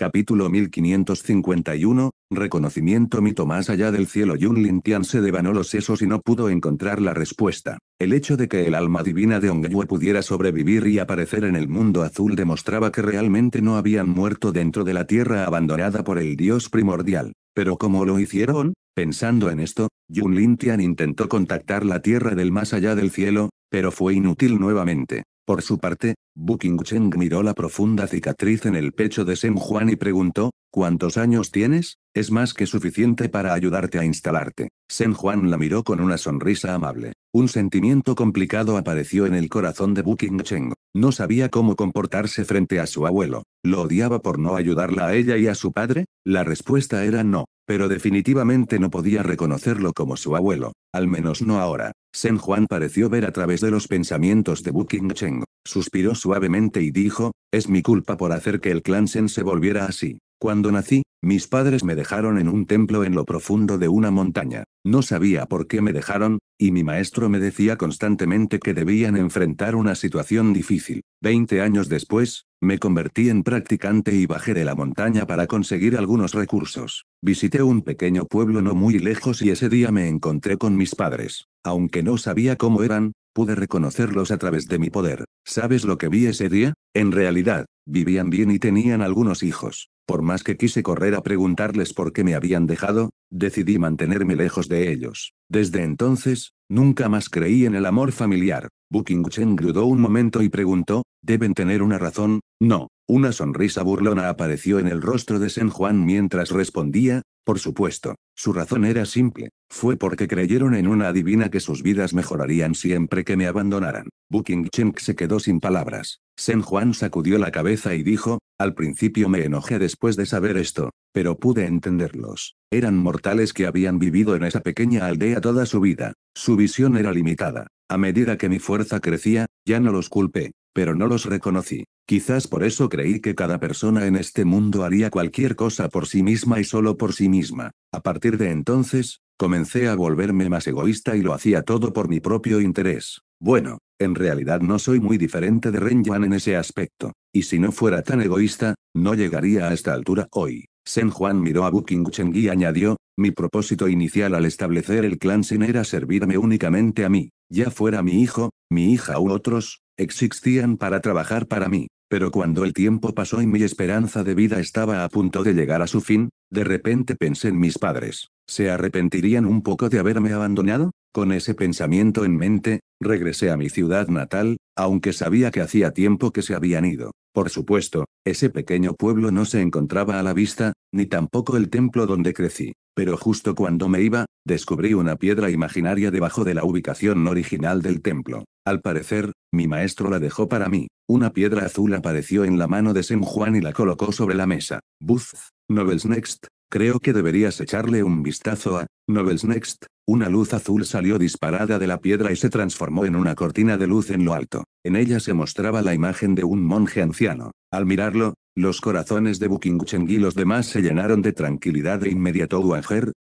Capítulo 1551, Reconocimiento mito más allá del cielo Yun Tian se devanó los sesos y no pudo encontrar la respuesta. El hecho de que el alma divina de Yue pudiera sobrevivir y aparecer en el mundo azul demostraba que realmente no habían muerto dentro de la tierra abandonada por el dios primordial. Pero ¿cómo lo hicieron? Pensando en esto, Yun Tian intentó contactar la tierra del más allá del cielo, pero fue inútil nuevamente. Por su parte, Booking Cheng miró la profunda cicatriz en el pecho de Sen Juan y preguntó, ¿cuántos años tienes? Es más que suficiente para ayudarte a instalarte. Sen Juan la miró con una sonrisa amable. Un sentimiento complicado apareció en el corazón de Booking Cheng. No sabía cómo comportarse frente a su abuelo. ¿Lo odiaba por no ayudarla a ella y a su padre? La respuesta era no, pero definitivamente no podía reconocerlo como su abuelo, al menos no ahora. Sen Juan pareció ver a través de los pensamientos de Bu Cheng. Suspiró suavemente y dijo, es mi culpa por hacer que el clan Sen se volviera así. Cuando nací, mis padres me dejaron en un templo en lo profundo de una montaña. No sabía por qué me dejaron, y mi maestro me decía constantemente que debían enfrentar una situación difícil. Veinte años después, me convertí en practicante y bajé de la montaña para conseguir algunos recursos. Visité un pequeño pueblo no muy lejos y ese día me encontré con mis padres. Aunque no sabía cómo eran, pude reconocerlos a través de mi poder. ¿Sabes lo que vi ese día? En realidad, vivían bien y tenían algunos hijos. Por más que quise correr a preguntarles por qué me habían dejado, decidí mantenerme lejos de ellos. Desde entonces, nunca más creí en el amor familiar. Bucking grudó un momento y preguntó, ¿deben tener una razón? No. Una sonrisa burlona apareció en el rostro de San Juan mientras respondía, por supuesto, su razón era simple, fue porque creyeron en una adivina que sus vidas mejorarían siempre que me abandonaran. Buckingham se quedó sin palabras. Sen Juan sacudió la cabeza y dijo, al principio me enojé después de saber esto, pero pude entenderlos. Eran mortales que habían vivido en esa pequeña aldea toda su vida. Su visión era limitada. A medida que mi fuerza crecía, ya no los culpé, pero no los reconocí. Quizás por eso creí que cada persona en este mundo haría cualquier cosa por sí misma y solo por sí misma. A partir de entonces, comencé a volverme más egoísta y lo hacía todo por mi propio interés. Bueno, en realidad no soy muy diferente de Ren Yuan en ese aspecto. Y si no fuera tan egoísta, no llegaría a esta altura hoy. Sen Juan miró a Bu Cheng y añadió, mi propósito inicial al establecer el clan Sen era servirme únicamente a mí, ya fuera mi hijo, mi hija u otros, existían para trabajar para mí. Pero cuando el tiempo pasó y mi esperanza de vida estaba a punto de llegar a su fin, de repente pensé en mis padres. ¿Se arrepentirían un poco de haberme abandonado? Con ese pensamiento en mente, regresé a mi ciudad natal, aunque sabía que hacía tiempo que se habían ido. Por supuesto, ese pequeño pueblo no se encontraba a la vista, ni tampoco el templo donde crecí, pero justo cuando me iba, descubrí una piedra imaginaria debajo de la ubicación original del templo. Al parecer, mi maestro la dejó para mí. Una piedra azul apareció en la mano de San Juan y la colocó sobre la mesa. Buzz, Novels Next, Creo que deberías echarle un vistazo a Novels Next. Una luz azul salió disparada de la piedra y se transformó en una cortina de luz en lo alto. En ella se mostraba la imagen de un monje anciano. Al mirarlo, los corazones de Gucheng y los demás se llenaron de tranquilidad de inmediato.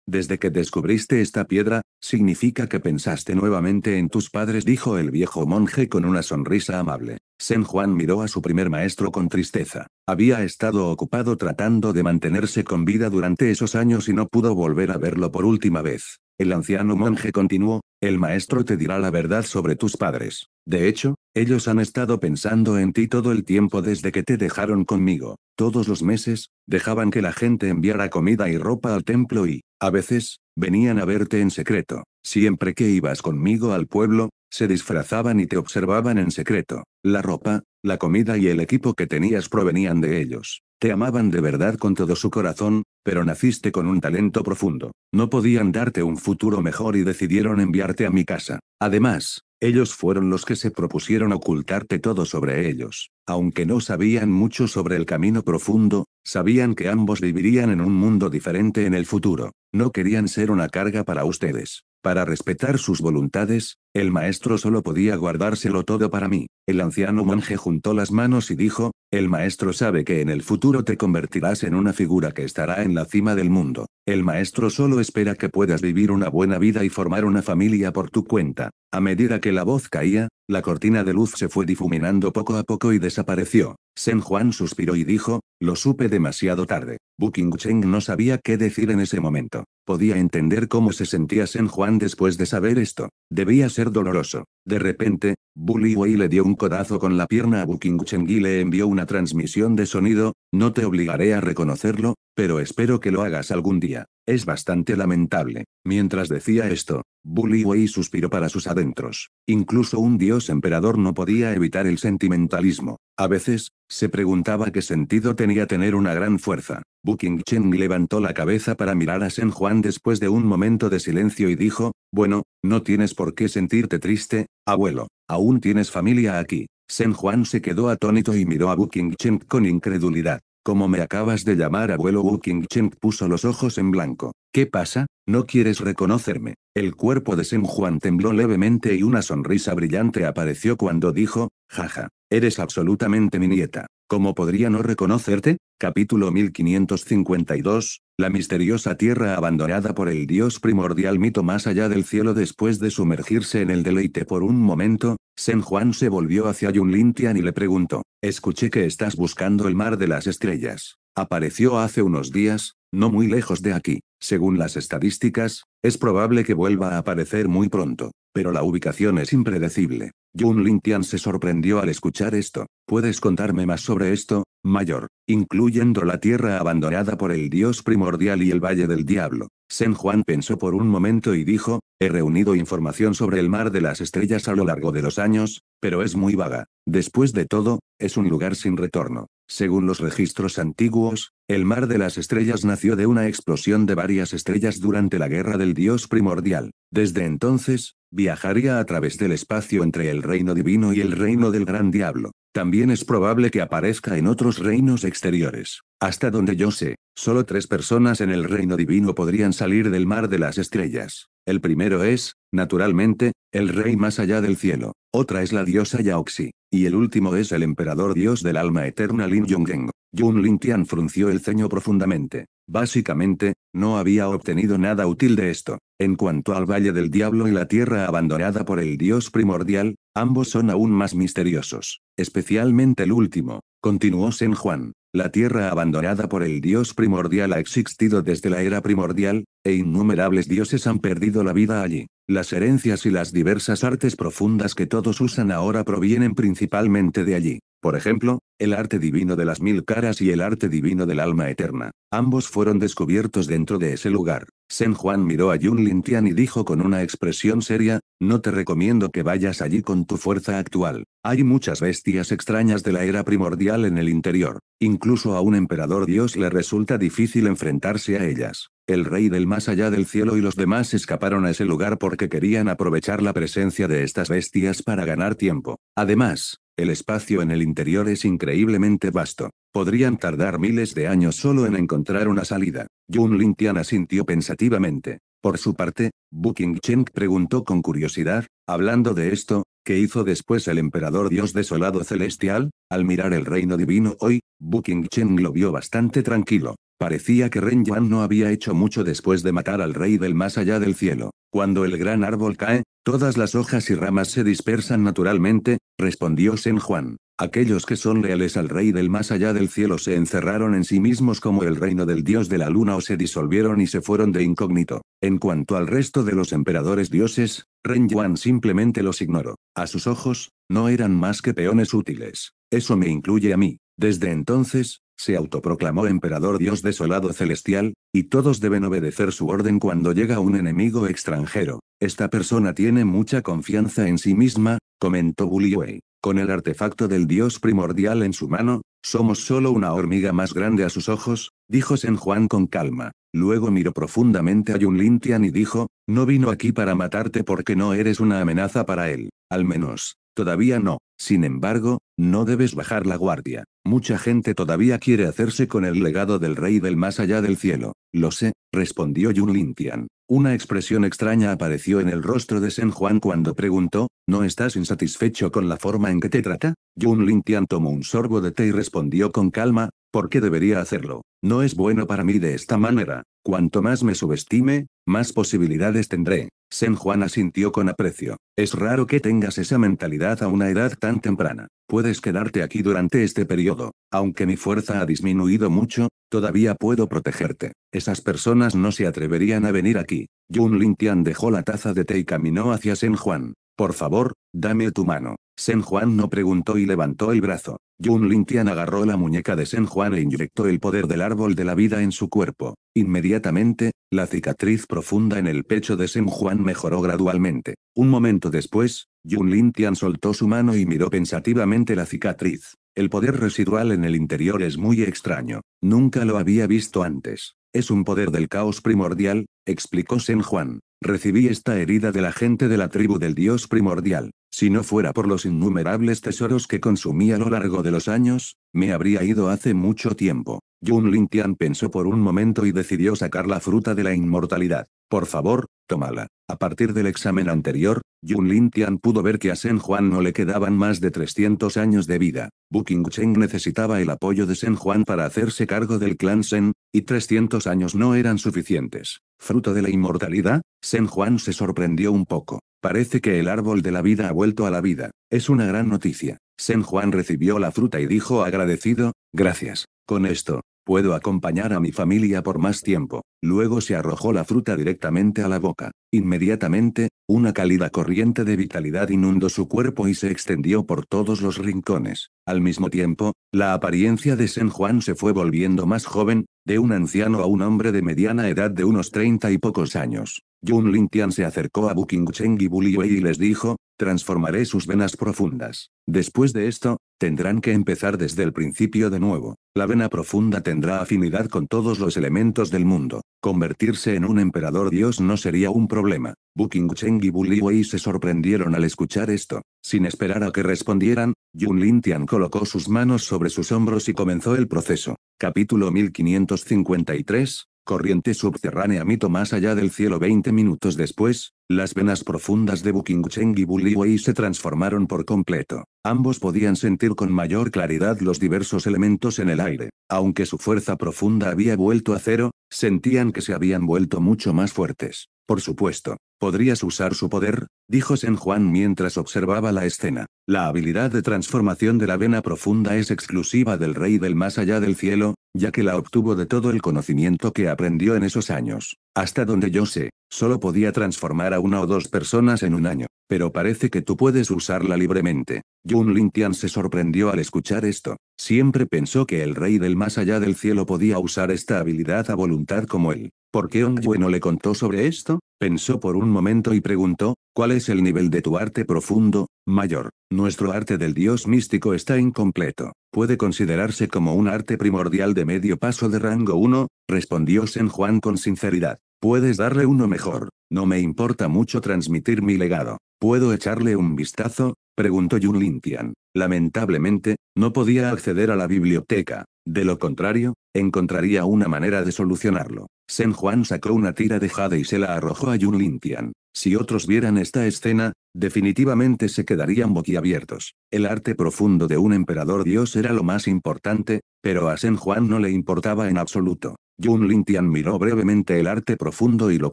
desde que descubriste esta piedra, significa que pensaste nuevamente en tus padres, dijo el viejo monje con una sonrisa amable. Sen Juan miró a su primer maestro con tristeza. Había estado ocupado tratando de mantenerse con vida durante esos años y no pudo volver a verlo por última vez. El anciano monje continuó, el maestro te dirá la verdad sobre tus padres. De hecho, ellos han estado pensando en ti todo el tiempo desde que te dejaron conmigo. Todos los meses, dejaban que la gente enviara comida y ropa al templo y, a veces, venían a verte en secreto. Siempre que ibas conmigo al pueblo, se disfrazaban y te observaban en secreto. La ropa, la comida y el equipo que tenías provenían de ellos. Te amaban de verdad con todo su corazón, pero naciste con un talento profundo. No podían darte un futuro mejor y decidieron enviarte a mi casa. Además, ellos fueron los que se propusieron ocultarte todo sobre ellos. Aunque no sabían mucho sobre el camino profundo, sabían que ambos vivirían en un mundo diferente en el futuro. No querían ser una carga para ustedes. Para respetar sus voluntades, el maestro solo podía guardárselo todo para mí. El anciano monje juntó las manos y dijo, el maestro sabe que en el futuro te convertirás en una figura que estará en la cima del mundo. El maestro solo espera que puedas vivir una buena vida y formar una familia por tu cuenta. A medida que la voz caía, la cortina de luz se fue difuminando poco a poco y desapareció. Sen Juan suspiró y dijo, lo supe demasiado tarde. Bu Cheng no sabía qué decir en ese momento. Podía entender cómo se sentía Sen Juan después de saber esto. Debía ser doloroso. De repente, Bully le dio un codazo con la pierna a Buking Cheng y le envió una transmisión de sonido. No te obligaré a reconocerlo, pero espero que lo hagas algún día. Es bastante lamentable. Mientras decía esto, Bully suspiró para sus adentros. Incluso un dios emperador no podía evitar el sentimentalismo. A veces, se preguntaba qué sentido tenía tener una gran fuerza. Buking Cheng levantó la cabeza para mirar a Sen Juan después de un momento de silencio y dijo, bueno, no tienes por qué sentirte triste, abuelo, aún tienes familia aquí. Sen Juan se quedó atónito y miró a Cheng con incredulidad. Como me acabas de llamar abuelo Cheng puso los ojos en blanco. ¿Qué pasa? ¿No quieres reconocerme? El cuerpo de Sen Juan tembló levemente y una sonrisa brillante apareció cuando dijo, jaja, eres absolutamente mi nieta. ¿Cómo podría no reconocerte? Capítulo 1552. La misteriosa tierra abandonada por el dios primordial mito más allá del cielo después de sumergirse en el deleite por un momento, Sen Juan se volvió hacia Yun Lintian y le preguntó, escuché que estás buscando el mar de las estrellas. Apareció hace unos días, no muy lejos de aquí. Según las estadísticas, es probable que vuelva a aparecer muy pronto. Pero la ubicación es impredecible. Jun Tian se sorprendió al escuchar esto. ¿Puedes contarme más sobre esto? mayor, incluyendo la tierra abandonada por el dios primordial y el valle del diablo. San Juan pensó por un momento y dijo, he reunido información sobre el mar de las estrellas a lo largo de los años, pero es muy vaga. Después de todo, es un lugar sin retorno. Según los registros antiguos, el mar de las estrellas nació de una explosión de varias estrellas durante la guerra del dios primordial. Desde entonces, viajaría a través del espacio entre el reino divino y el reino del gran diablo. También es probable que aparezca en otros reinos exteriores. Hasta donde yo sé, solo tres personas en el reino divino podrían salir del mar de las estrellas. El primero es, naturalmente, el rey más allá del cielo, otra es la diosa Yaoxi, y el último es el emperador dios del alma eterna Lin Yonggeng. Yun Lin Tian frunció el ceño profundamente. Básicamente, no había obtenido nada útil de esto. En cuanto al Valle del Diablo y la tierra abandonada por el dios primordial, ambos son aún más misteriosos, especialmente el último, continuó Sen Juan. La tierra abandonada por el dios primordial ha existido desde la era primordial, e innumerables dioses han perdido la vida allí. Las herencias y las diversas artes profundas que todos usan ahora provienen principalmente de allí. Por ejemplo, el arte divino de las mil caras y el arte divino del alma eterna. Ambos fueron descubiertos dentro de ese lugar. Sen Juan miró a Yun Lintian y dijo con una expresión seria, no te recomiendo que vayas allí con tu fuerza actual. Hay muchas bestias extrañas de la era primordial en el interior. Incluso a un emperador dios le resulta difícil enfrentarse a ellas. El rey del más allá del cielo y los demás escaparon a ese lugar porque querían aprovechar la presencia de estas bestias para ganar tiempo. Además, el espacio en el interior es increíblemente vasto. Podrían tardar miles de años solo en encontrar una salida. Yun Lintian asintió pensativamente. Por su parte, Qing Cheng preguntó con curiosidad, hablando de esto, ¿qué hizo después el emperador dios desolado celestial? Al mirar el reino divino hoy, Qing Cheng lo vio bastante tranquilo. Parecía que Ren Yuan no había hecho mucho después de matar al rey del más allá del cielo. Cuando el gran árbol cae, todas las hojas y ramas se dispersan naturalmente, respondió Sen Juan. Aquellos que son leales al rey del más allá del cielo se encerraron en sí mismos como el reino del dios de la luna o se disolvieron y se fueron de incógnito. En cuanto al resto de los emperadores dioses, Ren Yuan simplemente los ignoró. A sus ojos, no eran más que peones útiles. Eso me incluye a mí. Desde entonces, se autoproclamó emperador dios desolado celestial, y todos deben obedecer su orden cuando llega un enemigo extranjero. Esta persona tiene mucha confianza en sí misma, comentó Bullyway. Con el artefacto del dios primordial en su mano, somos solo una hormiga más grande a sus ojos, dijo Sen Juan con calma. Luego miró profundamente a Yun Lintian y dijo, no vino aquí para matarte porque no eres una amenaza para él, al menos, Todavía no, sin embargo, no debes bajar la guardia. Mucha gente todavía quiere hacerse con el legado del rey del más allá del cielo. Lo sé, respondió Yun Tian. Una expresión extraña apareció en el rostro de San Juan cuando preguntó, ¿No estás insatisfecho con la forma en que te trata? Jun Lintian tomó un sorbo de té y respondió con calma, ¿por qué debería hacerlo? No es bueno para mí de esta manera. Cuanto más me subestime, más posibilidades tendré. Sen Juan asintió con aprecio. Es raro que tengas esa mentalidad a una edad tan temprana. Puedes quedarte aquí durante este periodo. Aunque mi fuerza ha disminuido mucho, todavía puedo protegerte. Esas personas no se atreverían a venir aquí. Jun Tian dejó la taza de té y caminó hacia Sen Juan. Por favor, dame tu mano. Sen Juan no preguntó y levantó el brazo. Yun Tian agarró la muñeca de Sen Juan e inyectó el poder del árbol de la vida en su cuerpo. Inmediatamente, la cicatriz profunda en el pecho de Sen Juan mejoró gradualmente. Un momento después, Yun Tian soltó su mano y miró pensativamente la cicatriz. El poder residual en el interior es muy extraño. Nunca lo había visto antes. Es un poder del caos primordial, explicó San Juan. Recibí esta herida de la gente de la tribu del dios primordial. Si no fuera por los innumerables tesoros que consumí a lo largo de los años, me habría ido hace mucho tiempo. Yun Tian pensó por un momento y decidió sacar la fruta de la inmortalidad. Por favor, tómala. A partir del examen anterior, Yun Tian pudo ver que a Sen Juan no le quedaban más de 300 años de vida. Bu Cheng necesitaba el apoyo de Sen Juan para hacerse cargo del clan Sen, y 300 años no eran suficientes. Fruto de la inmortalidad, Sen Juan se sorprendió un poco. Parece que el árbol de la vida ha vuelto a la vida. Es una gran noticia. Sen Juan recibió la fruta y dijo agradecido, gracias. Con esto, Puedo acompañar a mi familia por más tiempo. Luego se arrojó la fruta directamente a la boca. Inmediatamente, una cálida corriente de vitalidad inundó su cuerpo y se extendió por todos los rincones. Al mismo tiempo, la apariencia de San Juan se fue volviendo más joven, de un anciano a un hombre de mediana edad de unos treinta y pocos años. Jun Tian se acercó a Buking Cheng y Buliwei y les dijo, Transformaré sus venas profundas. Después de esto, tendrán que empezar desde el principio de nuevo. La vena profunda tendrá afinidad con todos los elementos del mundo. Convertirse en un emperador dios no sería un problema. Buking Cheng y Bu se sorprendieron al escuchar esto. Sin esperar a que respondieran, Yun Lin Tian colocó sus manos sobre sus hombros y comenzó el proceso. Capítulo 1553, corriente subterránea mito más allá del cielo 20 minutos después, las venas profundas de Cheng y Buliwei se transformaron por completo. Ambos podían sentir con mayor claridad los diversos elementos en el aire. Aunque su fuerza profunda había vuelto a cero, sentían que se habían vuelto mucho más fuertes. Por supuesto, podrías usar su poder, dijo San Juan mientras observaba la escena. La habilidad de transformación de la vena profunda es exclusiva del rey del más allá del cielo, ya que la obtuvo de todo el conocimiento que aprendió en esos años. Hasta donde yo sé, solo podía transformar a una o dos personas en un año, pero parece que tú puedes usarla libremente. Jun Tian se sorprendió al escuchar esto. Siempre pensó que el rey del más allá del cielo podía usar esta habilidad a voluntad como él. ¿Por qué un no le contó sobre esto? Pensó por un momento y preguntó, ¿cuál es el nivel de tu arte profundo, mayor? Nuestro arte del dios místico está incompleto. Puede considerarse como un arte primordial de medio paso de rango 1, respondió Sen Juan con sinceridad. Puedes darle uno mejor. No me importa mucho transmitir mi legado. Puedo echarle un vistazo, Preguntó Yun Tian. Lamentablemente, no podía acceder a la biblioteca. De lo contrario, encontraría una manera de solucionarlo. Sen Juan sacó una tira de jade y se la arrojó a Yun Tian. Si otros vieran esta escena, definitivamente se quedarían boquiabiertos. El arte profundo de un emperador dios era lo más importante, pero a Sen Juan no le importaba en absoluto. Yun Lintian miró brevemente el arte profundo y lo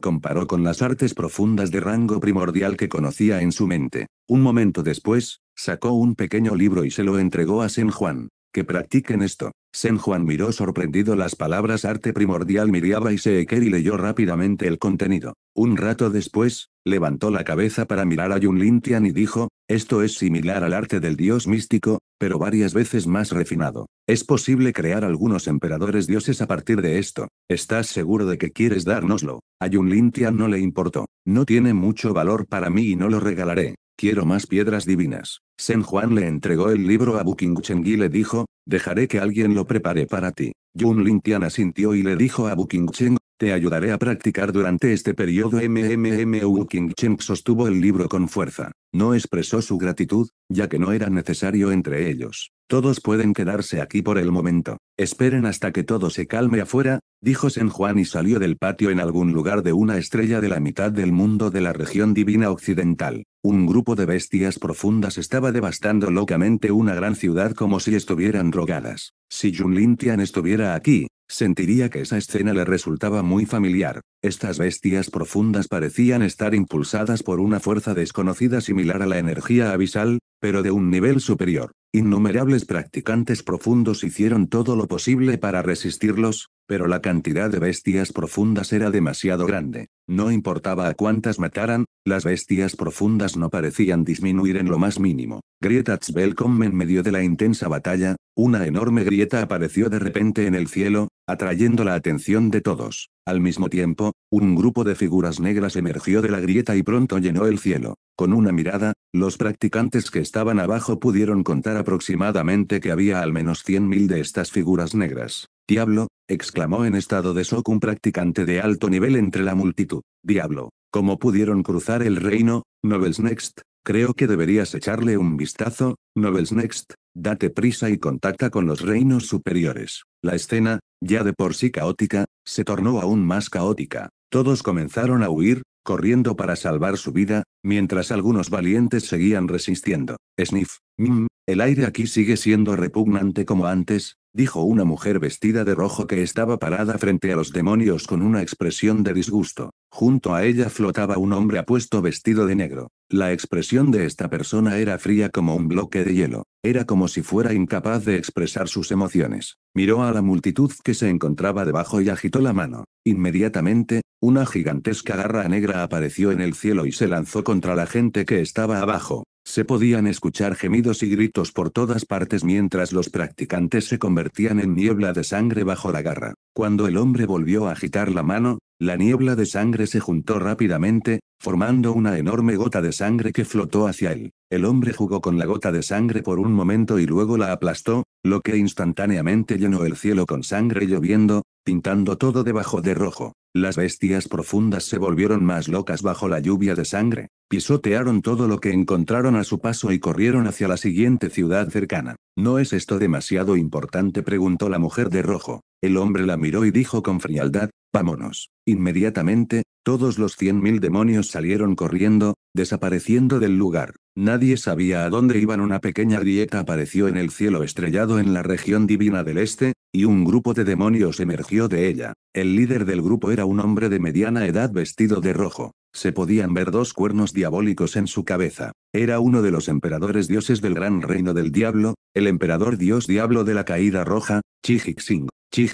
comparó con las artes profundas de rango primordial que conocía en su mente. Un momento después, sacó un pequeño libro y se lo entregó a Sen Juan. Que practiquen esto. Sen Juan miró sorprendido las palabras arte primordial miriaba y Seeker y leyó rápidamente el contenido. Un rato después, Levantó la cabeza para mirar a Yun Lintian y dijo, esto es similar al arte del dios místico, pero varias veces más refinado. Es posible crear algunos emperadores dioses a partir de esto. ¿Estás seguro de que quieres dárnoslo? A Yun Tian no le importó. No tiene mucho valor para mí y no lo regalaré. Quiero más piedras divinas. Sen Juan le entregó el libro a Buking Cheng y le dijo, dejaré que alguien lo prepare para ti. Yun Lintian asintió y le dijo a Buking Cheng, te ayudaré a practicar durante este periodo. MMMU King Cheng sostuvo el libro con fuerza. No expresó su gratitud, ya que no era necesario entre ellos. Todos pueden quedarse aquí por el momento. Esperen hasta que todo se calme afuera, dijo Sen Juan y salió del patio en algún lugar de una estrella de la mitad del mundo de la región divina occidental. Un grupo de bestias profundas estaba devastando locamente una gran ciudad como si estuvieran drogadas. Si Jun Tian estuviera aquí, Sentiría que esa escena le resultaba muy familiar. Estas bestias profundas parecían estar impulsadas por una fuerza desconocida similar a la energía abisal, pero de un nivel superior. Innumerables practicantes profundos hicieron todo lo posible para resistirlos, pero la cantidad de bestias profundas era demasiado grande. No importaba a cuántas mataran, las bestias profundas no parecían disminuir en lo más mínimo. Grietas Belcom en medio de la intensa batalla, una enorme grieta apareció de repente en el cielo, atrayendo la atención de todos. Al mismo tiempo, un grupo de figuras negras emergió de la grieta y pronto llenó el cielo. Con una mirada, los practicantes que estaban abajo pudieron contar a aproximadamente que había al menos 100.000 de estas figuras negras. Diablo, exclamó en estado de shock un practicante de alto nivel entre la multitud. Diablo, ¿cómo pudieron cruzar el reino? Novels Next, creo que deberías echarle un vistazo, Novels Next, date prisa y contacta con los reinos superiores. La escena, ya de por sí caótica, se tornó aún más caótica. Todos comenzaron a huir, corriendo para salvar su vida, mientras algunos valientes seguían resistiendo. Sniff, mmm. El aire aquí sigue siendo repugnante como antes, dijo una mujer vestida de rojo que estaba parada frente a los demonios con una expresión de disgusto. Junto a ella flotaba un hombre apuesto vestido de negro. La expresión de esta persona era fría como un bloque de hielo. Era como si fuera incapaz de expresar sus emociones. Miró a la multitud que se encontraba debajo y agitó la mano. Inmediatamente, una gigantesca garra negra apareció en el cielo y se lanzó contra la gente que estaba abajo. Se podían escuchar gemidos y gritos por todas partes mientras los practicantes se convertían en niebla de sangre bajo la garra. Cuando el hombre volvió a agitar la mano, la niebla de sangre se juntó rápidamente, formando una enorme gota de sangre que flotó hacia él. El hombre jugó con la gota de sangre por un momento y luego la aplastó, lo que instantáneamente llenó el cielo con sangre lloviendo, pintando todo debajo de rojo. Las bestias profundas se volvieron más locas bajo la lluvia de sangre, pisotearon todo lo que encontraron a su paso y corrieron hacia la siguiente ciudad cercana. ¿No es esto demasiado importante? preguntó la mujer de rojo. El hombre la miró y dijo con frialdad, Vámonos. Inmediatamente, todos los 100.000 demonios salieron corriendo, desapareciendo del lugar. Nadie sabía a dónde iban. Una pequeña grieta apareció en el cielo estrellado en la región divina del este, y un grupo de demonios emergió de ella. El líder del grupo era un hombre de mediana edad vestido de rojo. Se podían ver dos cuernos diabólicos en su cabeza. Era uno de los emperadores dioses del gran reino del diablo, el emperador dios diablo de la caída roja, Chihixing. Chi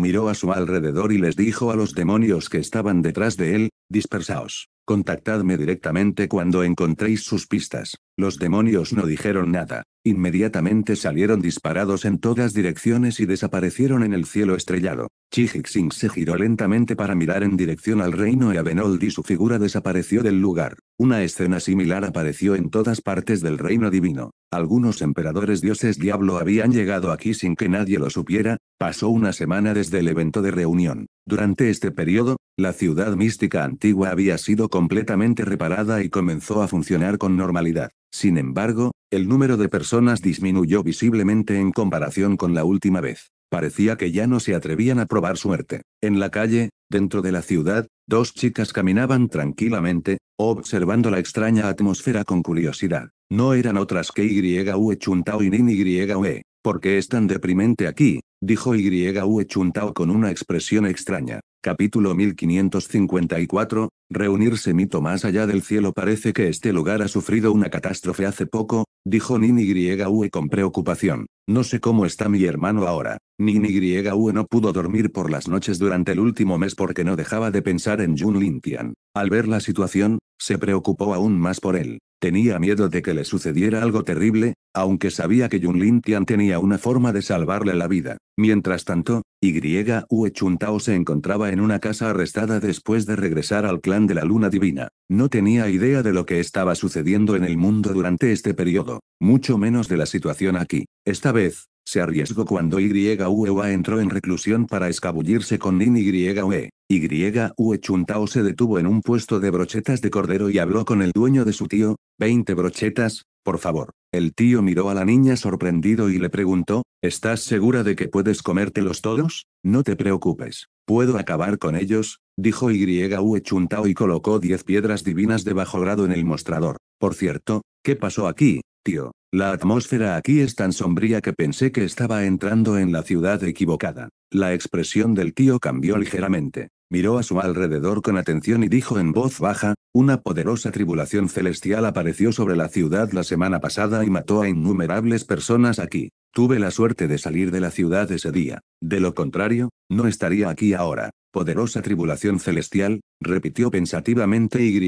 miró a su alrededor y les dijo a los demonios que estaban detrás de él, Dispersaos. Contactadme directamente cuando encontréis sus pistas. Los demonios no dijeron nada. Inmediatamente salieron disparados en todas direcciones y desaparecieron en el cielo estrellado. Chihixing se giró lentamente para mirar en dirección al reino y Avenold su figura desapareció del lugar. Una escena similar apareció en todas partes del reino divino. Algunos emperadores dioses diablo habían llegado aquí sin que nadie lo supiera. Pasó una semana desde el evento de reunión. Durante este periodo, la ciudad mística antigua había sido completamente reparada y comenzó a funcionar con normalidad. Sin embargo, el número de personas disminuyó visiblemente en comparación con la última vez. Parecía que ya no se atrevían a probar suerte. En la calle, dentro de la ciudad, dos chicas caminaban tranquilamente, observando la extraña atmósfera con curiosidad. No eran otras que YUE Chuntao y Nin YUE. ¿Por qué es tan deprimente aquí? dijo Yue Chuntao con una expresión extraña. Capítulo 1554, reunirse mito más allá del cielo parece que este lugar ha sufrido una catástrofe hace poco, dijo Nin Yue con preocupación. No sé cómo está mi hermano ahora. Nin Yue no pudo dormir por las noches durante el último mes porque no dejaba de pensar en Jun Lintian. Al ver la situación, se preocupó aún más por él. Tenía miedo de que le sucediera algo terrible, aunque sabía que Jun Lintian tenía una forma de salvarle la vida. Mientras tanto, Yue Chuntao se encontraba en una casa arrestada después de regresar al clan de la luna divina. No tenía idea de lo que estaba sucediendo en el mundo durante este periodo, mucho menos de la situación aquí. Esta vez, se arriesgó cuando Y.U.E.W.A. entró en reclusión para escabullirse con Nin Yue. Yue Chuntao se detuvo en un puesto de brochetas de cordero y habló con el dueño de su tío, 20 brochetas, por favor. El tío miró a la niña sorprendido y le preguntó, ¿estás segura de que puedes comértelos todos? No te preocupes. Puedo acabar con ellos, dijo U. Chuntao y colocó diez piedras divinas de bajo grado en el mostrador. Por cierto, ¿qué pasó aquí, tío? La atmósfera aquí es tan sombría que pensé que estaba entrando en la ciudad equivocada. La expresión del tío cambió ligeramente. Miró a su alrededor con atención y dijo en voz baja, una poderosa tribulación celestial apareció sobre la ciudad la semana pasada y mató a innumerables personas aquí. Tuve la suerte de salir de la ciudad ese día. De lo contrario, no estaría aquí ahora. Poderosa tribulación celestial, repitió pensativamente y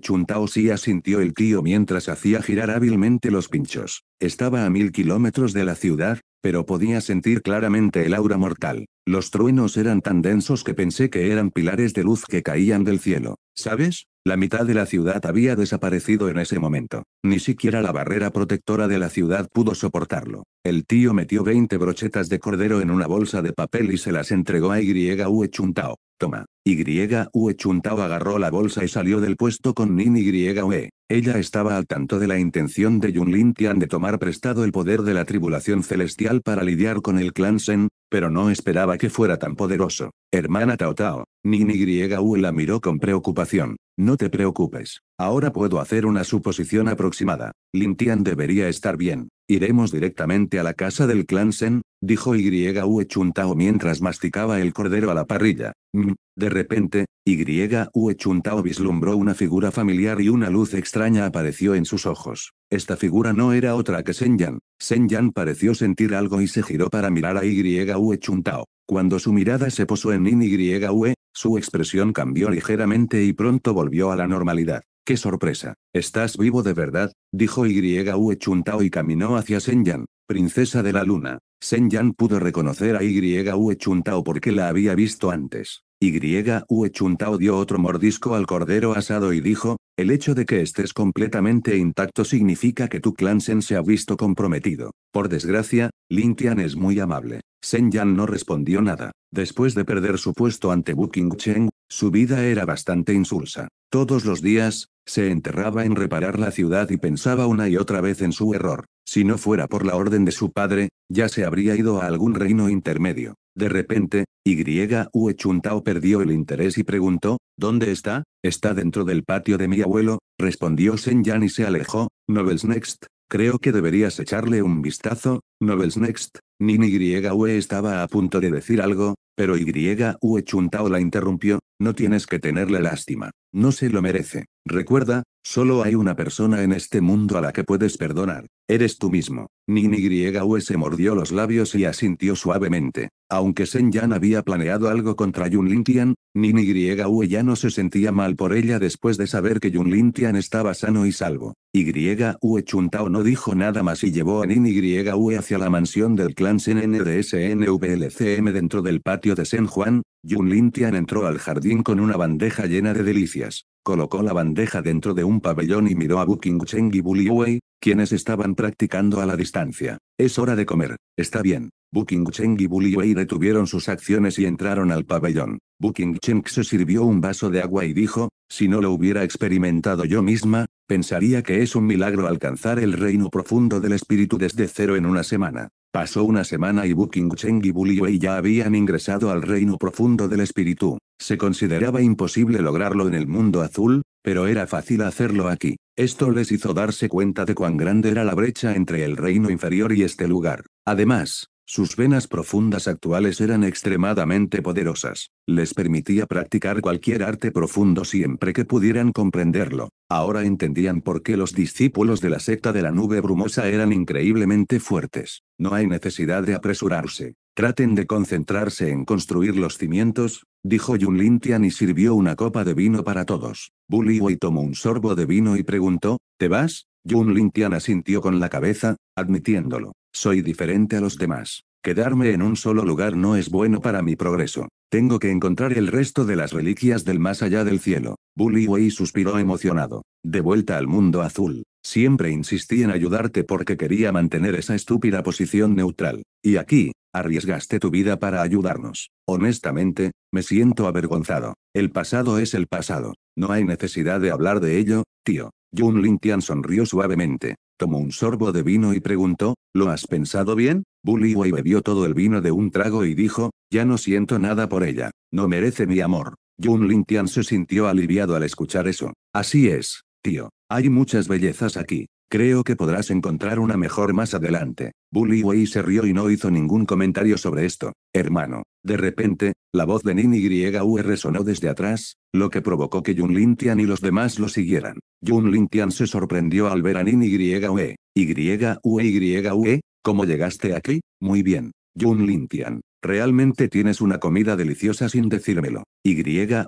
Chuntao Si asintió el tío mientras hacía girar hábilmente los pinchos. Estaba a mil kilómetros de la ciudad, pero podía sentir claramente el aura mortal. Los truenos eran tan densos que pensé que eran pilares de luz que caían del cielo. ¿Sabes? La mitad de la ciudad había desaparecido en ese momento. Ni siquiera la barrera protectora de la ciudad pudo soportarlo. El tío metió 20 brochetas de cordero en una bolsa de papel y se las entregó a Yue Chuntao. Toma. Yue Chuntao agarró la bolsa y salió del puesto con Nin Yue. Ella estaba al tanto de la intención de Yun Lin Tian de tomar prestado el poder de la tribulación celestial para lidiar con el clan Sen, pero no esperaba que fuera tan poderoso. Hermana Tao Tao, Nini Griegau la miró con preocupación. No te preocupes. Ahora puedo hacer una suposición aproximada. Lin Tian debería estar bien. Iremos directamente a la casa del clan Sen, dijo Y.U.E. Chuntao mientras masticaba el cordero a la parrilla. Mm, de repente, Y.U.E. Chuntao vislumbró una figura familiar y una luz extraña apareció en sus ojos. Esta figura no era otra que Senyan. Senyan pareció sentir algo y se giró para mirar a Y.U.E. Chuntao. Cuando su mirada se posó en Nin Yue, su expresión cambió ligeramente y pronto volvió a la normalidad. ¡Qué sorpresa! ¿Estás vivo de verdad? dijo Y.U.E. Chuntao y caminó hacia Senyan. Princesa de la Luna. Shen Yan pudo reconocer a Yue Chuntao porque la había visto antes. Yue Chuntao dio otro mordisco al cordero asado y dijo, el hecho de que estés completamente intacto significa que tu clan Shen se ha visto comprometido. Por desgracia, Lin Tian es muy amable. Shen Yan no respondió nada. Después de perder su puesto ante Wu Qingcheng, su vida era bastante insulsa. Todos los días, se enterraba en reparar la ciudad y pensaba una y otra vez en su error. Si no fuera por la orden de su padre, ya se habría ido a algún reino intermedio. De repente, Yue Chuntao perdió el interés y preguntó, ¿Dónde está? Está dentro del patio de mi abuelo, respondió Shen y se alejó. Novels Next, creo que deberías echarle un vistazo, Novels Next. Nin Yue estaba a punto de decir algo, pero Yue Chuntao la interrumpió, no tienes que tenerle lástima. No se lo merece. Recuerda, solo hay una persona en este mundo a la que puedes perdonar. Eres tú mismo. nini Yue se mordió los labios y asintió suavemente. Aunque Yan había planeado algo contra Yun Lintian, nini Yue ya no se sentía mal por ella después de saber que Yun Tian estaba sano y salvo. Y-ue Chuntao no dijo nada más y llevó a nini Yue hacia la mansión del clan Shen de SNVLCM dentro del patio de Shen Juan. Yun Tian entró al jardín con una bandeja llena de delicias. Colocó la bandeja dentro de un pabellón y miró a Qing Cheng y Buliwei, quienes estaban practicando a la distancia. Es hora de comer, está bien. Buking Cheng y Bully Wei retuvieron sus acciones y entraron al pabellón. Buking Cheng se sirvió un vaso de agua y dijo, si no lo hubiera experimentado yo misma, pensaría que es un milagro alcanzar el reino profundo del espíritu desde cero en una semana. Pasó una semana y Buking Cheng y Wei ya habían ingresado al reino profundo del espíritu. Se consideraba imposible lograrlo en el mundo azul, pero era fácil hacerlo aquí. Esto les hizo darse cuenta de cuán grande era la brecha entre el reino inferior y este lugar. Además, sus venas profundas actuales eran extremadamente poderosas. Les permitía practicar cualquier arte profundo siempre que pudieran comprenderlo. Ahora entendían por qué los discípulos de la secta de la nube brumosa eran increíblemente fuertes. No hay necesidad de apresurarse. Traten de concentrarse en construir los cimientos, dijo Yun Lin y sirvió una copa de vino para todos. Bu tomó un sorbo de vino y preguntó, ¿te vas? Yun Lin asintió con la cabeza, admitiéndolo. Soy diferente a los demás. Quedarme en un solo lugar no es bueno para mi progreso. Tengo que encontrar el resto de las reliquias del más allá del cielo. Bu suspiró emocionado. De vuelta al mundo azul. Siempre insistí en ayudarte porque quería mantener esa estúpida posición neutral. Y aquí, Arriesgaste tu vida para ayudarnos. Honestamente, me siento avergonzado. El pasado es el pasado. No hay necesidad de hablar de ello, tío. Jun Tian sonrió suavemente. Tomó un sorbo de vino y preguntó, ¿lo has pensado bien? Bully bebió todo el vino de un trago y dijo, ya no siento nada por ella. No merece mi amor. Jun Tian se sintió aliviado al escuchar eso. Así es, tío. Hay muchas bellezas aquí. Creo que podrás encontrar una mejor más adelante. Bully se rió y no hizo ningún comentario sobre esto. Hermano. De repente, la voz de Nin U resonó desde atrás, lo que provocó que Jun Lin Tian y los demás lo siguieran. Jun Lin Tian se sorprendió al ver a Nin Ue. Ue U, e. e, e, ¿cómo llegaste aquí? Muy bien. Jun Lin Tian. Realmente tienes una comida deliciosa sin decírmelo. Y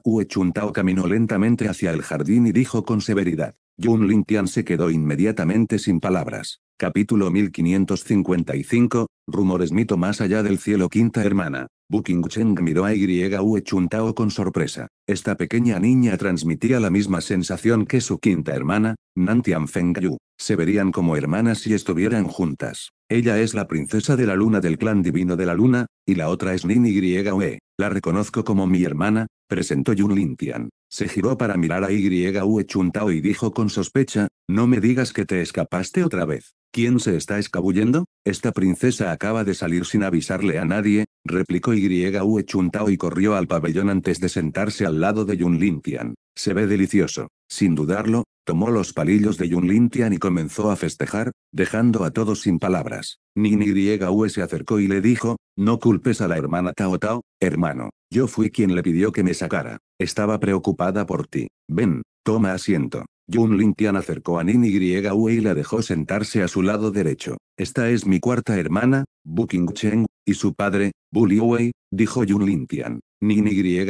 Ue Chuntao caminó lentamente hacia el jardín y dijo con severidad. Yun Tian se quedó inmediatamente sin palabras. Capítulo 1555, Rumores mito más allá del cielo Quinta hermana. Bu Cheng miró a Yue Chuntao con sorpresa. Esta pequeña niña transmitía la misma sensación que su quinta hermana, Nantian Yu. Se verían como hermanas si estuvieran juntas. Ella es la princesa de la luna del clan divino de la luna, y la otra es Nin Yue. La reconozco como mi hermana, presentó Yun Tian. Se giró para mirar a Yue Chuntao y dijo con sospecha, no me digas que te escapaste otra vez. ¿Quién se está escabullendo? Esta princesa acaba de salir sin avisarle a nadie, replicó Yue Chuntao y corrió al pabellón antes de sentarse al lado de Yun Tian. Se ve delicioso. Sin dudarlo, tomó los palillos de Yun Lintian y comenzó a festejar, dejando a todos sin palabras. Nini Diega se acercó y le dijo, no culpes a la hermana Tao Tao, hermano, yo fui quien le pidió que me sacara, estaba preocupada por ti, ven, toma asiento. Yun Lintian acercó a Nini Griega Ue y la dejó sentarse a su lado derecho. Esta es mi cuarta hermana, Bu Cheng, y su padre, Bu Wei, dijo Yun Lintian.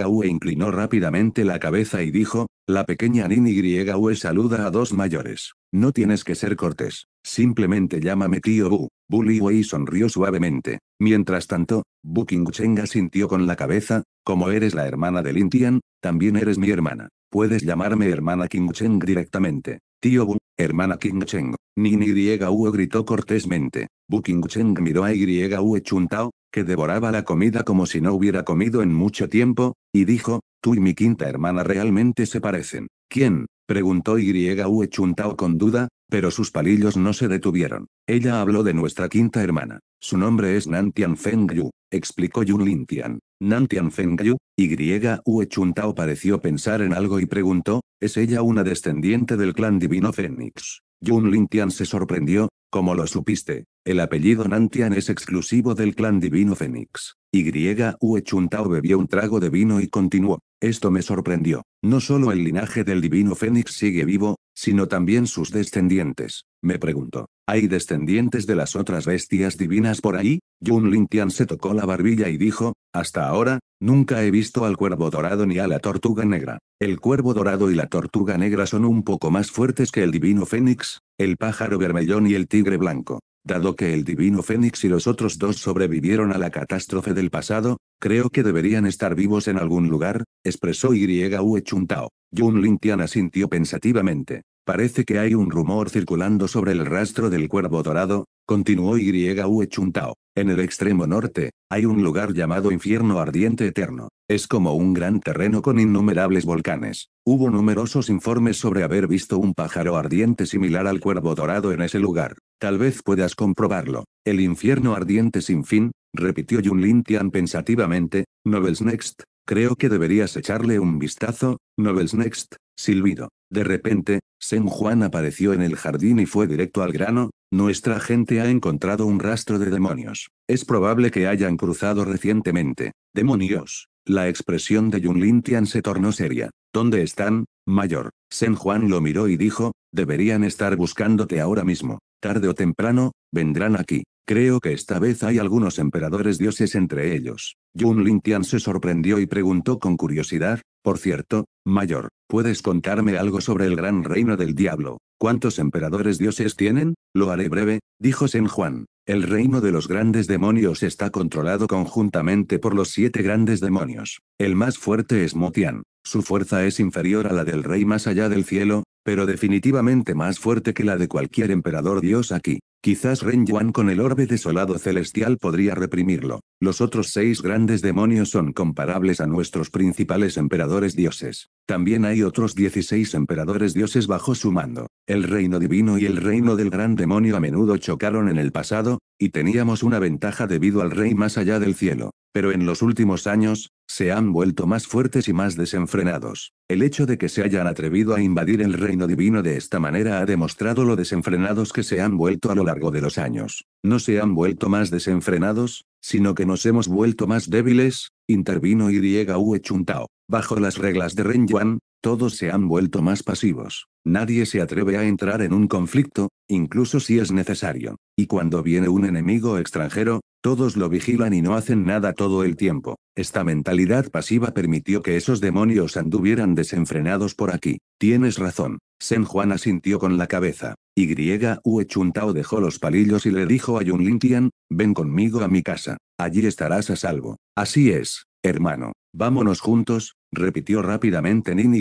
Ue inclinó rápidamente la cabeza y dijo, la pequeña Nini Ue saluda a dos mayores. No tienes que ser cortés. Simplemente llámame tío Bu. Bu Liwei sonrió suavemente. Mientras tanto, Bu Qingcheng asintió con la cabeza, como eres la hermana de Lin Tian, también eres mi hermana. Puedes llamarme hermana Cheng directamente. Tío Bu, hermana Griega Ue gritó cortésmente. Bu Qingcheng miró a Yue Chuntao, que devoraba la comida como si no hubiera comido en mucho tiempo, y dijo, tú y mi quinta hermana realmente se parecen. ¿Quién? preguntó Yue Chuntao con duda, pero sus palillos no se detuvieron. Ella habló de nuestra quinta hermana. Su nombre es Nantian Yu», explicó Yun Lintian. Nantian Fengyu, Yue Chuntao pareció pensar en algo y preguntó, ¿es ella una descendiente del clan divino Fénix? Yun Lintian se sorprendió, ¿cómo lo supiste? El apellido Nantian es exclusivo del clan divino Fénix. Y. Ue Chuntao bebió un trago de vino y continuó. Esto me sorprendió. No solo el linaje del divino Fénix sigue vivo, sino también sus descendientes. Me preguntó. ¿Hay descendientes de las otras bestias divinas por ahí? Yun Tian se tocó la barbilla y dijo, hasta ahora, nunca he visto al cuervo dorado ni a la tortuga negra. El cuervo dorado y la tortuga negra son un poco más fuertes que el divino fénix, el pájaro vermellón y el tigre blanco. Dado que el divino Fénix y los otros dos sobrevivieron a la catástrofe del pasado, creo que deberían estar vivos en algún lugar, expresó Yue Chuntao. Yun Tian asintió pensativamente. Parece que hay un rumor circulando sobre el rastro del cuervo dorado, continuó Yue Chuntao. En el extremo norte, hay un lugar llamado Infierno Ardiente Eterno. Es como un gran terreno con innumerables volcanes. Hubo numerosos informes sobre haber visto un pájaro ardiente similar al cuervo dorado en ese lugar. Tal vez puedas comprobarlo. El infierno ardiente sin fin, repitió Yun Lin Tian pensativamente, Novels Next, creo que deberías echarle un vistazo, Novels Next, silbido. De repente, Sen Juan apareció en el jardín y fue directo al grano, nuestra gente ha encontrado un rastro de demonios. Es probable que hayan cruzado recientemente. Demonios. La expresión de Yun Lin Tian se tornó seria. ¿Dónde están, mayor? Sen Juan lo miró y dijo, deberían estar buscándote ahora mismo. Tarde o temprano, vendrán aquí. Creo que esta vez hay algunos emperadores dioses entre ellos. Yun Lin Tian se sorprendió y preguntó con curiosidad, por cierto, mayor, ¿puedes contarme algo sobre el gran reino del diablo? ¿Cuántos emperadores dioses tienen? Lo haré breve, dijo San Juan. El reino de los grandes demonios está controlado conjuntamente por los siete grandes demonios. El más fuerte es Motian. Su fuerza es inferior a la del rey más allá del cielo, pero definitivamente más fuerte que la de cualquier emperador dios aquí. Quizás Ren Yuan con el orbe desolado celestial podría reprimirlo. Los otros seis grandes demonios son comparables a nuestros principales emperadores dioses. También hay otros 16 emperadores dioses bajo su mando. El reino divino y el reino del gran demonio a menudo chocaron en el pasado, y teníamos una ventaja debido al rey más allá del cielo. Pero en los últimos años, se han vuelto más fuertes y más desenfrenados. El hecho de que se hayan atrevido a invadir el reino divino de esta manera ha demostrado lo desenfrenados que se han vuelto a lo largo de los años. No se han vuelto más desenfrenados, sino que nos hemos vuelto más débiles, intervino Iriega Ue Chuntao. Bajo las reglas de Ren Yuan, todos se han vuelto más pasivos. Nadie se atreve a entrar en un conflicto, incluso si es necesario. Y cuando viene un enemigo extranjero, todos lo vigilan y no hacen nada todo el tiempo. Esta mentalidad pasiva permitió que esos demonios anduvieran desenfrenados por aquí. Tienes razón. Sen Juan asintió con la cabeza. Y Ue Chuntao dejó los palillos y le dijo a Yun Lintian, ven conmigo a mi casa. Allí estarás a salvo. Así es, hermano. Vámonos juntos, repitió rápidamente Nin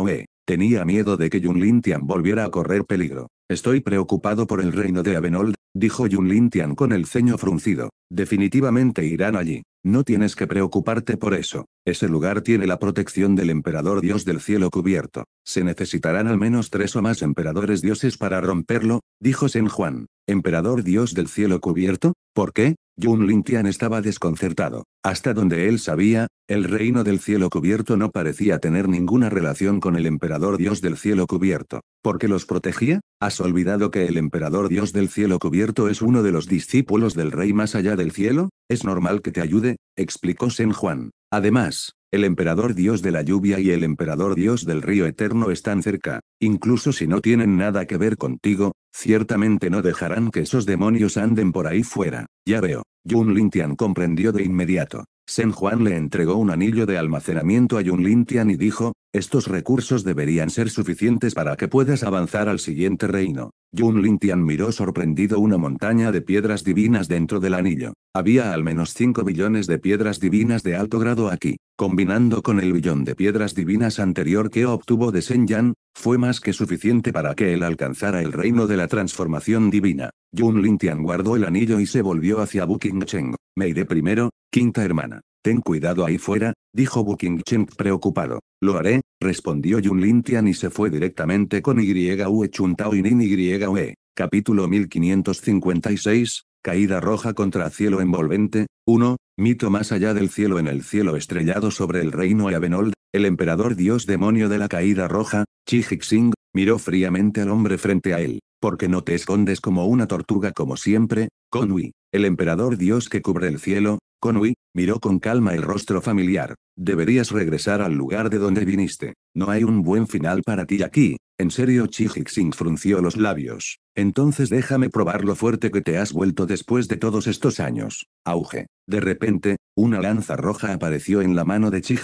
Ue. Tenía miedo de que Yun Lintian volviera a correr peligro. Estoy preocupado por el reino de Avenold, dijo Yun Tian con el ceño fruncido. Definitivamente irán allí. No tienes que preocuparte por eso. Ese lugar tiene la protección del emperador dios del cielo cubierto. Se necesitarán al menos tres o más emperadores dioses para romperlo, dijo Sen Juan. ¿Emperador dios del cielo cubierto? ¿Por qué? Yun Tian estaba desconcertado. Hasta donde él sabía, el reino del cielo cubierto no parecía tener ninguna relación con el emperador dios del cielo cubierto. ¿Por qué los protegía? ¿Has olvidado que el emperador dios del cielo cubierto es uno de los discípulos del rey más allá del cielo? Es normal que te ayude, explicó Sen Juan. Además, el emperador dios de la lluvia y el emperador dios del río eterno están cerca, incluso si no tienen nada que ver contigo, Ciertamente no dejarán que esos demonios anden por ahí fuera. Ya veo. Yun Lintian comprendió de inmediato. Sen Juan le entregó un anillo de almacenamiento a Yun Lintian y dijo, estos recursos deberían ser suficientes para que puedas avanzar al siguiente reino. Yun Lintian miró sorprendido una montaña de piedras divinas dentro del anillo. Había al menos 5 billones de piedras divinas de alto grado aquí, combinando con el billón de piedras divinas anterior que obtuvo de Sen Yan, fue más que suficiente para que él alcanzara el reino de la transformación divina. Yun Lintian guardó el anillo y se volvió hacia Bu Cheng. Me iré primero, quinta hermana. Ten cuidado ahí fuera, dijo Bu Cheng preocupado. Lo haré, respondió Yun Lintian y se fue directamente con Yue Chun Tao y Nin Yue. Capítulo 1556, Caída roja contra cielo envolvente, 1, mito más allá del cielo en el cielo estrellado sobre el reino Avenold, el emperador dios demonio de la caída roja, Chi miró fríamente al hombre frente a él. ¿Por qué no te escondes como una tortuga como siempre, Conwi, el emperador dios que cubre el cielo, conui miró con calma el rostro familiar. Deberías regresar al lugar de donde viniste. No hay un buen final para ti aquí. En serio, Chi frunció los labios. Entonces déjame probar lo fuerte que te has vuelto después de todos estos años. Auge. De repente, una lanza roja apareció en la mano de Chi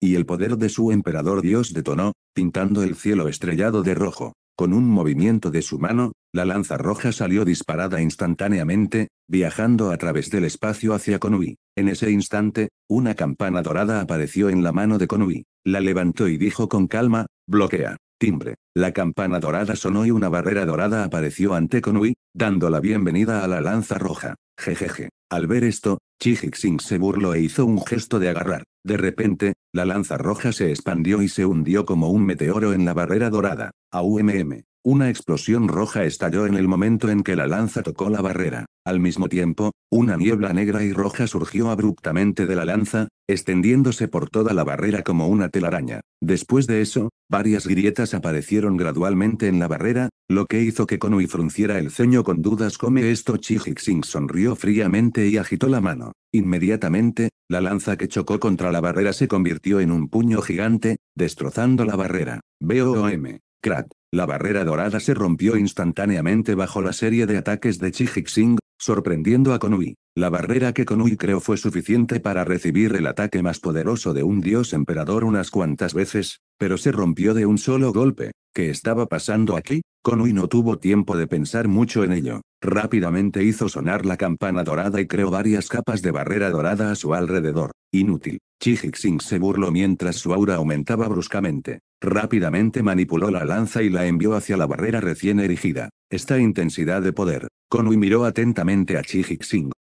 y el poder de su emperador Dios detonó, pintando el cielo estrellado de rojo. Con un movimiento de su mano, la lanza roja salió disparada instantáneamente, viajando a través del espacio hacia Konui. En ese instante, una campana dorada apareció en la mano de Konui. La levantó y dijo con calma, bloquea. Timbre. La campana dorada sonó y una barrera dorada apareció ante Konui, dando la bienvenida a la lanza roja. Jejeje. Al ver esto, Chihixing se burló e hizo un gesto de agarrar. De repente, la lanza roja se expandió y se hundió como un meteoro en la barrera dorada. UMM. Una explosión roja estalló en el momento en que la lanza tocó la barrera. Al mismo tiempo, una niebla negra y roja surgió abruptamente de la lanza, extendiéndose por toda la barrera como una telaraña. Después de eso, varias grietas aparecieron gradualmente en la barrera, lo que hizo que Konui frunciera el ceño con dudas. Come esto, Chihixing sonrió fríamente y agitó la mano. Inmediatamente, la lanza que chocó contra la barrera se convirtió en un puño gigante, destrozando la barrera. BOM. Crack. La barrera dorada se rompió instantáneamente bajo la serie de ataques de Chi Hixing, sorprendiendo a Konui. La barrera que Konui creó fue suficiente para recibir el ataque más poderoso de un dios emperador unas cuantas veces, pero se rompió de un solo golpe. ¿Qué estaba pasando aquí? Konui no tuvo tiempo de pensar mucho en ello. Rápidamente hizo sonar la campana dorada y creó varias capas de barrera dorada a su alrededor. Inútil. Chi Hixing se burló mientras su aura aumentaba bruscamente. Rápidamente manipuló la lanza y la envió hacia la barrera recién erigida. Esta intensidad de poder. Konui miró atentamente a Chi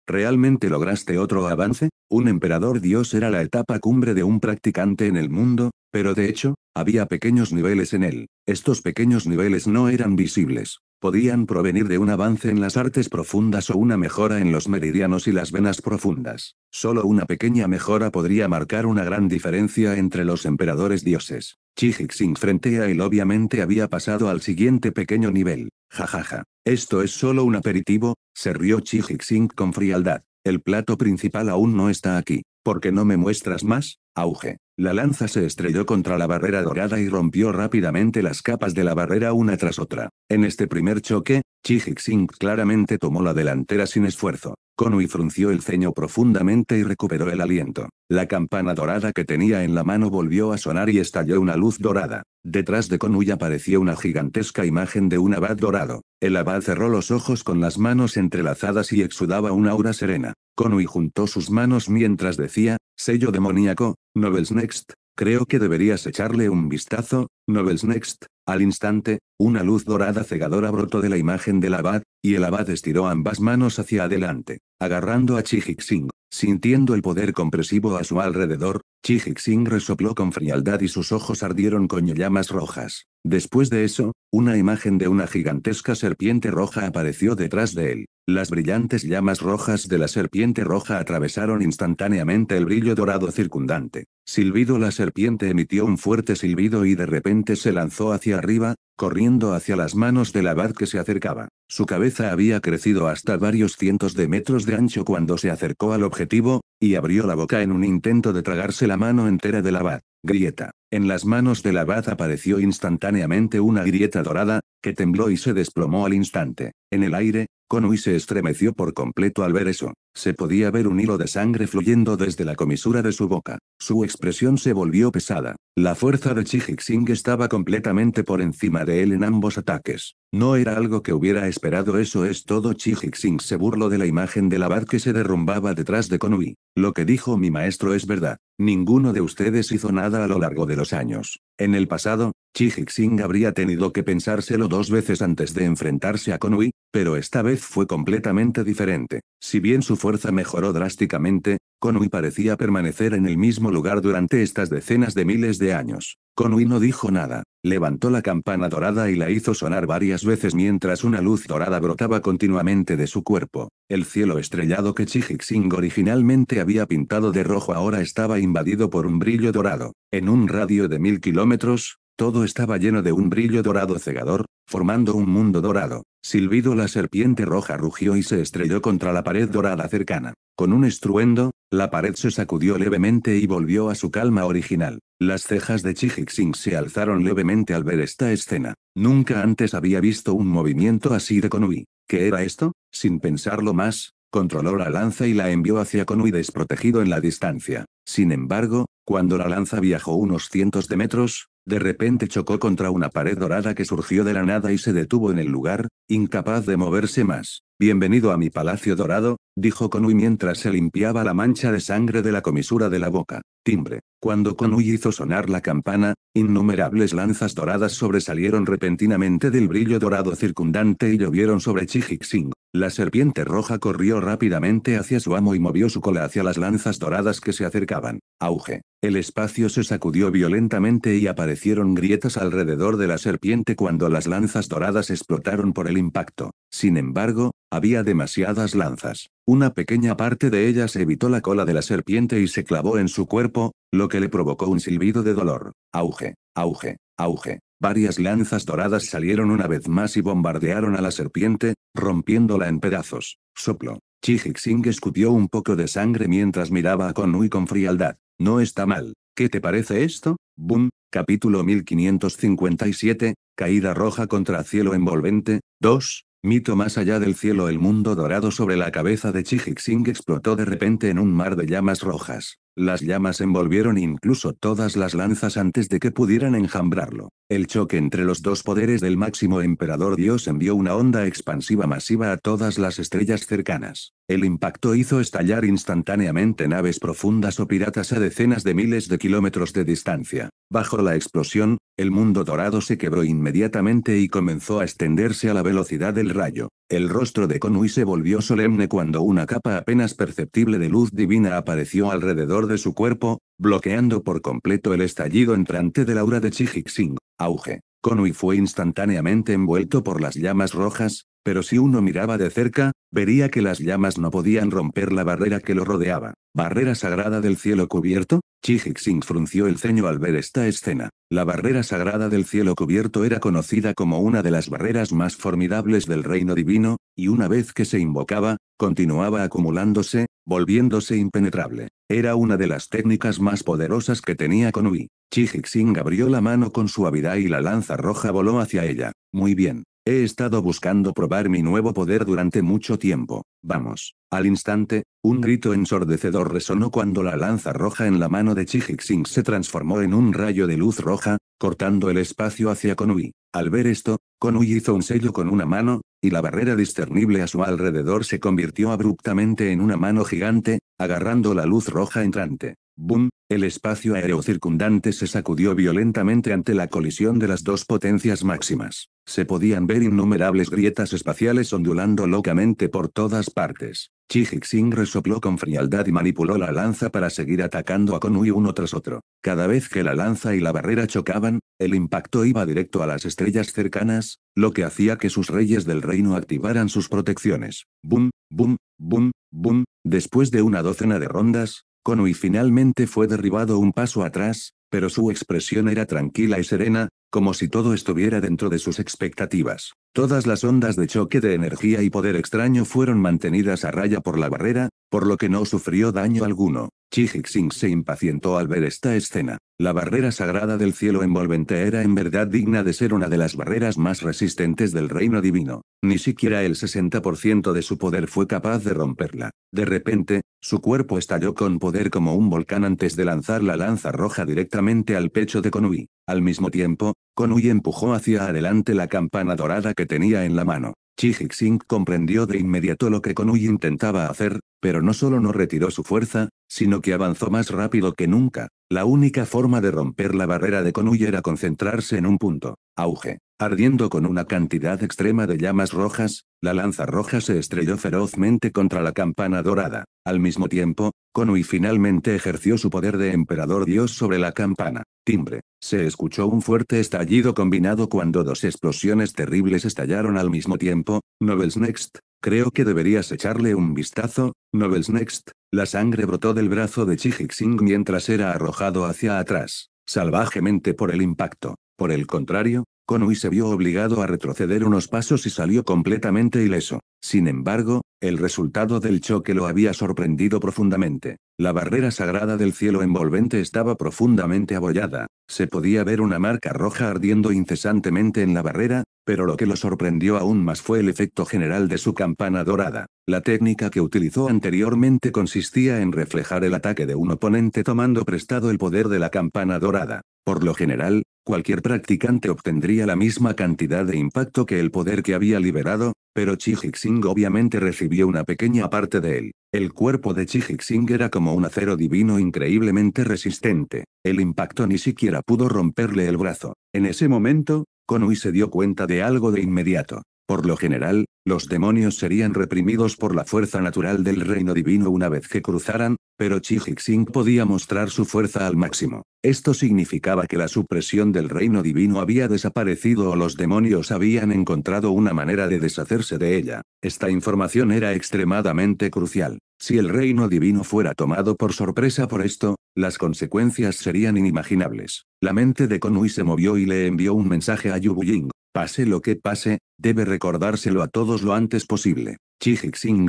¿Realmente lograste otro avance? Un emperador dios era la etapa cumbre de un practicante en el mundo, pero de hecho, había pequeños niveles en él. Estos pequeños niveles no eran visibles. Podían provenir de un avance en las artes profundas o una mejora en los meridianos y las venas profundas. Solo una pequeña mejora podría marcar una gran diferencia entre los emperadores dioses. Chihixing frente a él obviamente había pasado al siguiente pequeño nivel. Jajaja. Ja, ja. Esto es solo un aperitivo, se rió Chihixing con frialdad. El plato principal aún no está aquí. ¿Por qué no me muestras más, auge? La lanza se estrelló contra la barrera dorada y rompió rápidamente las capas de la barrera una tras otra. En este primer choque, Chihixing claramente tomó la delantera sin esfuerzo. Konui frunció el ceño profundamente y recuperó el aliento. La campana dorada que tenía en la mano volvió a sonar y estalló una luz dorada. Detrás de Konui apareció una gigantesca imagen de un abad dorado. El abad cerró los ojos con las manos entrelazadas y exudaba una aura serena. Konui juntó sus manos mientras decía, Sello demoníaco, Novels Next, creo que deberías echarle un vistazo, Novels Next. Al instante, una luz dorada cegadora brotó de la imagen del abad, y el abad estiró ambas manos hacia adelante, agarrando a Chihixing, sintiendo el poder compresivo a su alrededor, Chihixing resopló con frialdad y sus ojos ardieron con llamas rojas. Después de eso, una imagen de una gigantesca serpiente roja apareció detrás de él. Las brillantes llamas rojas de la serpiente roja atravesaron instantáneamente el brillo dorado circundante. Silbido la serpiente emitió un fuerte silbido y de repente se lanzó hacia arriba, corriendo hacia las manos del abad que se acercaba. Su cabeza había crecido hasta varios cientos de metros de ancho cuando se acercó al objetivo, y abrió la boca en un intento de tragarse la mano entera del abad. Grieta. En las manos del abad apareció instantáneamente una grieta dorada, que tembló y se desplomó al instante. En el aire, Konui se estremeció por completo al ver eso. Se podía ver un hilo de sangre fluyendo desde la comisura de su boca. Su expresión se volvió pesada. La fuerza de Hixing estaba completamente por encima de él en ambos ataques. No era algo que hubiera esperado, eso es todo. Chihixing se burló de la imagen del abad que se derrumbaba detrás de Konui. Lo que dijo mi maestro es verdad. Ninguno de ustedes hizo nada a lo largo de años. En el pasado, Chi Hixing habría tenido que pensárselo dos veces antes de enfrentarse a Konui, pero esta vez fue completamente diferente. Si bien su fuerza mejoró drásticamente, Conui parecía permanecer en el mismo lugar durante estas decenas de miles de años. Conui no dijo nada, levantó la campana dorada y la hizo sonar varias veces mientras una luz dorada brotaba continuamente de su cuerpo. El cielo estrellado que Chihixing originalmente había pintado de rojo ahora estaba invadido por un brillo dorado. En un radio de mil kilómetros, todo estaba lleno de un brillo dorado cegador, formando un mundo dorado. Silbido la serpiente roja rugió y se estrelló contra la pared dorada cercana. Con un estruendo, la pared se sacudió levemente y volvió a su calma original. Las cejas de Chihixing se alzaron levemente al ver esta escena. Nunca antes había visto un movimiento así de Konui. ¿Qué era esto? Sin pensarlo más, controló la lanza y la envió hacia Konui desprotegido en la distancia. Sin embargo, cuando la lanza viajó unos cientos de metros, de repente chocó contra una pared dorada que surgió de la nada y se detuvo en el lugar, incapaz de moverse más. Bienvenido a mi palacio dorado, dijo Konui mientras se limpiaba la mancha de sangre de la comisura de la boca. Timbre. Cuando Konui hizo sonar la campana, innumerables lanzas doradas sobresalieron repentinamente del brillo dorado circundante y llovieron sobre Chihixing. La serpiente roja corrió rápidamente hacia su amo y movió su cola hacia las lanzas doradas que se acercaban. Auge. El espacio se sacudió violentamente y aparecieron grietas alrededor de la serpiente cuando las lanzas doradas explotaron por el impacto. Sin embargo, había demasiadas lanzas. Una pequeña parte de ellas evitó la cola de la serpiente y se clavó en su cuerpo, lo que le provocó un silbido de dolor. Auge, auge, auge. Varias lanzas doradas salieron una vez más y bombardearon a la serpiente, rompiéndola en pedazos. Soplo. Chijixing escupió un poco de sangre mientras miraba a Konui con frialdad. No está mal. ¿Qué te parece esto? Boom. Capítulo 1557. Caída roja contra cielo envolvente. 2. Mito más allá del cielo El mundo dorado sobre la cabeza de Chijixing explotó de repente en un mar de llamas rojas. Las llamas envolvieron incluso todas las lanzas antes de que pudieran enjambrarlo. El choque entre los dos poderes del máximo emperador Dios envió una onda expansiva masiva a todas las estrellas cercanas. El impacto hizo estallar instantáneamente naves profundas o piratas a decenas de miles de kilómetros de distancia. Bajo la explosión, el mundo dorado se quebró inmediatamente y comenzó a extenderse a la velocidad del rayo. El rostro de Konui se volvió solemne cuando una capa apenas perceptible de luz divina apareció alrededor de su cuerpo, bloqueando por completo el estallido entrante del aura de Chihixing. Auge. Konui fue instantáneamente envuelto por las llamas rojas, pero si uno miraba de cerca, vería que las llamas no podían romper la barrera que lo rodeaba. ¿Barrera sagrada del cielo cubierto? Hixing frunció el ceño al ver esta escena. La barrera sagrada del cielo cubierto era conocida como una de las barreras más formidables del reino divino, y una vez que se invocaba, continuaba acumulándose, volviéndose impenetrable. Era una de las técnicas más poderosas que tenía Konui. Chihixing abrió la mano con suavidad y la lanza roja voló hacia ella. Muy bien. He estado buscando probar mi nuevo poder durante mucho tiempo. Vamos. Al instante, un grito ensordecedor resonó cuando la lanza roja en la mano de Chihixing se transformó en un rayo de luz roja, cortando el espacio hacia Konui. Al ver esto, Konui hizo un sello con una mano, y la barrera discernible a su alrededor se convirtió abruptamente en una mano gigante, agarrando la luz roja entrante. ¡Bum! el espacio aéreo circundante se sacudió violentamente ante la colisión de las dos potencias máximas. Se podían ver innumerables grietas espaciales ondulando locamente por todas partes. Chi resopló con frialdad y manipuló la lanza para seguir atacando a Konui uno tras otro. Cada vez que la lanza y la barrera chocaban, el impacto iba directo a las estrellas cercanas, lo que hacía que sus reyes del reino activaran sus protecciones. ¡Bum! ¡Bum! ¡Bum! ¡Bum! Después de una docena de rondas, y finalmente fue derribado un paso atrás, pero su expresión era tranquila y serena, como si todo estuviera dentro de sus expectativas. Todas las ondas de choque de energía y poder extraño fueron mantenidas a raya por la barrera, por lo que no sufrió daño alguno. Chihixing se impacientó al ver esta escena. La barrera sagrada del cielo envolvente era en verdad digna de ser una de las barreras más resistentes del reino divino. Ni siquiera el 60% de su poder fue capaz de romperla. De repente, su cuerpo estalló con poder como un volcán antes de lanzar la lanza roja directamente al pecho de Konui. Al mismo tiempo, Konui empujó hacia adelante la campana dorada que tenía en la mano. Chi comprendió de inmediato lo que Konui intentaba hacer, pero no solo no retiró su fuerza, sino que avanzó más rápido que nunca. La única forma de romper la barrera de Konui era concentrarse en un punto. Auge. Ardiendo con una cantidad extrema de llamas rojas, la lanza roja se estrelló ferozmente contra la campana dorada. Al mismo tiempo, Conui finalmente ejerció su poder de emperador dios sobre la campana. Timbre. Se escuchó un fuerte estallido combinado cuando dos explosiones terribles estallaron al mismo tiempo. Novels Next. Creo que deberías echarle un vistazo. Novels Next. La sangre brotó del brazo de Chihixing mientras era arrojado hacia atrás, salvajemente por el impacto. Por el contrario, y se vio obligado a retroceder unos pasos y salió completamente ileso. Sin embargo, el resultado del choque lo había sorprendido profundamente. La barrera sagrada del cielo envolvente estaba profundamente abollada. Se podía ver una marca roja ardiendo incesantemente en la barrera, pero lo que lo sorprendió aún más fue el efecto general de su campana dorada. La técnica que utilizó anteriormente consistía en reflejar el ataque de un oponente tomando prestado el poder de la campana dorada. Por lo general, cualquier practicante obtendría la misma cantidad de impacto que el poder que había liberado, pero Chi obviamente recibió una pequeña parte de él. El cuerpo de Chi era como un acero divino increíblemente resistente. El impacto ni siquiera pudo romperle el brazo. En ese momento, Konui se dio cuenta de algo de inmediato. Por lo general, los demonios serían reprimidos por la fuerza natural del reino divino una vez que cruzaran, pero Chi podía mostrar su fuerza al máximo. Esto significaba que la supresión del reino divino había desaparecido o los demonios habían encontrado una manera de deshacerse de ella. Esta información era extremadamente crucial. Si el reino divino fuera tomado por sorpresa por esto, las consecuencias serían inimaginables. La mente de Konui se movió y le envió un mensaje a Yubu Ying. Pase lo que pase, debe recordárselo a todos lo antes posible chi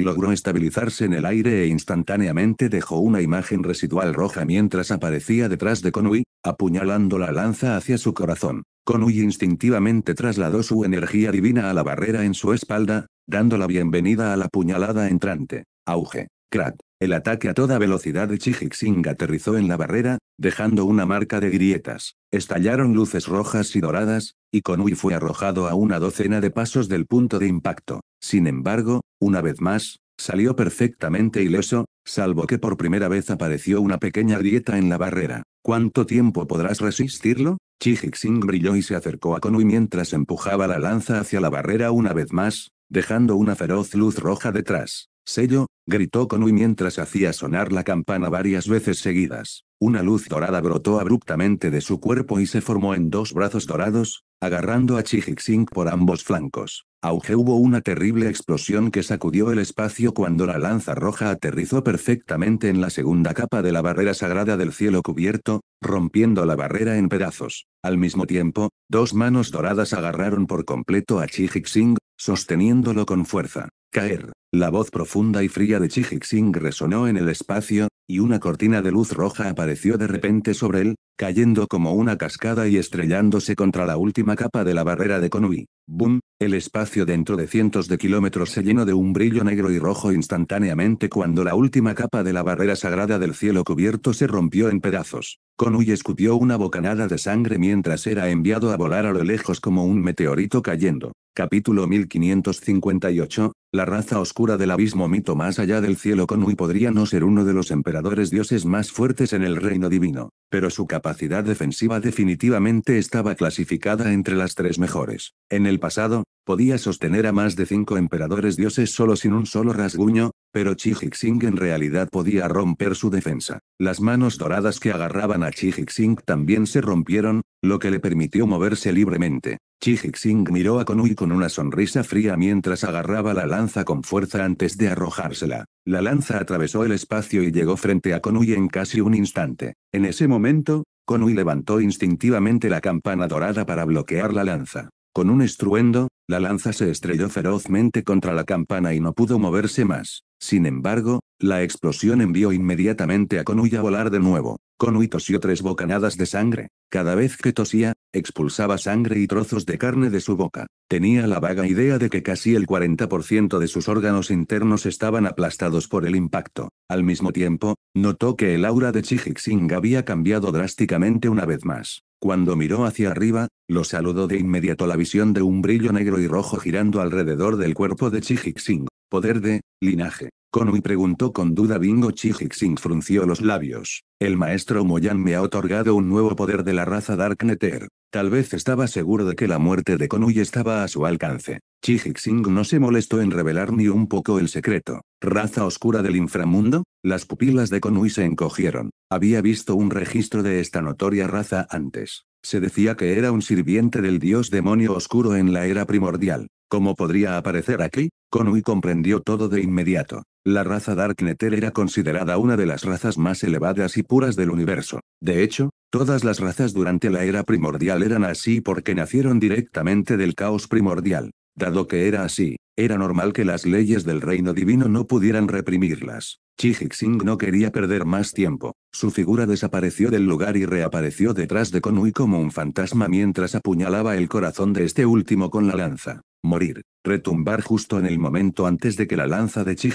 logró estabilizarse en el aire e instantáneamente dejó una imagen residual roja mientras aparecía detrás de Konui, apuñalando la lanza hacia su corazón. Konui instintivamente trasladó su energía divina a la barrera en su espalda, dando la bienvenida a la puñalada entrante. Auge. Crack. El ataque a toda velocidad de Chihixing aterrizó en la barrera, dejando una marca de grietas, estallaron luces rojas y doradas, y Konui fue arrojado a una docena de pasos del punto de impacto. Sin embargo, una vez más, salió perfectamente ileso, salvo que por primera vez apareció una pequeña grieta en la barrera. ¿Cuánto tiempo podrás resistirlo? Chihixing brilló y se acercó a Konui mientras empujaba la lanza hacia la barrera una vez más, dejando una feroz luz roja detrás. Sello, gritó Konui mientras hacía sonar la campana varias veces seguidas. Una luz dorada brotó abruptamente de su cuerpo y se formó en dos brazos dorados, agarrando a Chihixing por ambos flancos. Auge hubo una terrible explosión que sacudió el espacio cuando la lanza roja aterrizó perfectamente en la segunda capa de la barrera sagrada del cielo cubierto, rompiendo la barrera en pedazos. Al mismo tiempo, dos manos doradas agarraron por completo a Chihixing, sosteniéndolo con fuerza. Caer. La voz profunda y fría de Chihixing resonó en el espacio, y una cortina de luz roja apareció de repente sobre él, cayendo como una cascada y estrellándose contra la última capa de la barrera de Konui. ¡Bum! El espacio dentro de cientos de kilómetros se llenó de un brillo negro y rojo instantáneamente cuando la última capa de la barrera sagrada del cielo cubierto se rompió en pedazos. Konui escupió una bocanada de sangre mientras era enviado a volar a lo lejos como un meteorito cayendo. Capítulo 1558, la raza oscura del abismo mito más allá del cielo Konui podría no ser uno de los emperadores dioses más fuertes en el reino divino, pero su capacidad defensiva definitivamente estaba clasificada entre las tres mejores. En el pasado, podía sostener a más de cinco emperadores dioses solo sin un solo rasguño, pero Hixing en realidad podía romper su defensa. Las manos doradas que agarraban a Hixing también se rompieron, lo que le permitió moverse libremente. Chihixing miró a Konui con una sonrisa fría mientras agarraba la lanza con fuerza antes de arrojársela. La lanza atravesó el espacio y llegó frente a Konui en casi un instante. En ese momento, Konui levantó instintivamente la campana dorada para bloquear la lanza. Con un estruendo, la lanza se estrelló ferozmente contra la campana y no pudo moverse más. Sin embargo, la explosión envió inmediatamente a Konui a volar de nuevo. Konui tosió tres bocanadas de sangre. Cada vez que tosía, expulsaba sangre y trozos de carne de su boca. Tenía la vaga idea de que casi el 40% de sus órganos internos estaban aplastados por el impacto. Al mismo tiempo, notó que el aura de Chihixing había cambiado drásticamente una vez más. Cuando miró hacia arriba, lo saludó de inmediato la visión de un brillo negro y rojo girando alrededor del cuerpo de Chihixing. Poder de, linaje. Konui preguntó con duda Bingo Chijixing frunció los labios. El maestro Moyan me ha otorgado un nuevo poder de la raza Darkneter. Tal vez estaba seguro de que la muerte de Konui estaba a su alcance. Chihixing no se molestó en revelar ni un poco el secreto. ¿Raza oscura del inframundo? Las pupilas de Konui se encogieron. Había visto un registro de esta notoria raza antes. Se decía que era un sirviente del dios demonio oscuro en la era primordial. ¿Cómo podría aparecer aquí, Konui comprendió todo de inmediato. La raza Darkneter era considerada una de las razas más elevadas y puras del universo. De hecho, todas las razas durante la era primordial eran así porque nacieron directamente del caos primordial. Dado que era así, era normal que las leyes del reino divino no pudieran reprimirlas. Chi no quería perder más tiempo. Su figura desapareció del lugar y reapareció detrás de Konui como un fantasma mientras apuñalaba el corazón de este último con la lanza. Morir. Retumbar justo en el momento antes de que la lanza de Chi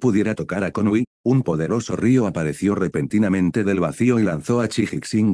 pudiera tocar a Konui, un poderoso río apareció repentinamente del vacío y lanzó a Chi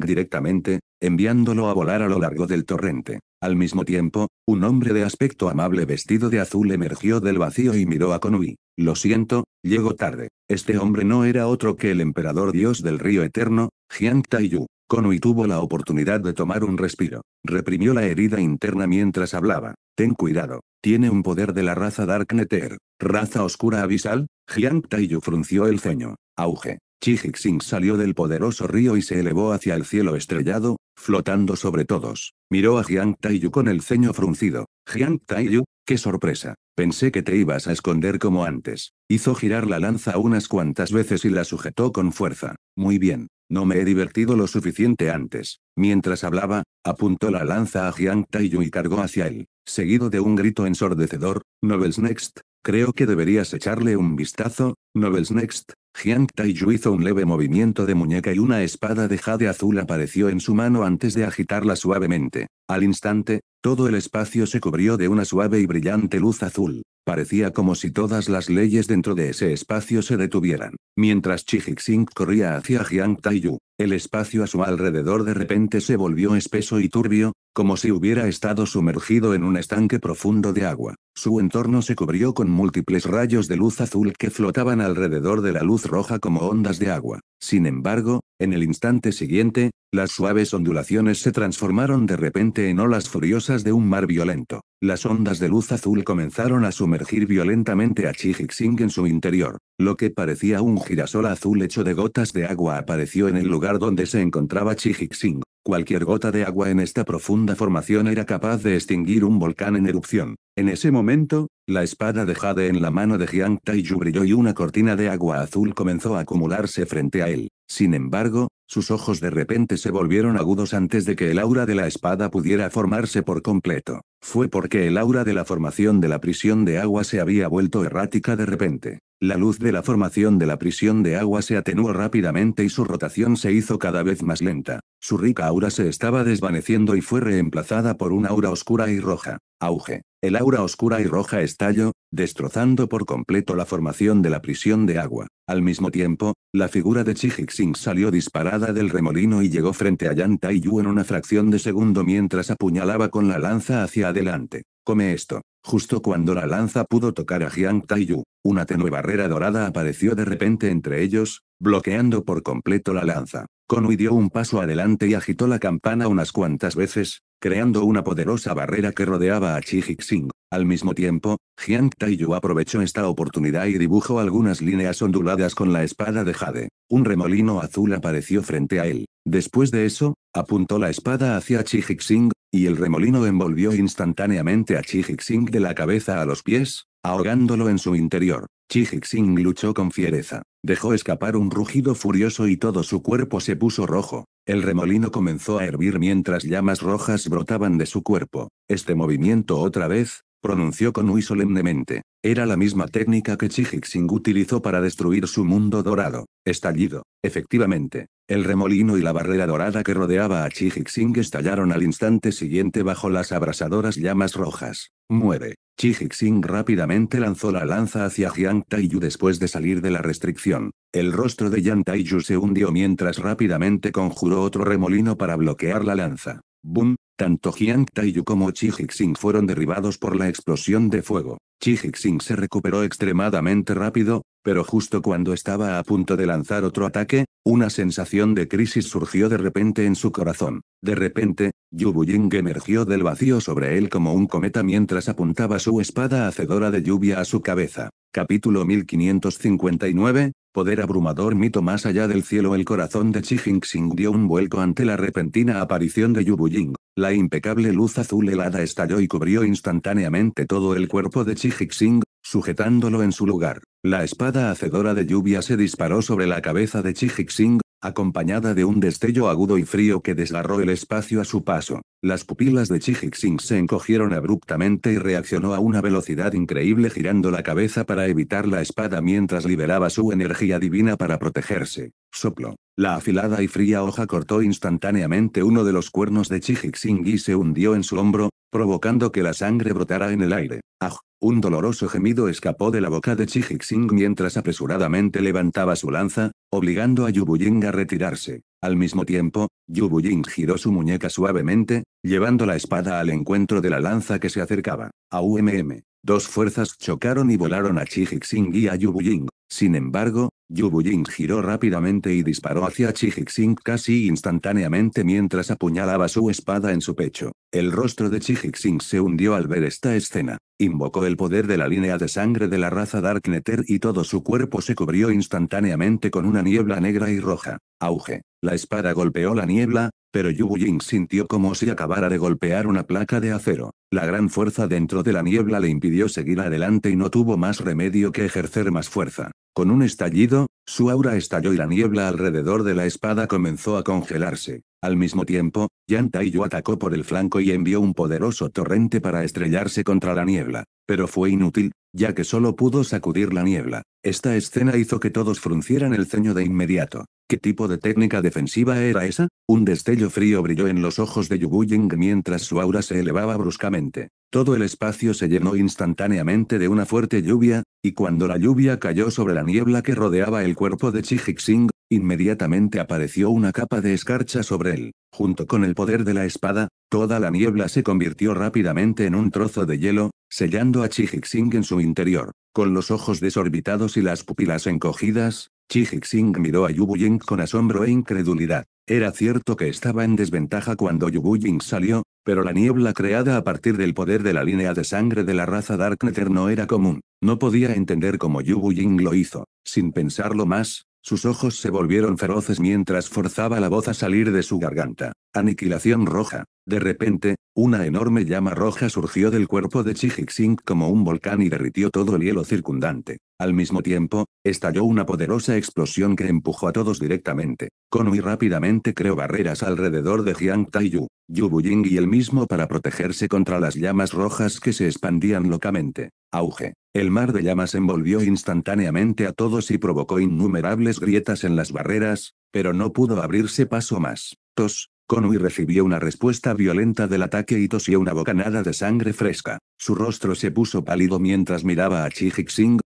directamente, enviándolo a volar a lo largo del torrente. Al mismo tiempo, un hombre de aspecto amable vestido de azul emergió del vacío y miró a Konui. Lo siento, llego tarde. Este hombre no era otro que el emperador dios del río eterno, Jiang Taiyu. Konui tuvo la oportunidad de tomar un respiro. Reprimió la herida interna mientras hablaba. Ten cuidado. Tiene un poder de la raza Darkneter. Raza oscura abisal. Jiang Taiyu frunció el ceño. Auge. Chi Hixing salió del poderoso río y se elevó hacia el cielo estrellado, flotando sobre todos. Miró a Jiang Taiyu con el ceño fruncido. Jiang Taiyu, qué sorpresa. Pensé que te ibas a esconder como antes. Hizo girar la lanza unas cuantas veces y la sujetó con fuerza. Muy bien. No me he divertido lo suficiente antes. Mientras hablaba, apuntó la lanza a Jiang Taiyu y cargó hacia él, seguido de un grito ensordecedor, Novel's Next, Creo que deberías echarle un vistazo, Novels Next. Jiang Taiyu hizo un leve movimiento de muñeca y una espada de jade azul apareció en su mano antes de agitarla suavemente. Al instante, todo el espacio se cubrió de una suave y brillante luz azul. Parecía como si todas las leyes dentro de ese espacio se detuvieran. Mientras Jixing corría hacia Jiang Taiyu, el espacio a su alrededor de repente se volvió espeso y turbio, como si hubiera estado sumergido en un estanque profundo de agua. Su entorno se cubrió con múltiples rayos de luz azul que flotaban alrededor de la luz roja como ondas de agua. Sin embargo, en el instante siguiente, las suaves ondulaciones se transformaron de repente en olas furiosas de un mar violento. Las ondas de luz azul comenzaron a sumergir violentamente a Chijixing en su interior. Lo que parecía un girasol azul hecho de gotas de agua apareció en el lugar donde se encontraba Chijixing. Cualquier gota de agua en esta profunda formación era capaz de extinguir un volcán en erupción. En ese momento, la espada dejada en la mano de Jiang Taiju brilló y una cortina de agua azul comenzó a acumularse frente a él. Sin embargo, sus ojos de repente se volvieron agudos antes de que el aura de la espada pudiera formarse por completo. Fue porque el aura de la formación de la prisión de agua se había vuelto errática de repente. La luz de la formación de la prisión de agua se atenuó rápidamente y su rotación se hizo cada vez más lenta. Su rica aura se estaba desvaneciendo y fue reemplazada por una aura oscura y roja. Auge. El aura oscura y roja estalló, destrozando por completo la formación de la prisión de agua. Al mismo tiempo, la figura de Chihixing salió disparada del remolino y llegó frente a Yang Tai en una fracción de segundo mientras apuñalaba con la lanza hacia adelante. Come esto. Justo cuando la lanza pudo tocar a Tai Taiyu, una tenue barrera dorada apareció de repente entre ellos, bloqueando por completo la lanza. Conui dio un paso adelante y agitó la campana unas cuantas veces, creando una poderosa barrera que rodeaba a Hixing. Al mismo tiempo, Jiang Taiyu aprovechó esta oportunidad y dibujó algunas líneas onduladas con la espada de Jade. Un remolino azul apareció frente a él. Después de eso, apuntó la espada hacia Hixing, y el remolino envolvió instantáneamente a Hixing de la cabeza a los pies, ahogándolo en su interior chi Hixing luchó con fiereza. Dejó escapar un rugido furioso y todo su cuerpo se puso rojo. El remolino comenzó a hervir mientras llamas rojas brotaban de su cuerpo. Este movimiento otra vez, pronunció con muy solemnemente. Era la misma técnica que Hixing utilizó para destruir su mundo dorado. Estallido. Efectivamente. El remolino y la barrera dorada que rodeaba a Hixing estallaron al instante siguiente bajo las abrasadoras llamas rojas. Muere. Chi rápidamente lanzó la lanza hacia Jiang Taiyu después de salir de la restricción. El rostro de Jiang Taiyu se hundió mientras rápidamente conjuró otro remolino para bloquear la lanza. ¡Bum! Tanto Jiang Taiyu como Chi fueron derribados por la explosión de fuego. Chi se recuperó extremadamente rápido, pero justo cuando estaba a punto de lanzar otro ataque, una sensación de crisis surgió de repente en su corazón. De repente, Yu emergió del vacío sobre él como un cometa mientras apuntaba su espada hacedora de lluvia a su cabeza. Capítulo 1559, Poder abrumador mito más allá del cielo El corazón de Chi Xing dio un vuelco ante la repentina aparición de Yu Ying. La impecable luz azul helada estalló y cubrió instantáneamente todo el cuerpo de Chi Xing, sujetándolo en su lugar. La espada hacedora de lluvia se disparó sobre la cabeza de Hixing, acompañada de un destello agudo y frío que desgarró el espacio a su paso. Las pupilas de Hixing se encogieron abruptamente y reaccionó a una velocidad increíble girando la cabeza para evitar la espada mientras liberaba su energía divina para protegerse. Soplo. La afilada y fría hoja cortó instantáneamente uno de los cuernos de Hixing y se hundió en su hombro, provocando que la sangre brotara en el aire. ¡Aj! Un doloroso gemido escapó de la boca de Chihixing mientras apresuradamente levantaba su lanza, obligando a Yubuying a retirarse. Al mismo tiempo, Yubuying giró su muñeca suavemente, llevando la espada al encuentro de la lanza que se acercaba. A UMM. Dos fuerzas chocaron y volaron a Chijixing y a Yubuying. Sin embargo, Yu giró rápidamente y disparó hacia Chi Hixing casi instantáneamente mientras apuñalaba su espada en su pecho. El rostro de Chi Hixing se hundió al ver esta escena. Invocó el poder de la línea de sangre de la raza Darkneter y todo su cuerpo se cubrió instantáneamente con una niebla negra y roja. Auge. La espada golpeó la niebla, pero Yu Ying sintió como si acabara de golpear una placa de acero. La gran fuerza dentro de la niebla le impidió seguir adelante y no tuvo más remedio que ejercer más fuerza. Con un estallido, su aura estalló y la niebla alrededor de la espada comenzó a congelarse. Al mismo tiempo, Yan Yu atacó por el flanco y envió un poderoso torrente para estrellarse contra la niebla, pero fue inútil, ya que solo pudo sacudir la niebla. Esta escena hizo que todos fruncieran el ceño de inmediato. ¿Qué tipo de técnica defensiva era esa? Un destello frío brilló en los ojos de Yu Ying mientras su aura se elevaba bruscamente. Todo el espacio se llenó instantáneamente de una fuerte lluvia, y cuando la lluvia cayó sobre la niebla que rodeaba el cuerpo de Chi Hixing, Inmediatamente apareció una capa de escarcha sobre él. Junto con el poder de la espada, toda la niebla se convirtió rápidamente en un trozo de hielo, sellando a Chihixing en su interior. Con los ojos desorbitados y las pupilas encogidas, Chihixing miró a Yubuying con asombro e incredulidad. Era cierto que estaba en desventaja cuando Yubuying salió, pero la niebla creada a partir del poder de la línea de sangre de la raza Darkneter no era común. No podía entender cómo Yu Ying lo hizo. Sin pensarlo más, sus ojos se volvieron feroces mientras forzaba la voz a salir de su garganta. Aniquilación roja. De repente, una enorme llama roja surgió del cuerpo de Chihixing como un volcán y derritió todo el hielo circundante. Al mismo tiempo, estalló una poderosa explosión que empujó a todos directamente. muy rápidamente creó barreras alrededor de Jiang Taiyu, Yu Buying y el mismo para protegerse contra las llamas rojas que se expandían locamente. Auge. El mar de llamas envolvió instantáneamente a todos y provocó innumerables grietas en las barreras, pero no pudo abrirse paso más. Tos, Conui recibió una respuesta violenta del ataque y tosió una bocanada de sangre fresca. Su rostro se puso pálido mientras miraba a Chi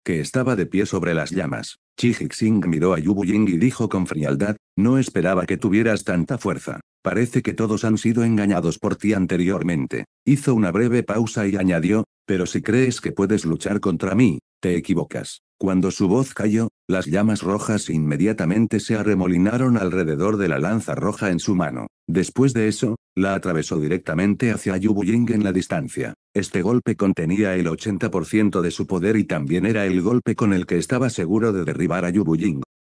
que estaba de pie sobre las llamas. Chi miró a Yubu Ying y dijo con frialdad, no esperaba que tuvieras tanta fuerza. Parece que todos han sido engañados por ti anteriormente. Hizo una breve pausa y añadió, pero si crees que puedes luchar contra mí, te equivocas. Cuando su voz cayó, las llamas rojas inmediatamente se arremolinaron alrededor de la lanza roja en su mano. Después de eso, la atravesó directamente hacia Yu en la distancia. Este golpe contenía el 80% de su poder y también era el golpe con el que estaba seguro de derribar a Yu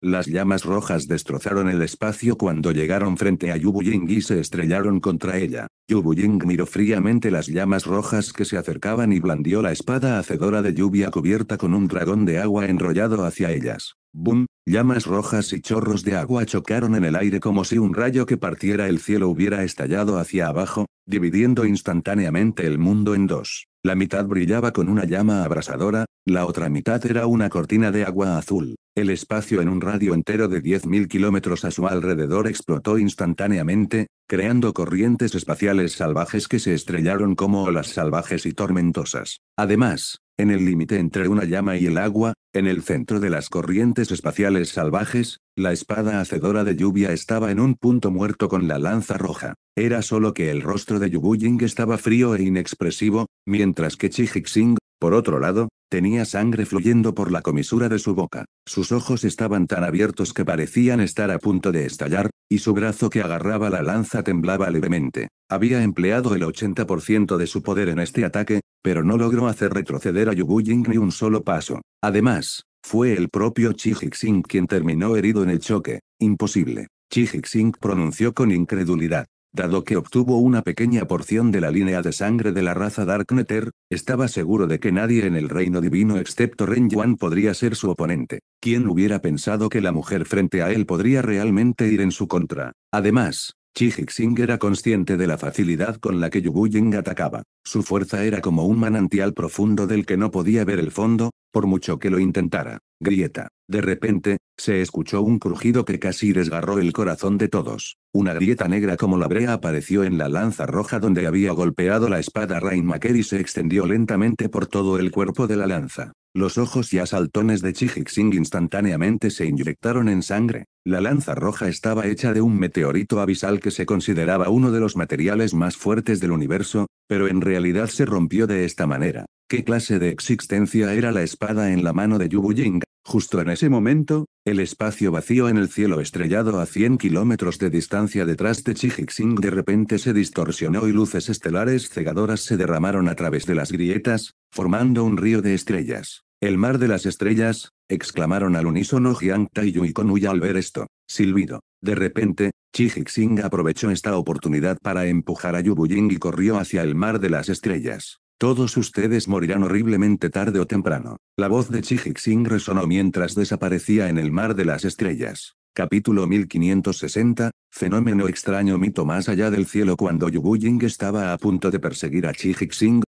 las llamas rojas destrozaron el espacio cuando llegaron frente a Yubu y se estrellaron contra ella. Yubu miró fríamente las llamas rojas que se acercaban y blandió la espada hacedora de lluvia cubierta con un dragón de agua enrollado hacia ellas. ¡Bum! Llamas rojas y chorros de agua chocaron en el aire como si un rayo que partiera el cielo hubiera estallado hacia abajo, dividiendo instantáneamente el mundo en dos. La mitad brillaba con una llama abrasadora, la otra mitad era una cortina de agua azul. El espacio en un radio entero de 10.000 kilómetros a su alrededor explotó instantáneamente, creando corrientes espaciales salvajes que se estrellaron como olas salvajes y tormentosas. Además, en el límite entre una llama y el agua, en el centro de las corrientes espaciales salvajes, la espada hacedora de lluvia estaba en un punto muerto con la lanza roja. Era solo que el rostro de Yubuying estaba frío e inexpresivo, mientras que Chihixing, por otro lado, tenía sangre fluyendo por la comisura de su boca, sus ojos estaban tan abiertos que parecían estar a punto de estallar, y su brazo que agarraba la lanza temblaba levemente. Había empleado el 80% de su poder en este ataque, pero no logró hacer retroceder a Jing ni un solo paso. Además, fue el propio Chi Hixing quien terminó herido en el choque. Imposible. Hixing pronunció con incredulidad. Dado que obtuvo una pequeña porción de la línea de sangre de la raza Darkneter, estaba seguro de que nadie en el reino divino excepto Ren Yuan podría ser su oponente. ¿Quién hubiera pensado que la mujer frente a él podría realmente ir en su contra? Además, Chi Hixing era consciente de la facilidad con la que Ying atacaba. Su fuerza era como un manantial profundo del que no podía ver el fondo, por mucho que lo intentara. Grieta. De repente, se escuchó un crujido que casi desgarró el corazón de todos. Una grieta negra como la brea apareció en la lanza roja donde había golpeado la espada Rainmaker y se extendió lentamente por todo el cuerpo de la lanza. Los ojos y asaltones de Chihixing instantáneamente se inyectaron en sangre. La lanza roja estaba hecha de un meteorito abisal que se consideraba uno de los materiales más fuertes del universo, pero en realidad se rompió de esta manera. ¿Qué clase de existencia era la espada en la mano de Yubu Ying? Justo en ese momento, el espacio vacío en el cielo estrellado a 100 kilómetros de distancia detrás de Chihixing de repente se distorsionó y luces estelares cegadoras se derramaron a través de las grietas, formando un río de estrellas. El mar de las estrellas, exclamaron al unísono Jiang Taiyu y Konuya al ver esto. Silbido. De repente, Hixing aprovechó esta oportunidad para empujar a Yubuying y corrió hacia el mar de las estrellas. Todos ustedes morirán horriblemente tarde o temprano. La voz de Hixing resonó mientras desaparecía en el mar de las estrellas. Capítulo 1560, fenómeno extraño mito más allá del cielo Cuando Yu estaba a punto de perseguir a Chi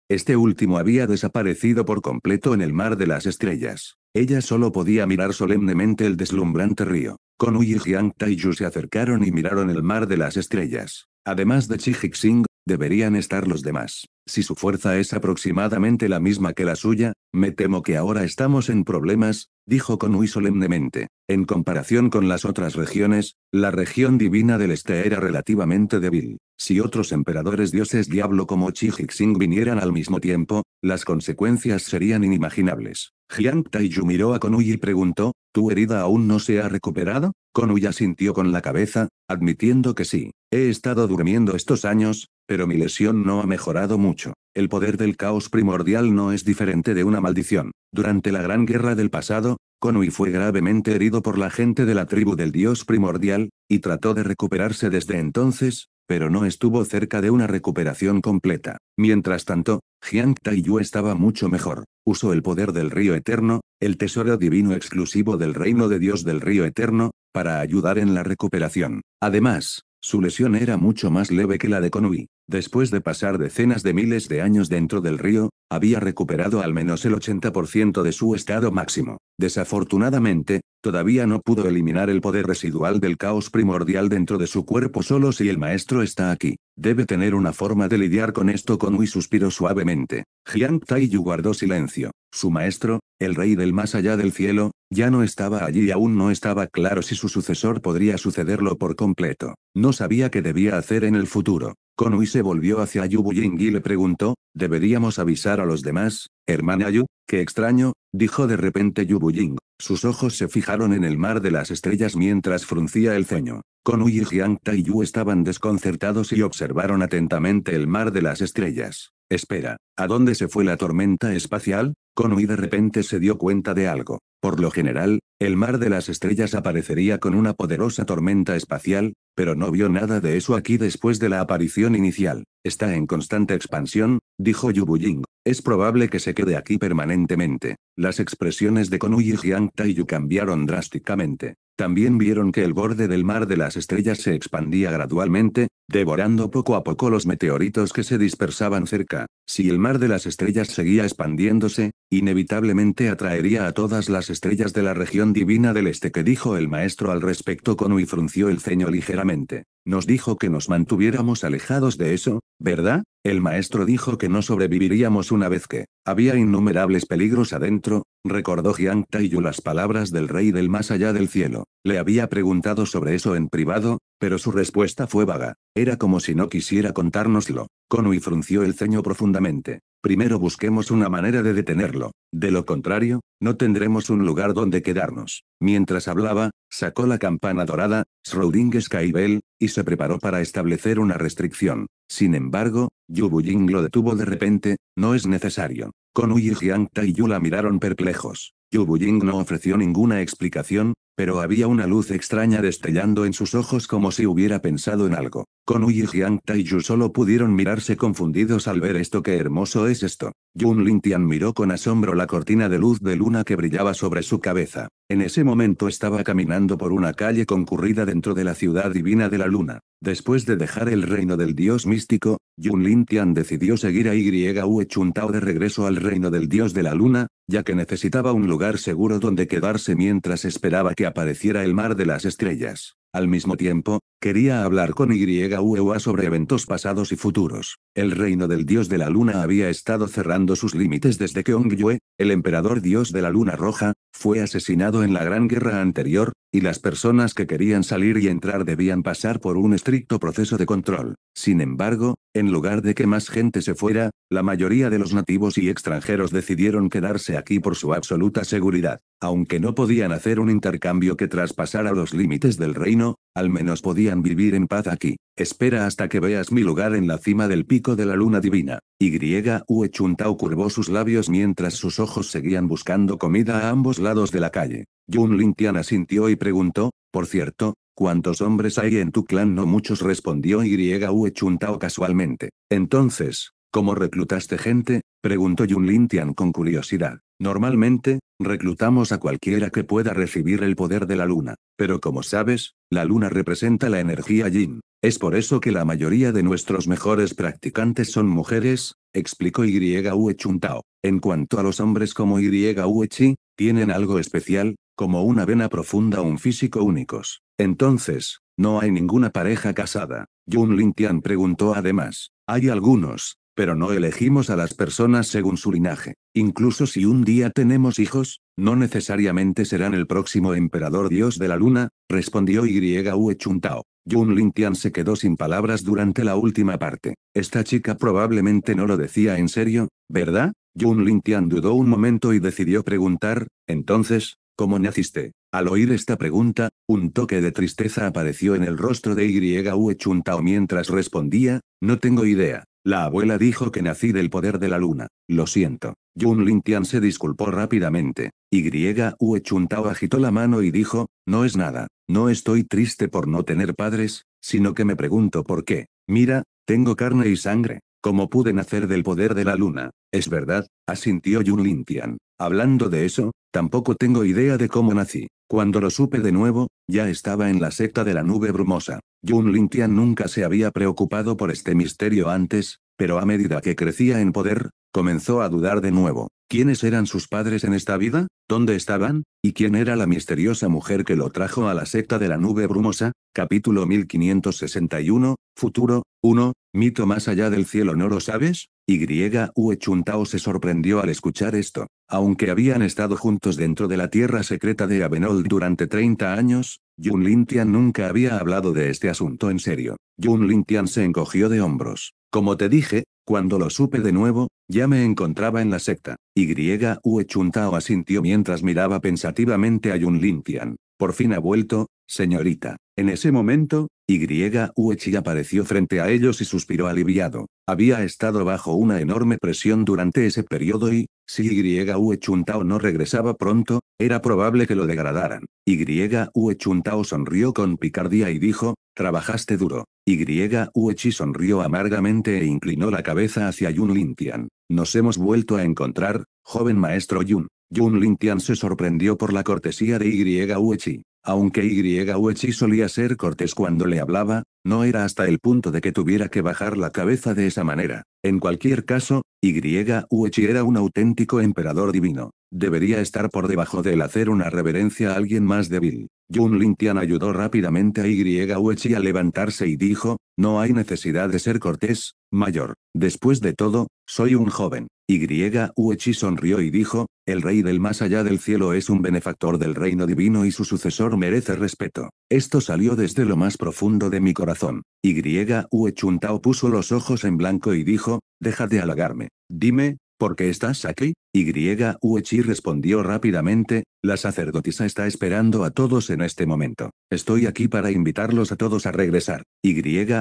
este último había desaparecido por completo en el mar de las estrellas. Ella solo podía mirar solemnemente el deslumbrante río. Konu y Jiang Taiyu se acercaron y miraron el mar de las estrellas. Además de Chi Hixing, deberían estar los demás. Si su fuerza es aproximadamente la misma que la suya, me temo que ahora estamos en problemas, dijo Conui solemnemente. En comparación con las otras regiones, la región divina del este era relativamente débil. Si otros emperadores dioses diablo como Hixing vinieran al mismo tiempo, las consecuencias serían inimaginables. Jiang Taiyu miró a Konui y preguntó, ¿tu herida aún no se ha recuperado? Konui asintió con la cabeza, admitiendo que sí. He estado durmiendo estos años, pero mi lesión no ha mejorado mucho. El poder del caos primordial no es diferente de una maldición. Durante la Gran Guerra del pasado, Konui fue gravemente herido por la gente de la tribu del dios primordial, y trató de recuperarse desde entonces, pero no estuvo cerca de una recuperación completa. Mientras tanto, Jiang Taiyu estaba mucho mejor. Usó el poder del río eterno, el tesoro divino exclusivo del reino de Dios del río eterno, para ayudar en la recuperación. Además, su lesión era mucho más leve que la de Konui. Después de pasar decenas de miles de años dentro del río, había recuperado al menos el 80% de su estado máximo. Desafortunadamente, Todavía no pudo eliminar el poder residual del caos primordial dentro de su cuerpo solo si el maestro está aquí. Debe tener una forma de lidiar con esto con y suspiró suavemente. Jiang Taiyu guardó silencio. Su maestro, el rey del más allá del cielo, ya no estaba allí y aún no estaba claro si su sucesor podría sucederlo por completo. No sabía qué debía hacer en el futuro. Konui se volvió hacia Yubujing y le preguntó, ¿deberíamos avisar a los demás, hermana Yu, Qué extraño, dijo de repente Yubu Sus ojos se fijaron en el mar de las estrellas mientras fruncía el ceño. Konui y Jiang Yu estaban desconcertados y observaron atentamente el mar de las estrellas. Espera, ¿a dónde se fue la tormenta espacial? Conui de repente se dio cuenta de algo. Por lo general, el mar de las estrellas aparecería con una poderosa tormenta espacial, pero no vio nada de eso aquí después de la aparición inicial. Está en constante expansión, dijo Ying. Es probable que se quede aquí permanentemente. Las expresiones de Konui y Jiang Taiyu cambiaron drásticamente. También vieron que el borde del mar de las estrellas se expandía gradualmente, devorando poco a poco los meteoritos que se dispersaban cerca. Si el mar de las estrellas seguía expandiéndose, inevitablemente atraería a todas las estrellas de la región divina del este que dijo el maestro al respecto con y frunció el ceño ligeramente. Nos dijo que nos mantuviéramos alejados de eso, ¿verdad? El maestro dijo que no sobreviviríamos una vez que había innumerables peligros adentro, Recordó Jiang Taiyu las palabras del rey del más allá del cielo. Le había preguntado sobre eso en privado, pero su respuesta fue vaga. Era como si no quisiera contárnoslo. Conui frunció el ceño profundamente. Primero busquemos una manera de detenerlo. De lo contrario, no tendremos un lugar donde quedarnos. Mientras hablaba, sacó la campana dorada, Sky Bell, y se preparó para establecer una restricción. Sin embargo, Yu lo detuvo de repente, no es necesario. Con y Jiangta y Yu la miraron perplejos. Yu no ofreció ninguna explicación, pero había una luz extraña destellando en sus ojos como si hubiera pensado en algo. Con y Jiang Taiju solo pudieron mirarse confundidos al ver esto. ¡Qué hermoso es esto! Yun Tian miró con asombro la cortina de luz de luna que brillaba sobre su cabeza. En ese momento estaba caminando por una calle concurrida dentro de la ciudad divina de la luna. Después de dejar el reino del dios místico, Yun Lintian decidió seguir a Yue Chuntao de regreso al reino del dios de la luna, ya que necesitaba un lugar seguro donde quedarse mientras esperaba que apareciera el mar de las estrellas. Al mismo tiempo, quería hablar con Uewa sobre eventos pasados y futuros. El reino del dios de la luna había estado cerrando sus límites desde que Yue, el emperador dios de la luna roja, fue asesinado en la Gran Guerra anterior, y las personas que querían salir y entrar debían pasar por un estricto proceso de control. Sin embargo, en lugar de que más gente se fuera, la mayoría de los nativos y extranjeros decidieron quedarse aquí por su absoluta seguridad. Aunque no podían hacer un intercambio que traspasara los límites del reino, al menos podían vivir en paz aquí. Espera hasta que veas mi lugar en la cima del pico de la luna divina. Y Griega Chuntao curvó sus labios mientras sus ojos seguían buscando comida a ambos lados de la calle. Yun Lintian asintió y preguntó, por cierto, ¿cuántos hombres hay en tu clan? No muchos respondió Yue Chuntao casualmente. Entonces, ¿Cómo reclutaste gente? preguntó Yun Tian con curiosidad. Normalmente, reclutamos a cualquiera que pueda recibir el poder de la luna, pero como sabes, la luna representa la energía yin. Es por eso que la mayoría de nuestros mejores practicantes son mujeres, explicó Yue Tao. En cuanto a los hombres como Yue Chi, tienen algo especial, como una vena profunda o un físico únicos. Entonces, no hay ninguna pareja casada. Yun Tian preguntó además, hay algunos, pero no elegimos a las personas según su linaje. Incluso si un día tenemos hijos, no necesariamente serán el próximo emperador dios de la luna, respondió Yue Chuntao. Yun Tian se quedó sin palabras durante la última parte. Esta chica probablemente no lo decía en serio, ¿verdad? Yun Tian dudó un momento y decidió preguntar, entonces, ¿cómo naciste? Al oír esta pregunta, un toque de tristeza apareció en el rostro de Yue Chuntao mientras respondía, no tengo idea. La abuela dijo que nací del poder de la luna. Lo siento. Yun Tian se disculpó rápidamente. Y Ue Chuntao agitó la mano y dijo, no es nada. No estoy triste por no tener padres, sino que me pregunto por qué. Mira, tengo carne y sangre. ¿Cómo pude nacer del poder de la luna? Es verdad, asintió Yun Tian. Hablando de eso, Tampoco tengo idea de cómo nací. Cuando lo supe de nuevo, ya estaba en la secta de la nube brumosa. Jun Tian nunca se había preocupado por este misterio antes, pero a medida que crecía en poder, comenzó a dudar de nuevo. ¿Quiénes eran sus padres en esta vida? ¿Dónde estaban? ¿Y quién era la misteriosa mujer que lo trajo a la secta de la nube brumosa? Capítulo 1561, Futuro, 1, Mito más allá del cielo no lo sabes? Y Uechuntao Chuntao se sorprendió al escuchar esto. Aunque habían estado juntos dentro de la tierra secreta de Avenol durante 30 años, Yun Lintian nunca había hablado de este asunto en serio. Yun Lintian se encogió de hombros. Como te dije, cuando lo supe de nuevo, ya me encontraba en la secta. Y Uechuntao Chuntao asintió mientras miraba pensativamente a Yun Lintian. Por fin ha vuelto, señorita. En ese momento, Yuechi apareció frente a ellos y suspiró aliviado. Había estado bajo una enorme presión durante ese periodo y, si Yuechi Chuntao no regresaba pronto, era probable que lo degradaran. Yuechi Chuntao sonrió con picardía y dijo, trabajaste duro. Yuechi sonrió amargamente e inclinó la cabeza hacia Yun Tian. Nos hemos vuelto a encontrar, joven maestro Yun. Yun Tian se sorprendió por la cortesía de Yuechi. Aunque YUECHI solía ser cortés cuando le hablaba, no era hasta el punto de que tuviera que bajar la cabeza de esa manera. En cualquier caso, YUECHI era un auténtico emperador divino. Debería estar por debajo de él hacer una reverencia a alguien más débil. Jun Lin Tian ayudó rápidamente a YUECHI a levantarse y dijo, no hay necesidad de ser cortés, mayor. Después de todo, soy un joven. Y Uechi sonrió y dijo, el rey del más allá del cielo es un benefactor del reino divino y su sucesor merece respeto. Esto salió desde lo más profundo de mi corazón. Y Uechuntao puso los ojos en blanco y dijo, deja de halagarme. Dime, ¿por qué estás aquí? Y Uechi respondió rápidamente, la sacerdotisa está esperando a todos en este momento. Estoy aquí para invitarlos a todos a regresar. Y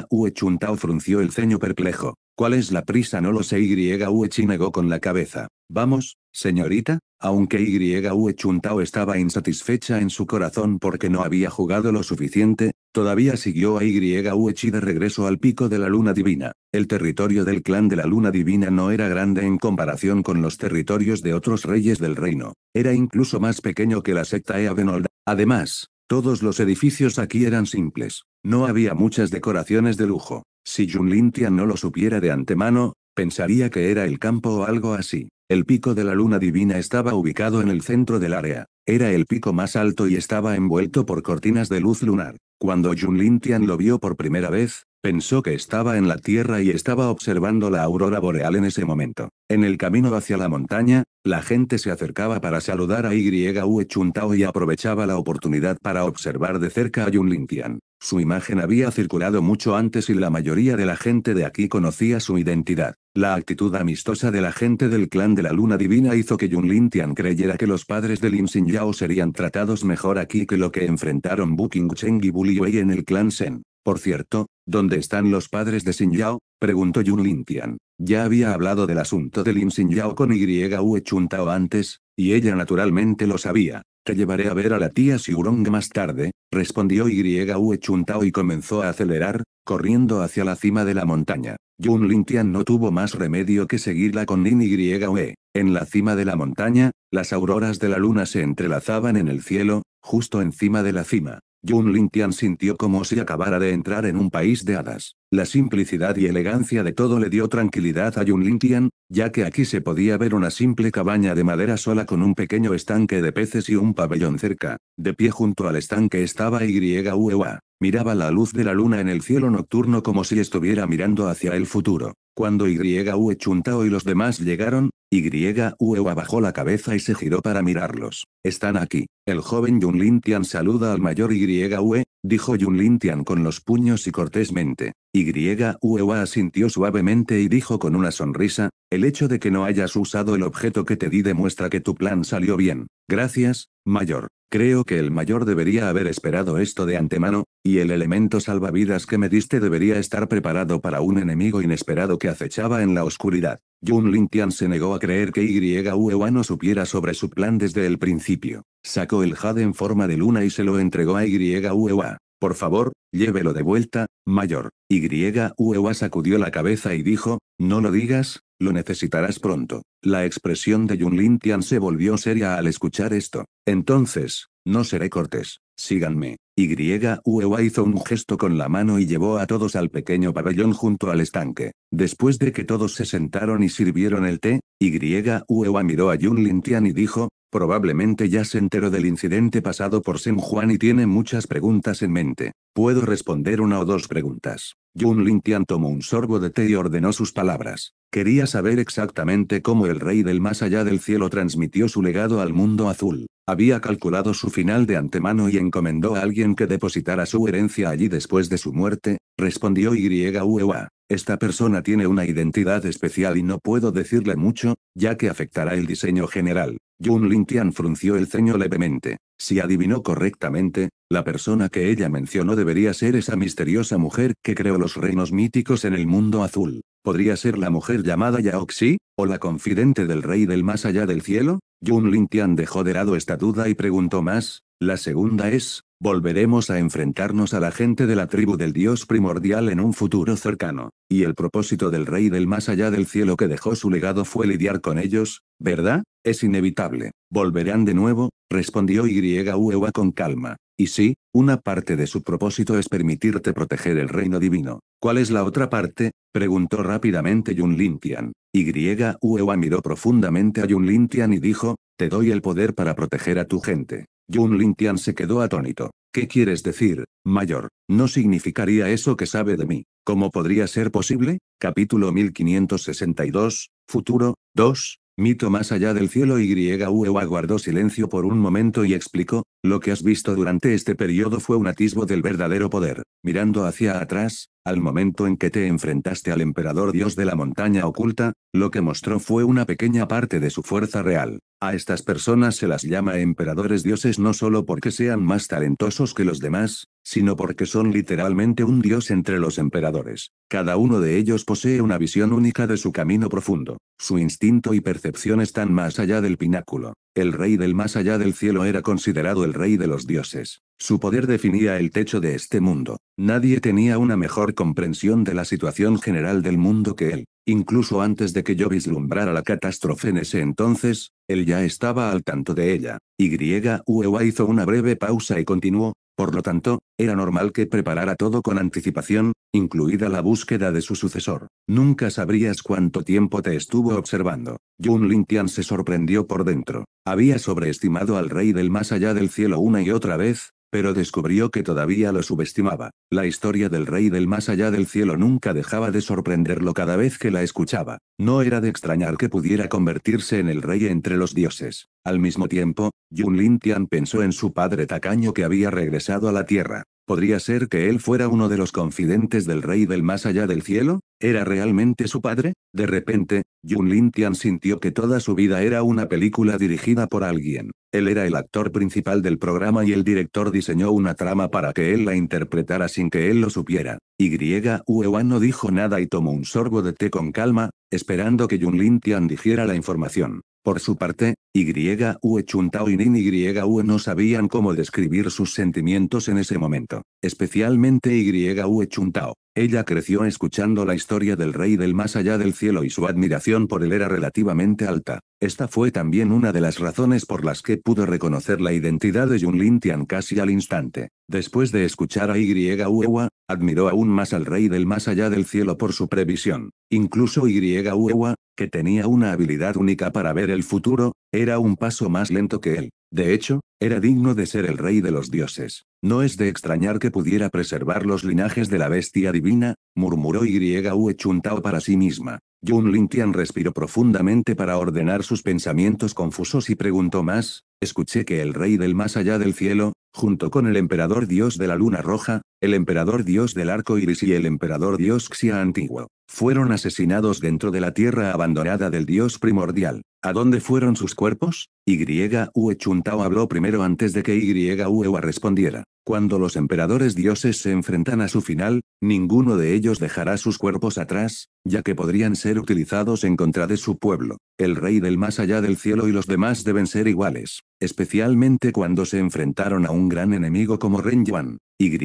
Uechuntao frunció el ceño perplejo. ¿Cuál es la prisa? No lo sé. YUECHI negó con la cabeza. Vamos, señorita, aunque YUE Chuntao estaba insatisfecha en su corazón porque no había jugado lo suficiente, todavía siguió a YUECHI de regreso al pico de la luna divina. El territorio del clan de la luna divina no era grande en comparación con los territorios de otros reyes del reino. Era incluso más pequeño que la secta Eavenold. Además, todos los edificios aquí eran simples. No había muchas decoraciones de lujo. Si Jun Lintian no lo supiera de antemano, pensaría que era el campo o algo así. El pico de la luna divina estaba ubicado en el centro del área. Era el pico más alto y estaba envuelto por cortinas de luz lunar. Cuando Jun Lintian lo vio por primera vez, pensó que estaba en la Tierra y estaba observando la aurora boreal en ese momento. En el camino hacia la montaña, la gente se acercaba para saludar a Yue Chuntao y aprovechaba la oportunidad para observar de cerca a Jun Lintian. Su imagen había circulado mucho antes y la mayoría de la gente de aquí conocía su identidad. La actitud amistosa de la gente del clan de la luna divina hizo que Yun Lin Tian creyera que los padres de Lin Xin Yao serían tratados mejor aquí que lo que enfrentaron Bu Qing Cheng y Bu Wei en el clan Sen. Por cierto, ¿dónde están los padres de Xin Yao? preguntó Yun Lin Tian. Ya había hablado del asunto de Lin Xin Yao con Yue Chuntao antes, y ella naturalmente lo sabía. Te llevaré a ver a la tía Siurong más tarde, respondió Yue Chuntao y comenzó a acelerar, corriendo hacia la cima de la montaña. Yun Lintian no tuvo más remedio que seguirla con Nin Yue. En la cima de la montaña, las auroras de la luna se entrelazaban en el cielo, justo encima de la cima. Yun Tian sintió como si acabara de entrar en un país de hadas. La simplicidad y elegancia de todo le dio tranquilidad a Yun Tian, ya que aquí se podía ver una simple cabaña de madera sola con un pequeño estanque de peces y un pabellón cerca. De pie junto al estanque estaba Yuewa. Miraba la luz de la luna en el cielo nocturno como si estuviera mirando hacia el futuro. Cuando Yue Chuntao y los demás llegaron, Yue bajó la cabeza y se giró para mirarlos. Están aquí. El joven Yun Lin Tian saluda al mayor Yue, dijo Yun Lin Tian con los puños y cortésmente. Yue asintió suavemente y dijo con una sonrisa, el hecho de que no hayas usado el objeto que te di demuestra que tu plan salió bien. Gracias, Mayor. Creo que el mayor debería haber esperado esto de antemano, y el elemento salvavidas que me diste debería estar preparado para un enemigo inesperado que acechaba en la oscuridad. Jun Tian se negó a creer que Yue no supiera sobre su plan desde el principio. Sacó el jade en forma de luna y se lo entregó a Yue. Por favor, llévelo de vuelta, mayor. Yue sacudió la cabeza y dijo, no lo digas, lo necesitarás pronto. La expresión de Yun Lin Tian se volvió seria al escuchar esto. Entonces, no seré cortés. Síganme. Y Uewa hizo un gesto con la mano y llevó a todos al pequeño pabellón junto al estanque. Después de que todos se sentaron y sirvieron el té, Yuewa miró a Yun Tian y dijo, probablemente ya se enteró del incidente pasado por Sen Juan y tiene muchas preguntas en mente. Puedo responder una o dos preguntas. Yun Tian tomó un sorbo de té y ordenó sus palabras. Quería saber exactamente cómo el rey del más allá del cielo transmitió su legado al mundo azul. Había calculado su final de antemano y encomendó a alguien que depositara su herencia allí después de su muerte, respondió Yuewa. Esta persona tiene una identidad especial y no puedo decirle mucho, ya que afectará el diseño general. Yun Lin Tian frunció el ceño levemente. Si adivinó correctamente, la persona que ella mencionó debería ser esa misteriosa mujer que creó los reinos míticos en el mundo azul. ¿Podría ser la mujer llamada Yaoxi, o la confidente del rey del más allá del cielo? Yun Lin Tian dejó de lado esta duda y preguntó más, la segunda es, volveremos a enfrentarnos a la gente de la tribu del Dios primordial en un futuro cercano, y el propósito del Rey del más allá del cielo que dejó su legado fue lidiar con ellos, ¿verdad? Es inevitable, volverán de nuevo, respondió Yuewa con calma. Y sí, una parte de su propósito es permitirte proteger el reino divino. ¿Cuál es la otra parte? preguntó rápidamente Yun Lintian. Yuewa miró profundamente a Yun Lintian y dijo, te doy el poder para proteger a tu gente. Jun Lintian se quedó atónito. ¿Qué quieres decir, mayor? ¿No significaría eso que sabe de mí? ¿Cómo podría ser posible? Capítulo 1562, Futuro, 2, Mito más allá del cielo y Ueu aguardó silencio por un momento y explicó, lo que has visto durante este periodo fue un atisbo del verdadero poder. Mirando hacia atrás, al momento en que te enfrentaste al emperador dios de la montaña oculta, lo que mostró fue una pequeña parte de su fuerza real. A estas personas se las llama emperadores dioses no solo porque sean más talentosos que los demás, sino porque son literalmente un dios entre los emperadores. Cada uno de ellos posee una visión única de su camino profundo. Su instinto y percepción están más allá del pináculo. El rey del más allá del cielo era considerado el rey de los dioses. Su poder definía el techo de este mundo. Nadie tenía una mejor comprensión de la situación general del mundo que él. Incluso antes de que yo vislumbrara la catástrofe en ese entonces, él ya estaba al tanto de ella. Y Uewa hizo una breve pausa y continuó, por lo tanto, era normal que preparara todo con anticipación, incluida la búsqueda de su sucesor. Nunca sabrías cuánto tiempo te estuvo observando. Jun Tian se sorprendió por dentro. Había sobreestimado al rey del más allá del cielo una y otra vez, pero descubrió que todavía lo subestimaba. La historia del rey del más allá del cielo nunca dejaba de sorprenderlo cada vez que la escuchaba. No era de extrañar que pudiera convertirse en el rey entre los dioses. Al mismo tiempo, Yun Lin Tian pensó en su padre tacaño que había regresado a la tierra. ¿Podría ser que él fuera uno de los confidentes del rey del más allá del cielo? ¿Era realmente su padre? De repente, Jun Lin Tian sintió que toda su vida era una película dirigida por alguien. Él era el actor principal del programa y el director diseñó una trama para que él la interpretara sin que él lo supiera. Y Wan no dijo nada y tomó un sorbo de té con calma, esperando que Jun Lin Tian dijera la información. Por su parte, Yue Chuntao y Nin Yue no sabían cómo describir sus sentimientos en ese momento, especialmente Yue Chuntao. Ella creció escuchando la historia del rey del más allá del cielo y su admiración por él era relativamente alta. Esta fue también una de las razones por las que pudo reconocer la identidad de Yunlin Tian casi al instante. Después de escuchar a Yue admiró aún más al rey del más allá del cielo por su previsión. Incluso Yue que tenía una habilidad única para ver el futuro, era un paso más lento que él. De hecho, era digno de ser el rey de los dioses. No es de extrañar que pudiera preservar los linajes de la bestia divina, murmuró Yue Chuntao para sí misma. Yun Lintian respiró profundamente para ordenar sus pensamientos confusos y preguntó más, escuché que el rey del más allá del cielo, junto con el emperador dios de la luna roja, el emperador dios del arco iris y el emperador dios Xia antiguo, fueron asesinados dentro de la tierra abandonada del dios primordial. ¿A dónde fueron sus cuerpos? Yue Chuntao habló primero antes de que Yue respondiera. Cuando los emperadores dioses se enfrentan a su final, ninguno de ellos dejará sus cuerpos atrás, ya que podrían ser utilizados en contra de su pueblo. El rey del más allá del cielo y los demás deben ser iguales, especialmente cuando se enfrentaron a un gran enemigo como Ren Yuan. Y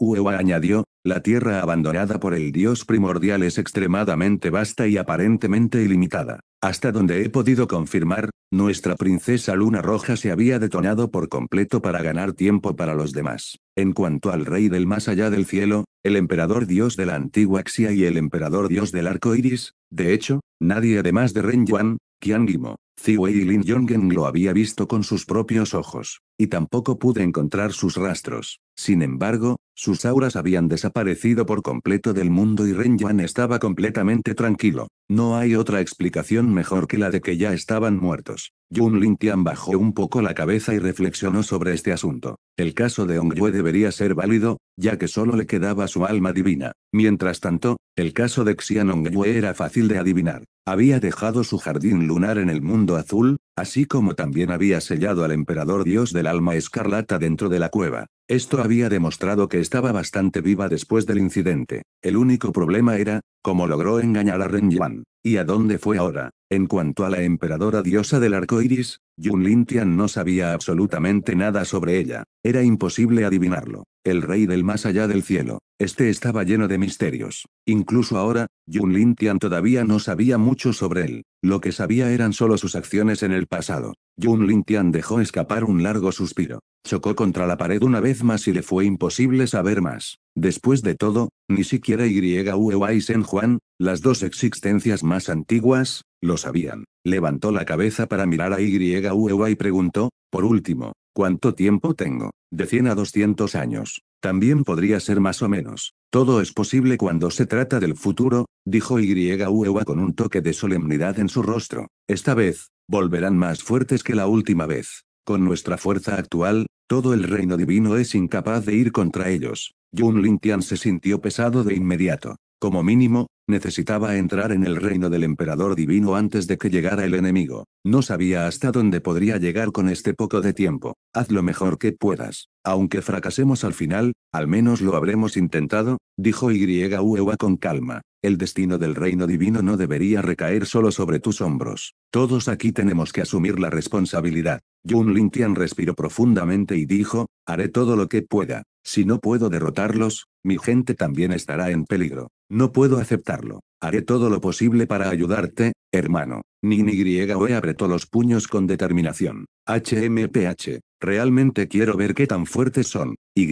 Uewa añadió, la tierra abandonada por el dios primordial es extremadamente vasta y aparentemente ilimitada. Hasta donde he podido confirmar, nuestra princesa Luna Roja se había detonado por completo para ganar tiempo para los demás. En cuanto al rey del más allá del cielo, el emperador dios de la antigua Axia y el emperador dios del arco iris, de hecho, nadie además de Ren Yuan, Qian Yimo, Ziwei y Lin Yongen lo había visto con sus propios ojos, y tampoco pude encontrar sus rastros. Sin embargo, sus auras habían desaparecido por completo del mundo y Ren Yuan estaba completamente tranquilo. No hay otra explicación mejor que la de que ya estaban muertos. Yun Lin Tian bajó un poco la cabeza y reflexionó sobre este asunto. El caso de Ong Yue debería ser válido, ya que solo le quedaba su alma divina. Mientras tanto, el caso de Xian Ong Yue era fácil de adivinar. Había dejado su jardín lunar en el mundo azul, así como también había sellado al emperador dios del alma escarlata dentro de la cueva. Esto había demostrado que estaba bastante viva después del incidente. El único problema era, cómo logró engañar a Ren Yuan. ¿Y a dónde fue ahora? En cuanto a la emperadora diosa del arco iris, Yun Tian no sabía absolutamente nada sobre ella. Era imposible adivinarlo. El rey del más allá del cielo. Este estaba lleno de misterios. Incluso ahora, Yun Lin Tian todavía no sabía mucho sobre él. Lo que sabía eran solo sus acciones en el pasado. Yun Lin Tian dejó escapar un largo suspiro. Chocó contra la pared una vez más y le fue imposible saber más. Después de todo, ni siquiera Yue y Sen Juan, las dos existencias más antiguas, lo sabían. Levantó la cabeza para mirar a Yue y preguntó, por último, ¿Cuánto tiempo tengo? De 100 a 200 años. También podría ser más o menos. Todo es posible cuando se trata del futuro, dijo Yuewa con un toque de solemnidad en su rostro. Esta vez, volverán más fuertes que la última vez. Con nuestra fuerza actual, todo el reino divino es incapaz de ir contra ellos. Yun Tian se sintió pesado de inmediato. Como mínimo, necesitaba entrar en el reino del emperador divino antes de que llegara el enemigo. No sabía hasta dónde podría llegar con este poco de tiempo. Haz lo mejor que puedas. Aunque fracasemos al final, al menos lo habremos intentado, dijo Yuewa con calma. El destino del reino divino no debería recaer solo sobre tus hombros. Todos aquí tenemos que asumir la responsabilidad. Yun Tian respiró profundamente y dijo, haré todo lo que pueda. Si no puedo derrotarlos, mi gente también estará en peligro. No puedo aceptarlo. Haré todo lo posible para ayudarte, Hermano. Nin-Yue apretó los puños con determinación. HMPH. Realmente quiero ver qué tan fuertes son. Y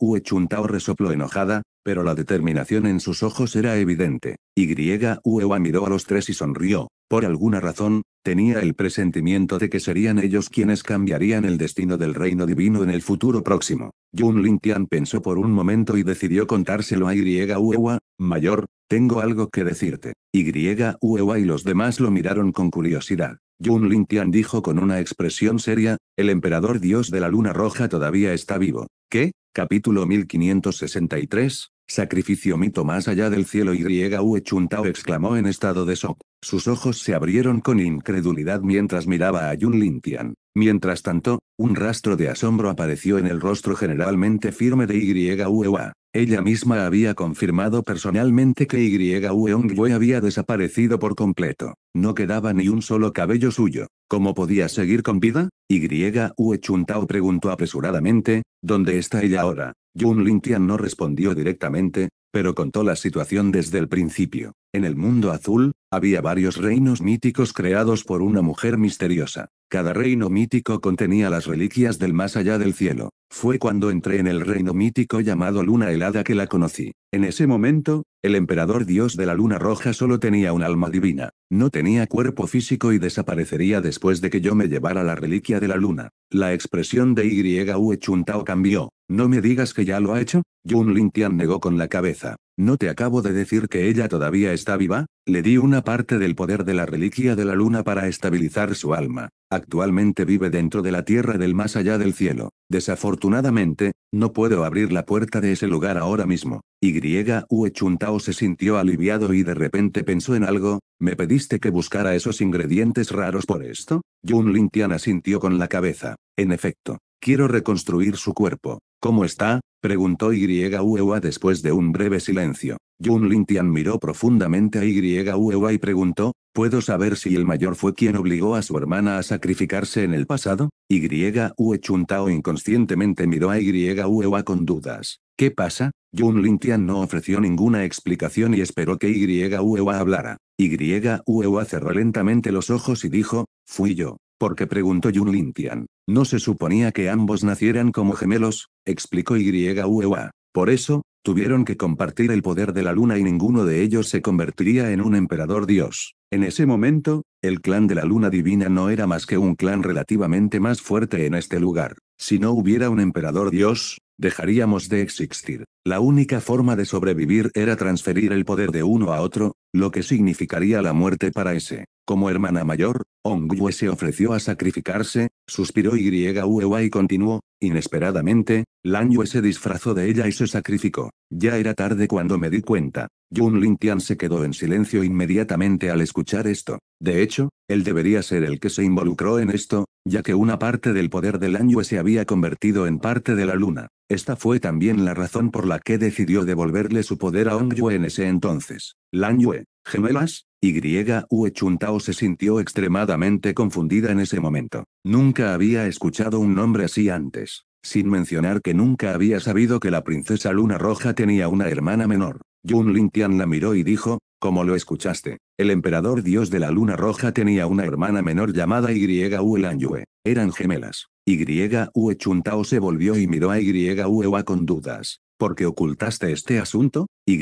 Ue Chuntao resopló enojada, pero la determinación en sus ojos era evidente. Y e miró a los tres y sonrió. Por alguna razón, tenía el presentimiento de que serían ellos quienes cambiarían el destino del reino divino en el futuro próximo. Yun Tian pensó por un momento y decidió contárselo a Y.U.E.Wa, e mayor, tengo algo que decirte. Yuewa y los demás lo miraron con curiosidad. Yun Lintian dijo con una expresión seria, el emperador dios de la luna roja todavía está vivo. ¿Qué? Capítulo 1563, Sacrificio mito más allá del cielo y Ue Chuntao exclamó en estado de shock. Sus ojos se abrieron con incredulidad mientras miraba a Yun Lintian. Mientras tanto, un rastro de asombro apareció en el rostro generalmente firme de Yuewa. Ella misma había confirmado personalmente que Yue había desaparecido por completo. No quedaba ni un solo cabello suyo. ¿Cómo podía seguir con vida? Yue Chuntao preguntó apresuradamente, ¿dónde está ella ahora? Jun Lintian no respondió directamente, pero contó la situación desde el principio. En el mundo azul, había varios reinos míticos creados por una mujer misteriosa. Cada reino mítico contenía las reliquias del más allá del cielo. Fue cuando entré en el reino mítico llamado Luna Helada que la conocí. En ese momento, el emperador dios de la Luna Roja solo tenía un alma divina. No tenía cuerpo físico y desaparecería después de que yo me llevara la reliquia de la Luna. La expresión de Yue Chuntao cambió. No me digas que ya lo ha hecho, Yun Lin Tian negó con la cabeza. ¿No te acabo de decir que ella todavía está viva? Le di una parte del poder de la reliquia de la luna para estabilizar su alma. Actualmente vive dentro de la tierra del más allá del cielo. Desafortunadamente, no puedo abrir la puerta de ese lugar ahora mismo. Y Yue Chuntao se sintió aliviado y de repente pensó en algo. ¿Me pediste que buscara esos ingredientes raros por esto? Yun Lin Tian asintió con la cabeza. En efecto, Quiero reconstruir su cuerpo. ¿Cómo está? preguntó Yuewa después de un breve silencio. Yun Lintian miró profundamente a Yuewa y preguntó, ¿puedo saber si el mayor fue quien obligó a su hermana a sacrificarse en el pasado? Yue Chuntao inconscientemente miró a Yuewa con dudas. ¿Qué pasa? Yun Lintian no ofreció ninguna explicación y esperó que Yuewa hablara. Yuewa cerró lentamente los ojos y dijo, fui yo. Porque preguntó Yun Lintian. No se suponía que ambos nacieran como gemelos, explicó Yuewa. Por eso, tuvieron que compartir el poder de la luna y ninguno de ellos se convertiría en un emperador dios. En ese momento, el clan de la luna divina no era más que un clan relativamente más fuerte en este lugar. Si no hubiera un emperador dios, dejaríamos de existir. La única forma de sobrevivir era transferir el poder de uno a otro, lo que significaría la muerte para ese. Como hermana mayor, Ong Yue se ofreció a sacrificarse, suspiró y continuó, inesperadamente, Lan Yue se disfrazó de ella y se sacrificó. Ya era tarde cuando me di cuenta. Yun Lin Tian se quedó en silencio inmediatamente al escuchar esto. De hecho, él debería ser el que se involucró en esto, ya que una parte del poder de Lan Yue se había convertido en parte de la luna. Esta fue también la razón por la que decidió devolverle su poder a Ong Yue en ese entonces. Lan Yue, gemelas, Yue Chuntao se sintió extremadamente confundida en ese momento. Nunca había escuchado un nombre así antes, sin mencionar que nunca había sabido que la princesa Luna Roja tenía una hermana menor. Yun Lin Tian la miró y dijo, como lo escuchaste, el emperador dios de la Luna Roja tenía una hermana menor llamada Yue Lan Yue. Eran gemelas. Yue Chuntao se volvió y miró a Yue con dudas. ¿Por qué ocultaste este asunto? Y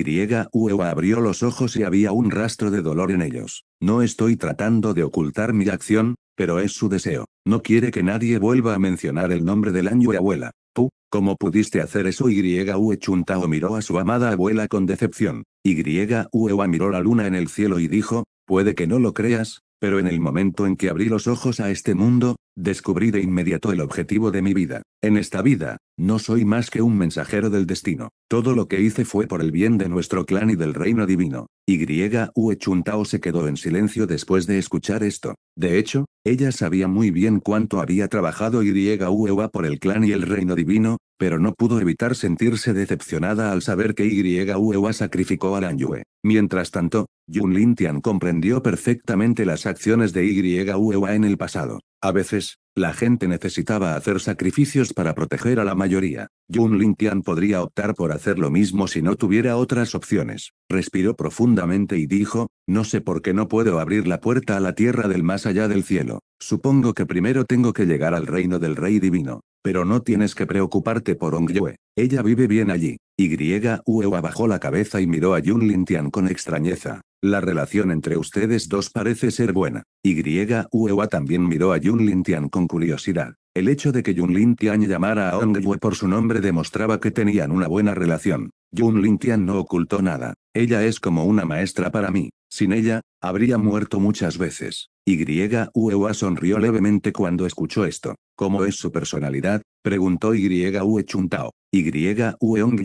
Uewa abrió los ojos y había un rastro de dolor en ellos. No estoy tratando de ocultar mi acción, pero es su deseo. No quiere que nadie vuelva a mencionar el nombre del año y abuela. Tú, ¿cómo pudiste hacer eso? Y Chuntao miró a su amada abuela con decepción. Y Uewa miró la luna en el cielo y dijo, puede que no lo creas, pero en el momento en que abrí los ojos a este mundo, descubrí de inmediato el objetivo de mi vida. En esta vida, no soy más que un mensajero del destino. Todo lo que hice fue por el bien de nuestro clan y del reino divino. Y Ue Chuntao se quedó en silencio después de escuchar esto. De hecho, ella sabía muy bien cuánto había trabajado Y Ueva por el clan y el reino divino, pero no pudo evitar sentirse decepcionada al saber que Yue sacrificó a Lan Yue. Mientras tanto, Yun Tian comprendió perfectamente las acciones de Yue en el pasado. A veces, la gente necesitaba hacer sacrificios para proteger a la mayoría. Jun Tian podría optar por hacer lo mismo si no tuviera otras opciones. Respiró profundamente y dijo, no sé por qué no puedo abrir la puerta a la tierra del más allá del cielo. Supongo que primero tengo que llegar al reino del rey divino. Pero no tienes que preocuparte por Yue. Ella vive bien allí. Yuewa bajó la cabeza y miró a Yun Tian con extrañeza. La relación entre ustedes dos parece ser buena. Yuewa también miró a Yun Tian con curiosidad. El hecho de que Yun Tian llamara a Ong por su nombre demostraba que tenían una buena relación. Yun Tian no ocultó nada. Ella es como una maestra para mí. Sin ella, habría muerto muchas veces. Yuewa sonrió levemente cuando escuchó esto. ¿Cómo es su personalidad? preguntó Yue Chuntao. Y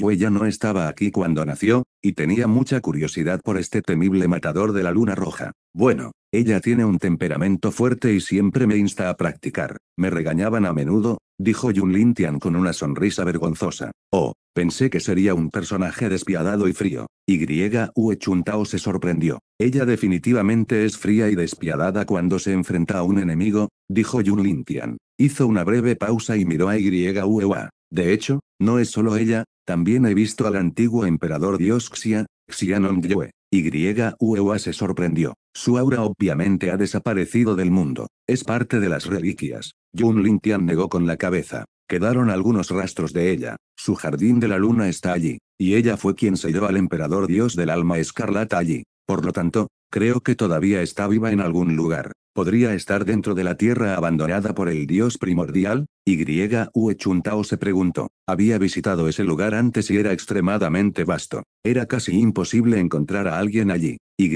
wei ya no estaba aquí cuando nació, y tenía mucha curiosidad por este temible matador de la luna roja. Bueno, ella tiene un temperamento fuerte y siempre me insta a practicar. Me regañaban a menudo, dijo Yun Lin Tian con una sonrisa vergonzosa. Oh, pensé que sería un personaje despiadado y frío. Y Ue Chuntao se sorprendió. Ella definitivamente es fría y despiadada cuando se enfrenta a un enemigo, dijo Yun Lin Tian. Hizo una breve pausa y miró a Yeua. De hecho, no es solo ella, también he visto al antiguo emperador dios y Xianongyue. Yue se sorprendió. Su aura obviamente ha desaparecido del mundo. Es parte de las reliquias. Yun Lin Tian negó con la cabeza. Quedaron algunos rastros de ella. Su jardín de la luna está allí. Y ella fue quien se selló al emperador dios del alma escarlata allí. Por lo tanto, Creo que todavía está viva en algún lugar. Podría estar dentro de la tierra abandonada por el dios primordial, y Ue Chuntao se preguntó. Había visitado ese lugar antes y era extremadamente vasto. Era casi imposible encontrar a alguien allí. Y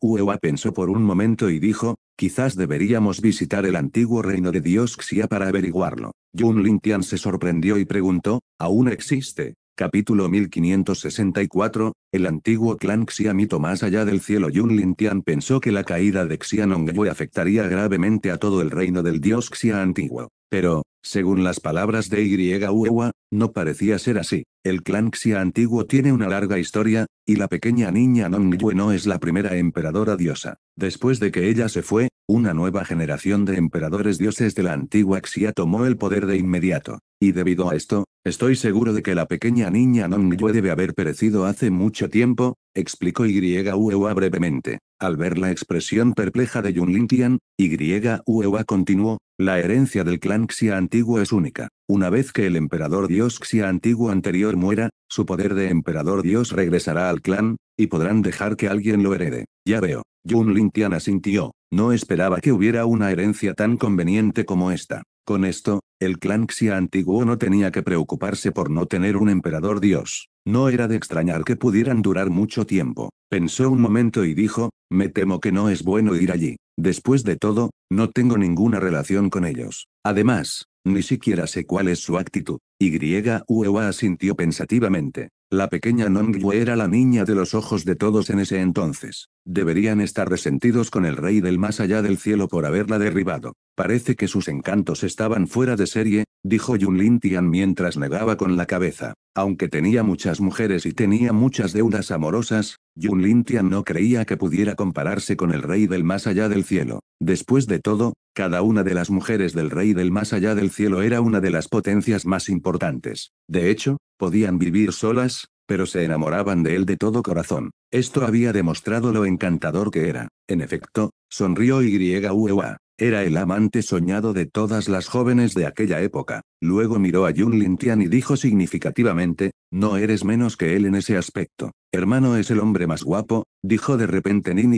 Uewa pensó por un momento y dijo, quizás deberíamos visitar el antiguo reino de dios Xia para averiguarlo. Jun Lintian se sorprendió y preguntó, ¿aún existe? Capítulo 1564, el antiguo clan mito más allá del cielo Yun Tian pensó que la caída de Nongyue afectaría gravemente a todo el reino del dios Xia antiguo. Pero, según las palabras de Yuewa, no parecía ser así. El clan Xia antiguo tiene una larga historia, y la pequeña niña Nongyue no es la primera emperadora diosa. Después de que ella se fue, una nueva generación de emperadores dioses de la antigua Xia tomó el poder de inmediato. Y debido a esto, estoy seguro de que la pequeña niña Nongyue debe haber perecido hace mucho tiempo, explicó Yuewa brevemente. Al ver la expresión perpleja de Lin Tian, Yuewa continuó, la herencia del clan Xia antiguo es única. Una vez que el emperador dios Xia antiguo anterior muera, su poder de emperador dios regresará al clan, y podrán dejar que alguien lo herede. Ya veo. Yun Tian asintió. No esperaba que hubiera una herencia tan conveniente como esta. Con esto, el clan Xia antiguo no tenía que preocuparse por no tener un emperador dios. No era de extrañar que pudieran durar mucho tiempo. Pensó un momento y dijo, me temo que no es bueno ir allí. Después de todo, no tengo ninguna relación con ellos. Además, ni siquiera sé cuál es su actitud. Y Uewa asintió pensativamente. La pequeña Yue era la niña de los ojos de todos en ese entonces. Deberían estar resentidos con el rey del más allá del cielo por haberla derribado. Parece que sus encantos estaban fuera de serie, dijo Yun Lin Tian mientras negaba con la cabeza. Aunque tenía muchas mujeres y tenía muchas deudas amorosas, Yun Lin Tian no creía que pudiera compararse con el rey del más allá del cielo. Después de todo, cada una de las mujeres del rey del más allá del cielo era una de las potencias más importantes. De hecho, Podían vivir solas, pero se enamoraban de él de todo corazón. Esto había demostrado lo encantador que era. En efecto, sonrió y Uewa, Era el amante soñado de todas las jóvenes de aquella época. Luego miró a Yun Tian y dijo significativamente, no eres menos que él en ese aspecto. Hermano es el hombre más guapo, dijo de repente Nin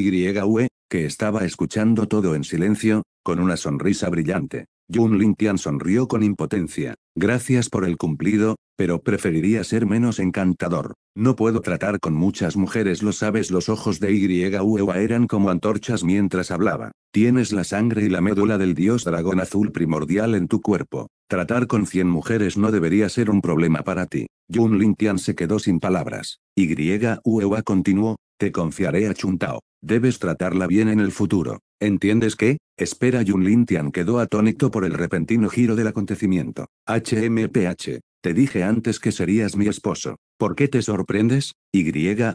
Ue, que estaba escuchando todo en silencio, con una sonrisa brillante. Jun Tian sonrió con impotencia. Gracias por el cumplido, pero preferiría ser menos encantador. No puedo tratar con muchas mujeres, lo sabes. Los ojos de Yuewa eran como antorchas mientras hablaba. Tienes la sangre y la médula del dios dragón azul primordial en tu cuerpo. Tratar con 100 mujeres no debería ser un problema para ti. Jun Tian se quedó sin palabras. Yuewa continuó, te confiaré a Chuntao. Debes tratarla bien en el futuro. ¿Entiendes qué? Espera Yun Tian quedó atónito por el repentino giro del acontecimiento. HMPH. Te dije antes que serías mi esposo. ¿Por qué te sorprendes? Y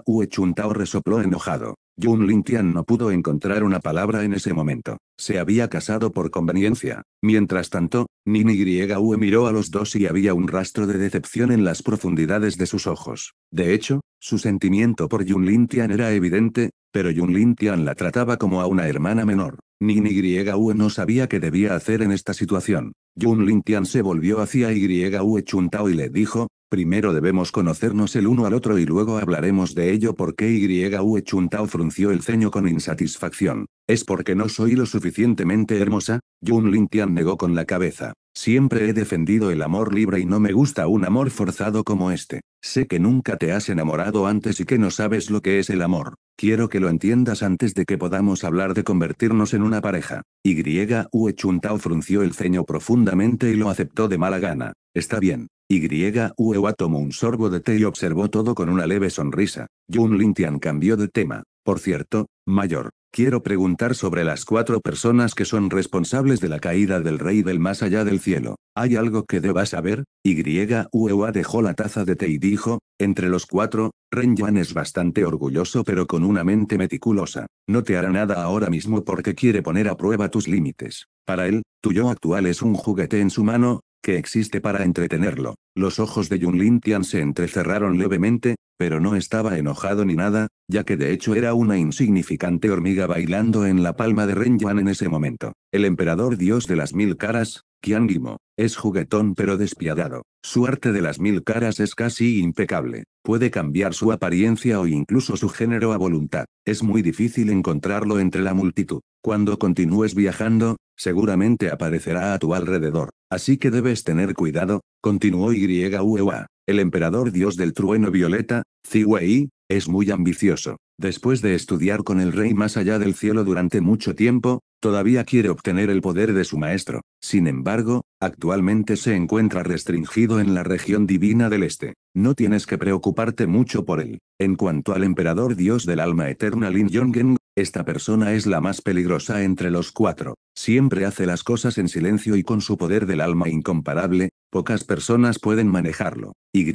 Ue Chuntao resopló enojado. Jun Lintian no pudo encontrar una palabra en ese momento. Se había casado por conveniencia. Mientras tanto, Nini Ue miró a los dos y había un rastro de decepción en las profundidades de sus ojos. De hecho, su sentimiento por Jun Lintian era evidente, pero Jun Lintian la trataba como a una hermana menor. Ning-Yu no sabía qué debía hacer en esta situación. Yun Tian se volvió hacia Yu Chuntao y le dijo, Primero debemos conocernos el uno al otro y luego hablaremos de ello porque Yue Chuntao frunció el ceño con insatisfacción. ¿Es porque no soy lo suficientemente hermosa? Yun Lin Tian negó con la cabeza. Siempre he defendido el amor libre y no me gusta un amor forzado como este. Sé que nunca te has enamorado antes y que no sabes lo que es el amor. Quiero que lo entiendas antes de que podamos hablar de convertirnos en una pareja. Yue Chuntao frunció el ceño profundamente y lo aceptó de mala gana. Está bien, y-U-A tomó un sorbo de té y observó todo con una leve sonrisa. Yun Lintian cambió de tema. Por cierto, mayor, quiero preguntar sobre las cuatro personas que son responsables de la caída del rey del más allá del cielo. ¿Hay algo que debas saber? Y-U-A dejó la taza de té y dijo, entre los cuatro, Ren Yuan es bastante orgulloso pero con una mente meticulosa. No te hará nada ahora mismo porque quiere poner a prueba tus límites. Para él, tu yo actual es un juguete en su mano, que existe para entretenerlo. Los ojos de Yun Lin Tian se entrecerraron levemente, pero no estaba enojado ni nada, ya que de hecho era una insignificante hormiga bailando en la palma de Ren Yuan en ese momento. El emperador dios de las mil caras, Qian Limo, es juguetón pero despiadado. Su arte de las mil caras es casi impecable. Puede cambiar su apariencia o incluso su género a voluntad. Es muy difícil encontrarlo entre la multitud. Cuando continúes viajando, seguramente aparecerá a tu alrededor. Así que debes tener cuidado, continuó Yuewa. El emperador dios del trueno violeta, Ziwei, es muy ambicioso. Después de estudiar con el rey más allá del cielo durante mucho tiempo, todavía quiere obtener el poder de su maestro. Sin embargo, actualmente se encuentra restringido en la región divina del este. No tienes que preocuparte mucho por él. En cuanto al emperador dios del alma eterna Lin Yongen, esta persona es la más peligrosa entre los cuatro. Siempre hace las cosas en silencio y con su poder del alma incomparable, pocas personas pueden manejarlo. Y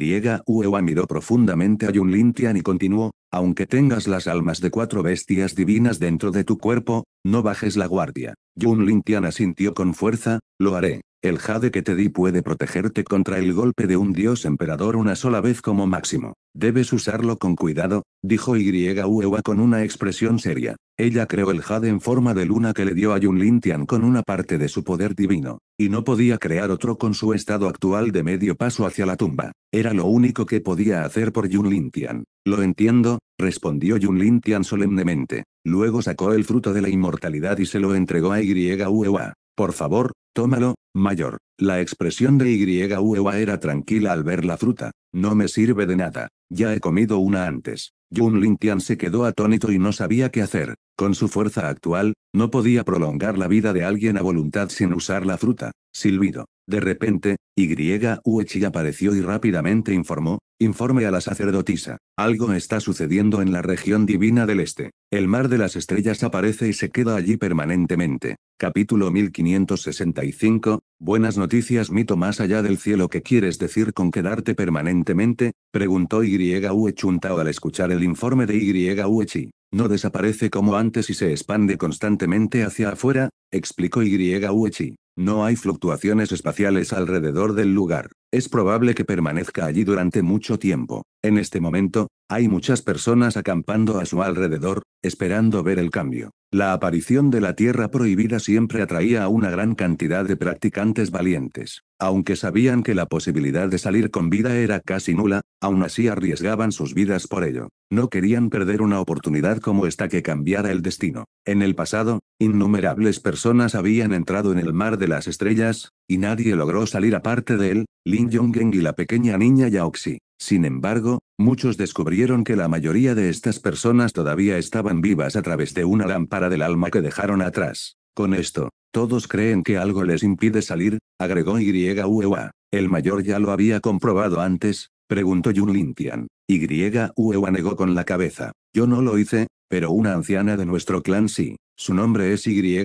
Uewa miró profundamente a Yun Lin Tian y continuó, aunque tengas las almas de cuatro bestias divinas dentro de tu cuerpo, no bajes la guardia. Yun Lin Tian asintió con fuerza, lo haré. El jade que te di puede protegerte contra el golpe de un dios emperador una sola vez como máximo. Debes usarlo con cuidado, dijo Yuewa con una expresión seria. Ella creó el jade en forma de luna que le dio a Yun Lin Tian con una parte de su poder divino, y no podía crear otro con su estado actual de medio paso hacia la tumba. Era lo único que podía hacer por Yun Lin Tian. Lo entiendo, respondió Yun Lin Tian solemnemente. Luego sacó el fruto de la inmortalidad y se lo entregó a Yuewa. Por favor, Tómalo, mayor. La expresión de Yua era tranquila al ver la fruta. No me sirve de nada. Ya he comido una antes. Yun Tian se quedó atónito y no sabía qué hacer. Con su fuerza actual, no podía prolongar la vida de alguien a voluntad sin usar la fruta. Silbido. De repente, Yuechi apareció y rápidamente informó, informe a la sacerdotisa, algo está sucediendo en la región divina del este. El mar de las estrellas aparece y se queda allí permanentemente. Capítulo 1565, Buenas noticias mito más allá del cielo ¿qué quieres decir con quedarte permanentemente? Preguntó Yuechuntao al escuchar el informe de Yuechi. No desaparece como antes y se expande constantemente hacia afuera, explicó Yuechi. No hay fluctuaciones espaciales alrededor del lugar es probable que permanezca allí durante mucho tiempo. En este momento, hay muchas personas acampando a su alrededor, esperando ver el cambio. La aparición de la tierra prohibida siempre atraía a una gran cantidad de practicantes valientes. Aunque sabían que la posibilidad de salir con vida era casi nula, aún así arriesgaban sus vidas por ello. No querían perder una oportunidad como esta que cambiara el destino. En el pasado, innumerables personas habían entrado en el mar de las estrellas, y nadie logró salir aparte de él, Lin Yonggeng y la pequeña niña Yaoxi. Sin embargo, muchos descubrieron que la mayoría de estas personas todavía estaban vivas a través de una lámpara del alma que dejaron atrás. Con esto, todos creen que algo les impide salir, agregó Y.U.E.W.A. El mayor ya lo había comprobado antes, preguntó Yun Lintian. Y.U.E.W.A. negó con la cabeza. Yo no lo hice, pero una anciana de nuestro clan sí. Su nombre es Yue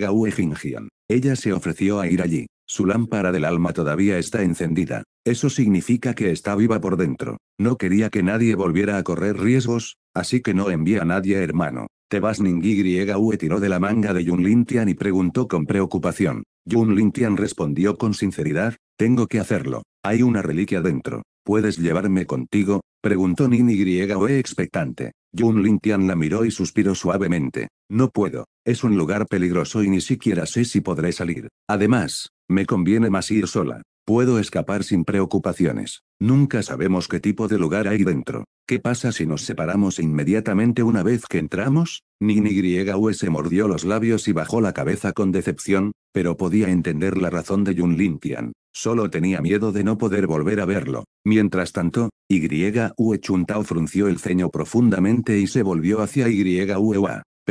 Ella se ofreció a ir allí. Su lámpara del alma todavía está encendida. Eso significa que está viva por dentro. No quería que nadie volviera a correr riesgos, así que no envía a nadie hermano. Te vas Ue tiró de la manga de Yun Tian y preguntó con preocupación. Yun Tian respondió con sinceridad, tengo que hacerlo. Hay una reliquia dentro. ¿Puedes llevarme contigo? Preguntó Nini expectante. Yun Tian la miró y suspiró suavemente. No puedo. Es un lugar peligroso y ni siquiera sé si podré salir. Además, me conviene más ir sola. Puedo escapar sin preocupaciones. Nunca sabemos qué tipo de lugar hay dentro. ¿Qué pasa si nos separamos inmediatamente una vez que entramos? nini Yue se mordió los labios y bajó la cabeza con decepción, pero podía entender la razón de Yun Lin Tian. Solo tenía miedo de no poder volver a verlo. Mientras tanto, Y-Ue Chuntao frunció el ceño profundamente y se volvió hacia y a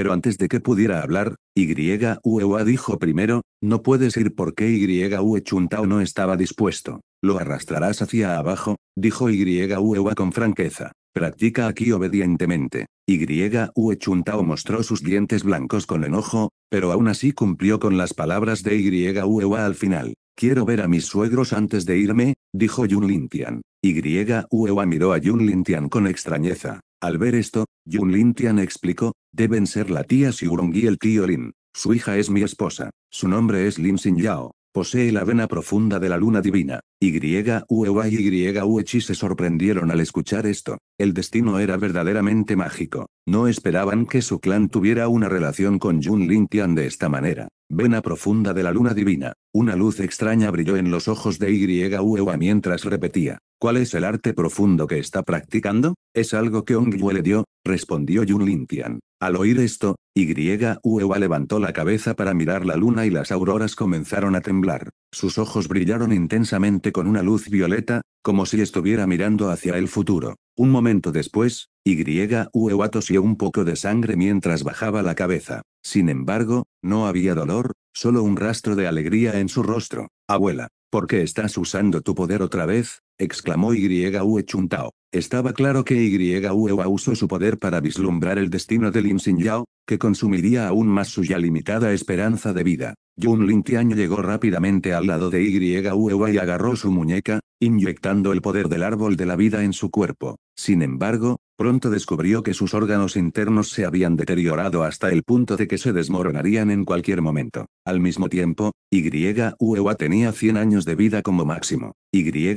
pero antes de que pudiera hablar, Yuewa dijo primero, no puedes ir porque Yue Chuntao no estaba dispuesto. Lo arrastrarás hacia abajo, dijo Yuewa con franqueza. Practica aquí obedientemente. Yue Chuntao mostró sus dientes blancos con enojo, pero aún así cumplió con las palabras de Yuewa al final. Quiero ver a mis suegros antes de irme, dijo Yun Lintian. Yuewa miró a Yun Lintian con extrañeza. Al ver esto, Yun Lin Tian explicó, deben ser la tía Xiurong y el tío Lin. Su hija es mi esposa. Su nombre es Lin Xin Yao. Posee la vena profunda de la luna divina. Yue y Uechi se sorprendieron al escuchar esto. El destino era verdaderamente mágico. No esperaban que su clan tuviera una relación con Jun Lin Tian de esta manera. Vena profunda de la luna divina. Una luz extraña brilló en los ojos de Yuewa mientras repetía. ¿Cuál es el arte profundo que está practicando? Es algo que Ong-Yue le dio, respondió Yun Lintian. Al oír esto, Yuewa levantó la cabeza para mirar la luna y las auroras comenzaron a temblar. Sus ojos brillaron intensamente con una luz violeta, como si estuviera mirando hacia el futuro. Un momento después, Yuewa tosió un poco de sangre mientras bajaba la cabeza. Sin embargo, no había dolor, Solo un rastro de alegría en su rostro. Abuela, ¿por qué estás usando tu poder otra vez? exclamó Yue Chuntao. Estaba claro que Yue usó su poder para vislumbrar el destino de Lin Yao, que consumiría aún más su ya limitada esperanza de vida. Yun Lin Tian llegó rápidamente al lado de Yue y agarró su muñeca, inyectando el poder del árbol de la vida en su cuerpo. Sin embargo, pronto descubrió que sus órganos internos se habían deteriorado hasta el punto de que se desmoronarían en cualquier momento. Al mismo tiempo, Yue tenía 100 años de vida como máximo. Yue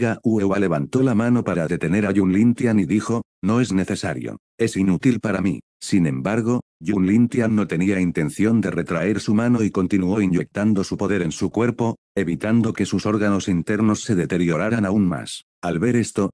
levantó la mano para detener a Yun Lintian y dijo, no es necesario, es inútil para mí. Sin embargo, Yun Lintian no tenía intención de retraer su mano y continuó inyectando su poder en su cuerpo, evitando que sus órganos internos se deterioraran aún más. Al ver esto,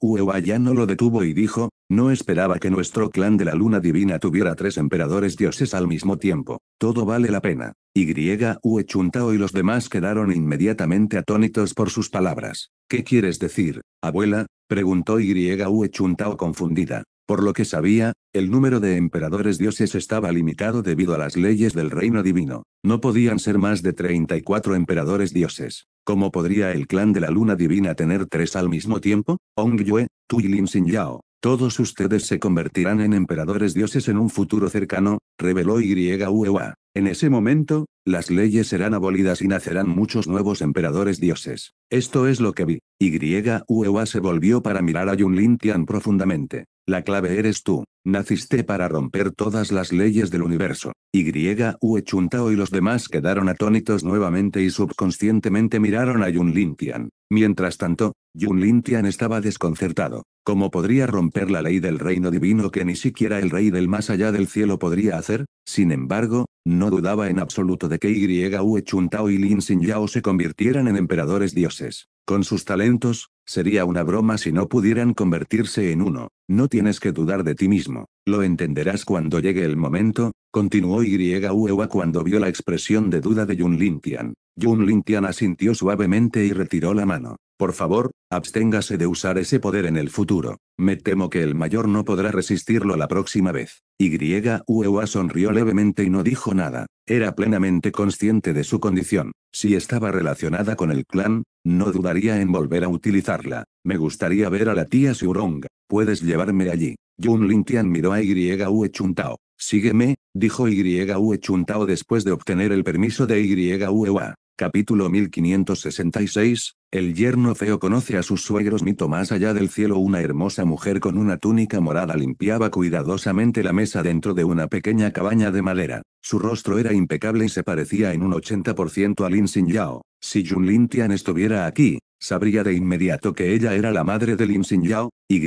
Uewa ya no lo detuvo y dijo, no esperaba que nuestro clan de la luna divina tuviera tres emperadores dioses al mismo tiempo. Todo vale la pena. Yue Chuntao y los demás quedaron inmediatamente atónitos por sus palabras. ¿Qué quieres decir, abuela? preguntó Yue Chuntao confundida. Por lo que sabía, el número de emperadores dioses estaba limitado debido a las leyes del reino divino. No podían ser más de 34 emperadores dioses. ¿Cómo podría el clan de la luna divina tener tres al mismo tiempo? Ong Yue, Tu y Lin Xin Yao. Todos ustedes se convertirán en emperadores dioses en un futuro cercano, reveló Yuewa. En ese momento, las leyes serán abolidas y nacerán muchos nuevos emperadores dioses. Esto es lo que vi. Yuewa se volvió para mirar a Yunlin Tian profundamente. La clave eres tú. Naciste para romper todas las leyes del universo. Y Uechuntao Chuntao y los demás quedaron atónitos nuevamente y subconscientemente miraron a Yun Tian. Mientras tanto, Yun Tian estaba desconcertado. ¿Cómo podría romper la ley del reino divino que ni siquiera el rey del más allá del cielo podría hacer? Sin embargo, no dudaba en absoluto de que Yue Chuntao y Lin Xin Yao se convirtieran en emperadores dioses. Con sus talentos, sería una broma si no pudieran convertirse en uno. No tienes que dudar de ti mismo. Lo entenderás cuando llegue el momento, continuó Yuewa cuando vio la expresión de duda de Yun Lintian. Yun Tian asintió suavemente y retiró la mano. Por favor, absténgase de usar ese poder en el futuro. Me temo que el mayor no podrá resistirlo la próxima vez. Yuewa sonrió levemente y no dijo nada. Era plenamente consciente de su condición. Si estaba relacionada con el clan, no dudaría en volver a utilizarla. Me gustaría ver a la tía Xurong. Puedes llevarme allí. Yun Lintian miró a Yue Chuntao. Sígueme, dijo Yue Chuntao después de obtener el permiso de Yue Uewa. Capítulo 1566, el yerno feo conoce a sus suegros mito más allá del cielo una hermosa mujer con una túnica morada limpiaba cuidadosamente la mesa dentro de una pequeña cabaña de madera. Su rostro era impecable y se parecía en un 80% a Lin Xin Yao. Si Jun Lin Tian estuviera aquí, sabría de inmediato que ella era la madre de Lin Xin Yao, y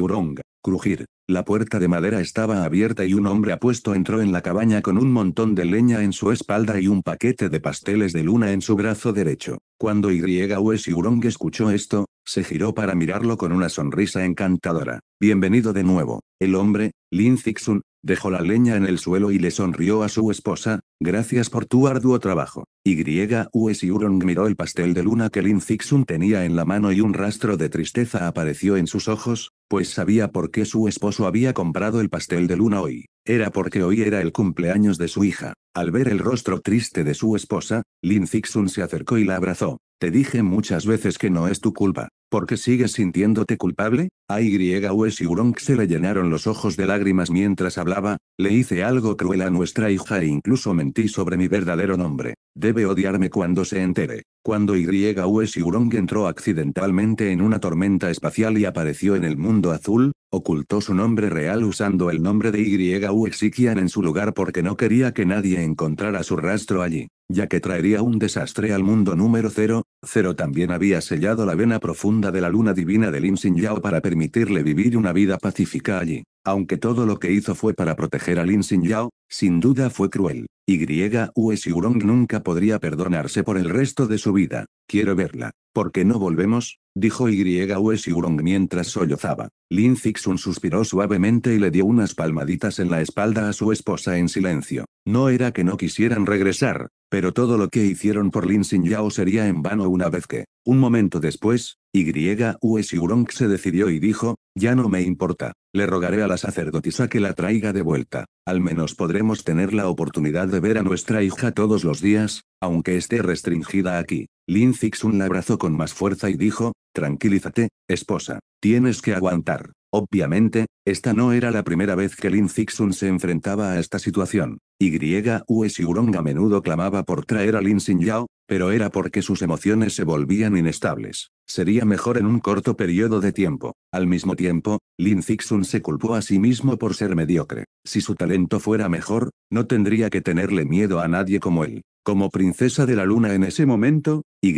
Urong. Crujir. La puerta de madera estaba abierta y un hombre apuesto entró en la cabaña con un montón de leña en su espalda y un paquete de pasteles de luna en su brazo derecho. Cuando Yurong escuchó esto, se giró para mirarlo con una sonrisa encantadora. Bienvenido de nuevo. El hombre, Lin Zixun, dejó la leña en el suelo y le sonrió a su esposa, gracias por tu arduo trabajo. Y. Yurong miró el pastel de luna que Lin Zixun tenía en la mano y un rastro de tristeza apareció en sus ojos, pues sabía por qué su esposo había comprado el pastel de luna hoy. Era porque hoy era el cumpleaños de su hija. Al ver el rostro triste de su esposa, Lin Zixun se acercó y la abrazó. Te dije muchas veces que no es tu culpa. ¿Por qué sigues sintiéndote culpable? A YUS y se le llenaron los ojos de lágrimas mientras hablaba. Le hice algo cruel a nuestra hija e incluso mentí sobre mi verdadero nombre. Debe odiarme cuando se entere. Cuando YUS y entró accidentalmente en una tormenta espacial y apareció en el mundo azul, Ocultó su nombre real usando el nombre de Y.U. Exikian en su lugar porque no quería que nadie encontrara su rastro allí, ya que traería un desastre al mundo número 0. Cero también había sellado la vena profunda de la luna divina de Lin Xin Yao para permitirle vivir una vida pacífica allí. Aunque todo lo que hizo fue para proteger a Lin Xin Yao, sin duda fue cruel. Y.U. Urong nunca podría perdonarse por el resto de su vida. Quiero verla. ¿Por qué no volvemos? dijo Yurong mientras sollozaba. Lin Fixun suspiró suavemente y le dio unas palmaditas en la espalda a su esposa en silencio. No era que no quisieran regresar, pero todo lo que hicieron por Lin Xin Yao sería en vano una vez que, un momento después, Y Xiurong se decidió y dijo, ya no me importa, le rogaré a la sacerdotisa que la traiga de vuelta, al menos podremos tener la oportunidad de ver a nuestra hija todos los días, aunque esté restringida aquí. Lin Xixun la abrazó con más fuerza y dijo, tranquilízate, esposa, tienes que aguantar. Obviamente, esta no era la primera vez que Lin Zixun se enfrentaba a esta situación. y Y Xiurong a menudo clamaba por traer a Lin Xin Yao, pero era porque sus emociones se volvían inestables. Sería mejor en un corto periodo de tiempo. Al mismo tiempo, Lin Fixun se culpó a sí mismo por ser mediocre. Si su talento fuera mejor, no tendría que tenerle miedo a nadie como él. Como princesa de la luna en ese momento, y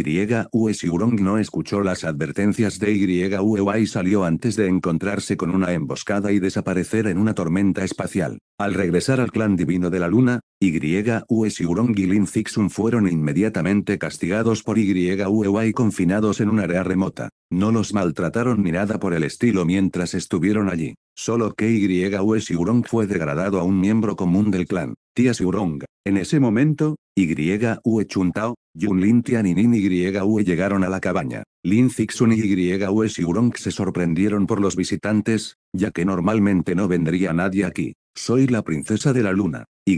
no escuchó las advertencias de Yuy y salió antes de encontrarse con una emboscada y desaparecer en una tormenta espacial. Al regresar al clan divino de la luna, Yu y Lin Zixun fueron inmediatamente castigados por Yuy, y confinados en un área remota. No los maltrataron ni nada por el estilo mientras estuvieron allí. Solo que Yue fue degradado a un miembro común del clan. Tia En ese momento, Yue Chuntao, Yun Lin Tian y Yue llegaron a la cabaña. Lin Fixun y Yue Siurong se sorprendieron por los visitantes, ya que normalmente no vendría nadie aquí. Soy la princesa de la luna. Y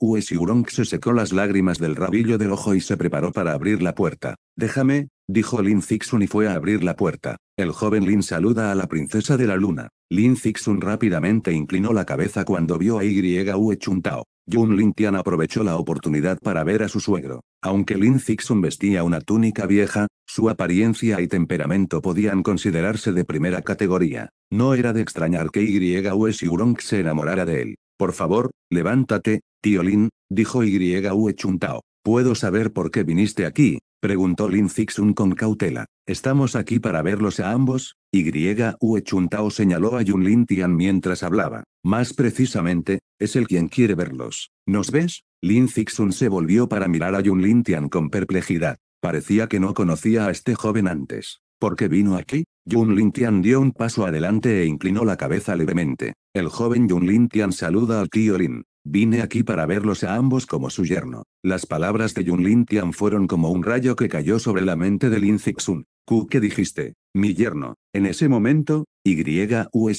Ue se secó las lágrimas del rabillo del ojo y se preparó para abrir la puerta. Déjame, dijo Lin Fixun y fue a abrir la puerta. El joven Lin saluda a la princesa de la luna. Lin Fixun rápidamente inclinó la cabeza cuando vio a Yue Chuntao. Jun Lin Tian aprovechó la oportunidad para ver a su suegro. Aunque Lin Zixun vestía una túnica vieja, su apariencia y temperamento podían considerarse de primera categoría. No era de extrañar que Yue Xiurong se enamorara de él. Por favor, levántate, tío Lin, dijo Yue Chuntao. ¿Puedo saber por qué viniste aquí? preguntó Lin Zixun con cautela. Estamos aquí para verlos a ambos, Yue Chuntao señaló a Yun Lin Tian mientras hablaba. Más precisamente, es el quien quiere verlos. ¿Nos ves? Lin Zixun se volvió para mirar a Yun Lin Tian con perplejidad. Parecía que no conocía a este joven antes. ¿Por qué vino aquí? Yun Lin Tian dio un paso adelante e inclinó la cabeza levemente. El joven Yun Lin Tian saluda al tío Lin. Vine aquí para verlos a ambos como su yerno. Las palabras de Yun Lin Tian fueron como un rayo que cayó sobre la mente de Lin Zixun. qué dijiste? Mi yerno. En ese momento, y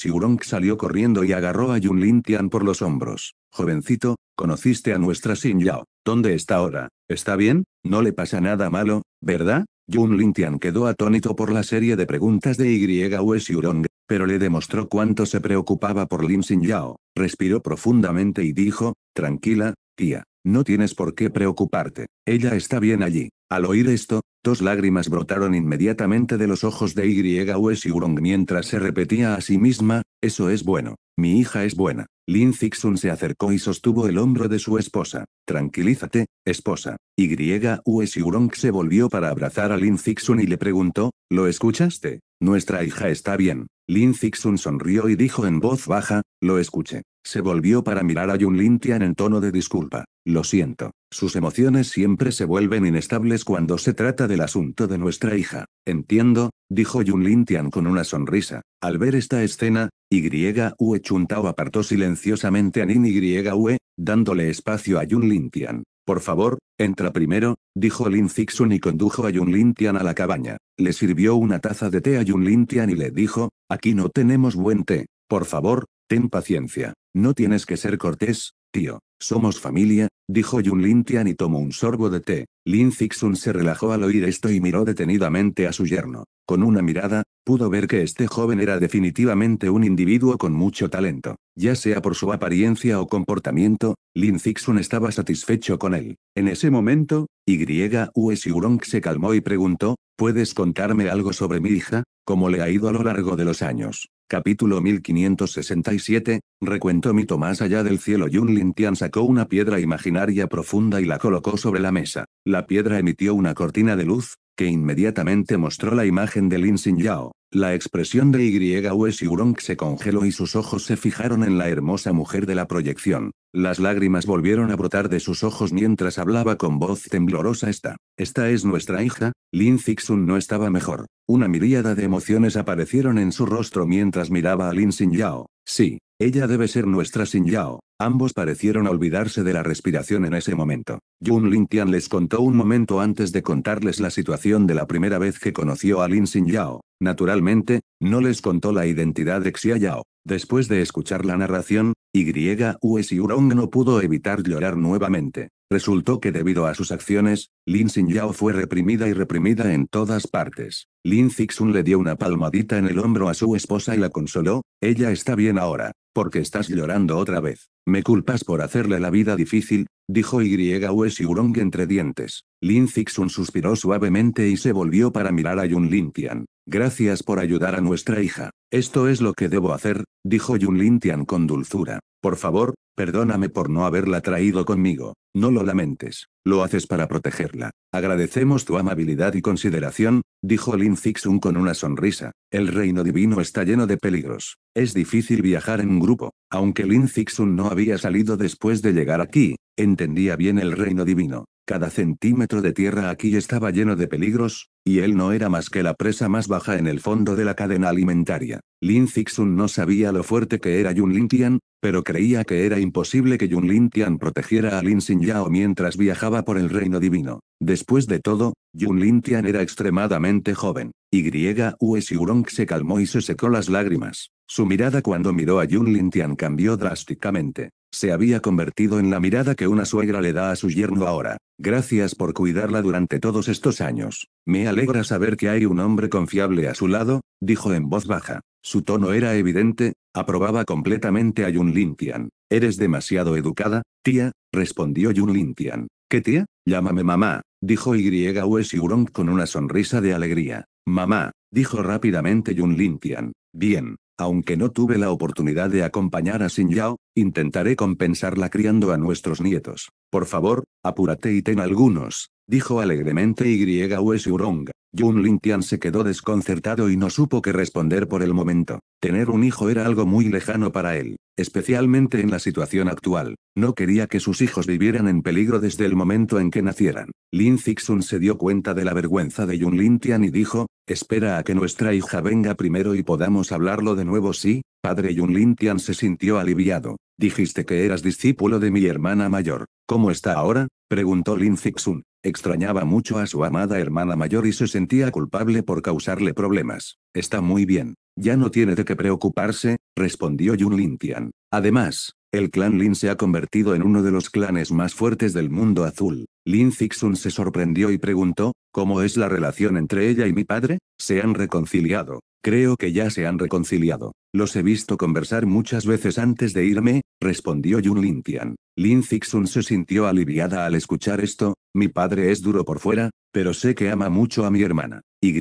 Yurong salió corriendo y agarró a Yun Tian por los hombros. Jovencito, conociste a nuestra Xin Yao. ¿Dónde está ahora? ¿Está bien? No le pasa nada malo, ¿verdad? Yun Tian quedó atónito por la serie de preguntas de Yurong, pero le demostró cuánto se preocupaba por Lin Xin Yao. Respiró profundamente y dijo, tranquila, tía. No tienes por qué preocuparte. Ella está bien allí. Al oír esto, dos lágrimas brotaron inmediatamente de los ojos de Y.U.S. Yurong mientras se repetía a sí misma, eso es bueno. Mi hija es buena. Lin Zixun se acercó y sostuvo el hombro de su esposa. Tranquilízate, esposa. Y.U.S. Yurong se volvió para abrazar a Lin Zixun y le preguntó, ¿lo escuchaste? Nuestra hija está bien. Lin Zixun sonrió y dijo en voz baja, lo escuché. Se volvió para mirar a Yun Tian en tono de disculpa. Lo siento. Sus emociones siempre se vuelven inestables cuando se trata del asunto de nuestra hija. Entiendo, dijo Yun Tian con una sonrisa. Al ver esta escena, Yue Chuntao apartó silenciosamente a Nin Yue, dándole espacio a Yun Tian. Por favor, entra primero, dijo Lin Zixun y condujo a Yun Tian a la cabaña. Le sirvió una taza de té a Yun Tian y le dijo, aquí no tenemos buen té. Por favor, ten paciencia. No tienes que ser cortés, tío. Somos familia, dijo Yun Tian y tomó un sorbo de té. Lin Zixun se relajó al oír esto y miró detenidamente a su yerno. Con una mirada, pudo ver que este joven era definitivamente un individuo con mucho talento. Ya sea por su apariencia o comportamiento, Lin Zixun estaba satisfecho con él. En ese momento, S. Urong se calmó y preguntó, ¿puedes contarme algo sobre mi hija? ¿Cómo le ha ido a lo largo de los años? Capítulo 1567, recuento mito más allá del cielo Yun Lin Tian sacó una piedra imaginaria profunda y la colocó sobre la mesa. La piedra emitió una cortina de luz, que inmediatamente mostró la imagen de Lin Xin Yao. La expresión de Yue yurong se congeló y sus ojos se fijaron en la hermosa mujer de la proyección. Las lágrimas volvieron a brotar de sus ojos mientras hablaba con voz temblorosa esta. Esta es nuestra hija, Lin Zixun no estaba mejor. Una miríada de emociones aparecieron en su rostro mientras miraba a Lin Xin Yao. Sí, ella debe ser nuestra Xin Yao. Ambos parecieron olvidarse de la respiración en ese momento. Yun Lin Tian les contó un momento antes de contarles la situación de la primera vez que conoció a Lin Xin Yao. Naturalmente, no les contó la identidad de Xia Yao. Después de escuchar la narración, y Urong no pudo evitar llorar nuevamente. Resultó que debido a sus acciones, Lin Xin Yao fue reprimida y reprimida en todas partes. Lin Zixun le dio una palmadita en el hombro a su esposa y la consoló, ella está bien ahora, porque estás llorando otra vez. Me culpas por hacerle la vida difícil, dijo Yue Siurong entre dientes. Lin Zixun suspiró suavemente y se volvió para mirar a Yun Lin Tian. Gracias por ayudar a nuestra hija. Esto es lo que debo hacer, dijo Yun Lin Tian con dulzura. Por favor, perdóname por no haberla traído conmigo. No lo lamentes. Lo haces para protegerla. Agradecemos tu amabilidad y consideración, dijo Lin Fixun con una sonrisa. El reino divino está lleno de peligros. Es difícil viajar en grupo. Aunque Lin Fixun no había salido después de llegar aquí, entendía bien el reino divino. Cada centímetro de tierra aquí estaba lleno de peligros, y él no era más que la presa más baja en el fondo de la cadena alimentaria. Lin Zixun no sabía lo fuerte que era Yun Lin Tian, pero creía que era imposible que Yun Lin Tian protegiera a Lin Xin Yao mientras viajaba por el reino divino. Después de todo, Yun Lin Tian era extremadamente joven. Y US Yurong se calmó y se secó las lágrimas. Su mirada cuando miró a Yun Lin Tian cambió drásticamente se había convertido en la mirada que una suegra le da a su yerno ahora. Gracias por cuidarla durante todos estos años. Me alegra saber que hay un hombre confiable a su lado, dijo en voz baja. Su tono era evidente, aprobaba completamente a Yun Lintian. Eres demasiado educada, tía, respondió Yun Lintian. ¿Qué tía? Llámame mamá, dijo Y. con una sonrisa de alegría. Mamá, dijo rápidamente Yun Lintian. Bien, aunque no tuve la oportunidad de acompañar a Xin Yao, intentaré compensarla criando a nuestros nietos. Por favor, apúrate y ten algunos, dijo alegremente Y. Uesuronga. Jun Tian se quedó desconcertado y no supo qué responder por el momento. Tener un hijo era algo muy lejano para él, especialmente en la situación actual. No quería que sus hijos vivieran en peligro desde el momento en que nacieran. Lin Zixun se dio cuenta de la vergüenza de Jun Tian y dijo, espera a que nuestra hija venga primero y podamos hablarlo de nuevo sí, padre Jun Tian se sintió aliviado. Dijiste que eras discípulo de mi hermana mayor. ¿Cómo está ahora? preguntó Lin Fixun. Extrañaba mucho a su amada hermana mayor y se sentía culpable por causarle problemas. Está muy bien. Ya no tiene de qué preocuparse, respondió Yun Lin Tian. Además, el clan Lin se ha convertido en uno de los clanes más fuertes del mundo azul. Lin Fixun se sorprendió y preguntó, ¿cómo es la relación entre ella y mi padre? ¿Se han reconciliado? Creo que ya se han reconciliado. Los he visto conversar muchas veces antes de irme, respondió Yun Tian. Lin Fixun se sintió aliviada al escuchar esto, mi padre es duro por fuera, pero sé que ama mucho a mi hermana. Y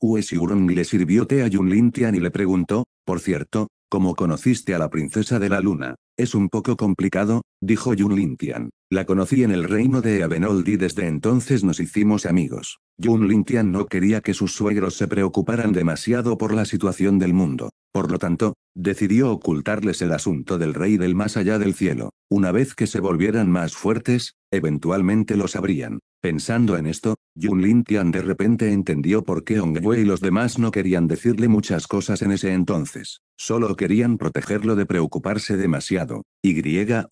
Uesiurong le sirvió té a Yun Tian y le preguntó, por cierto, como conociste a la princesa de la luna, es un poco complicado, dijo Yun Lintian. La conocí en el reino de Avenoldi y desde entonces nos hicimos amigos. Yun Lintian no quería que sus suegros se preocuparan demasiado por la situación del mundo. Por lo tanto, decidió ocultarles el asunto del rey del más allá del cielo. Una vez que se volvieran más fuertes, eventualmente lo sabrían. Pensando en esto, Yun Lin Tian de repente entendió por qué Wei y los demás no querían decirle muchas cosas en ese entonces. Solo querían protegerlo de preocuparse demasiado. Y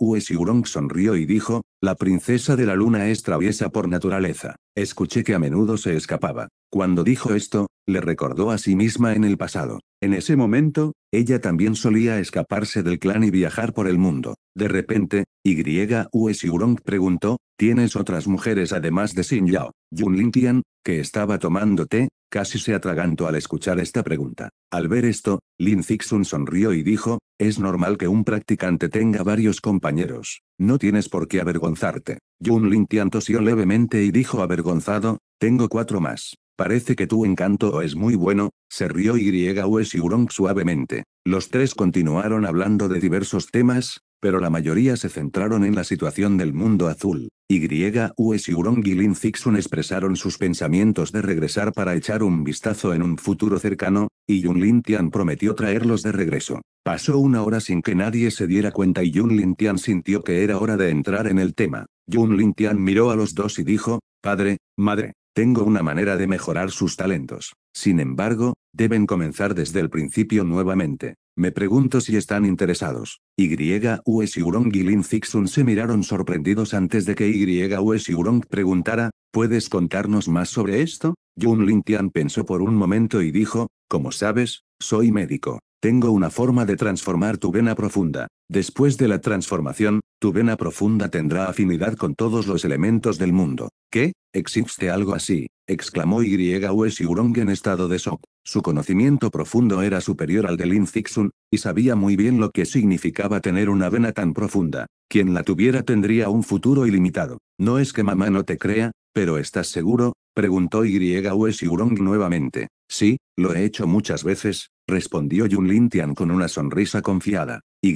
Ue Siurong sonrió y dijo, la princesa de la luna es traviesa por naturaleza. Escuché que a menudo se escapaba. Cuando dijo esto, le recordó a sí misma en el pasado. En ese momento, ella también solía escaparse del clan y viajar por el mundo. De repente, Y.U. Yurong preguntó, ¿tienes otras mujeres además de Xin Yao? Yun Lin Tian, que estaba tomando té, casi se atragantó al escuchar esta pregunta. Al ver esto, Lin Zixun sonrió y dijo, es normal que un practicante tenga varios compañeros. No tienes por qué avergonzarte. Yun Lin Tian tosió levemente y dijo avergonzado, tengo cuatro más. Parece que tu encanto es muy bueno, se rió Yurong suavemente. Los tres continuaron hablando de diversos temas, pero la mayoría se centraron en la situación del mundo azul. Yurong y Lin Fixun expresaron sus pensamientos de regresar para echar un vistazo en un futuro cercano, y Yun Lin Tian prometió traerlos de regreso. Pasó una hora sin que nadie se diera cuenta y Yun Lin Tian sintió que era hora de entrar en el tema. Yun Lin Tian miró a los dos y dijo, Padre, Madre, tengo una manera de mejorar sus talentos. Sin embargo, deben comenzar desde el principio nuevamente. Me pregunto si están interesados. YUS y Urong y Lin Zixun se miraron sorprendidos antes de que YUS y Urong preguntara, ¿puedes contarnos más sobre esto? Yun Lin Tian pensó por un momento y dijo, como sabes, soy médico. Tengo una forma de transformar tu vena profunda. Después de la transformación, tu vena profunda tendrá afinidad con todos los elementos del mundo. ¿Qué? Existe algo así, exclamó Y.W. Yurong en estado de shock. Su conocimiento profundo era superior al de Lin Zixun, y sabía muy bien lo que significaba tener una vena tan profunda. Quien la tuviera tendría un futuro ilimitado. No es que mamá no te crea, pero ¿estás seguro? preguntó Y.W. Yurong nuevamente. Sí, lo he hecho muchas veces, respondió Yun Lin Tian con una sonrisa confiada. Y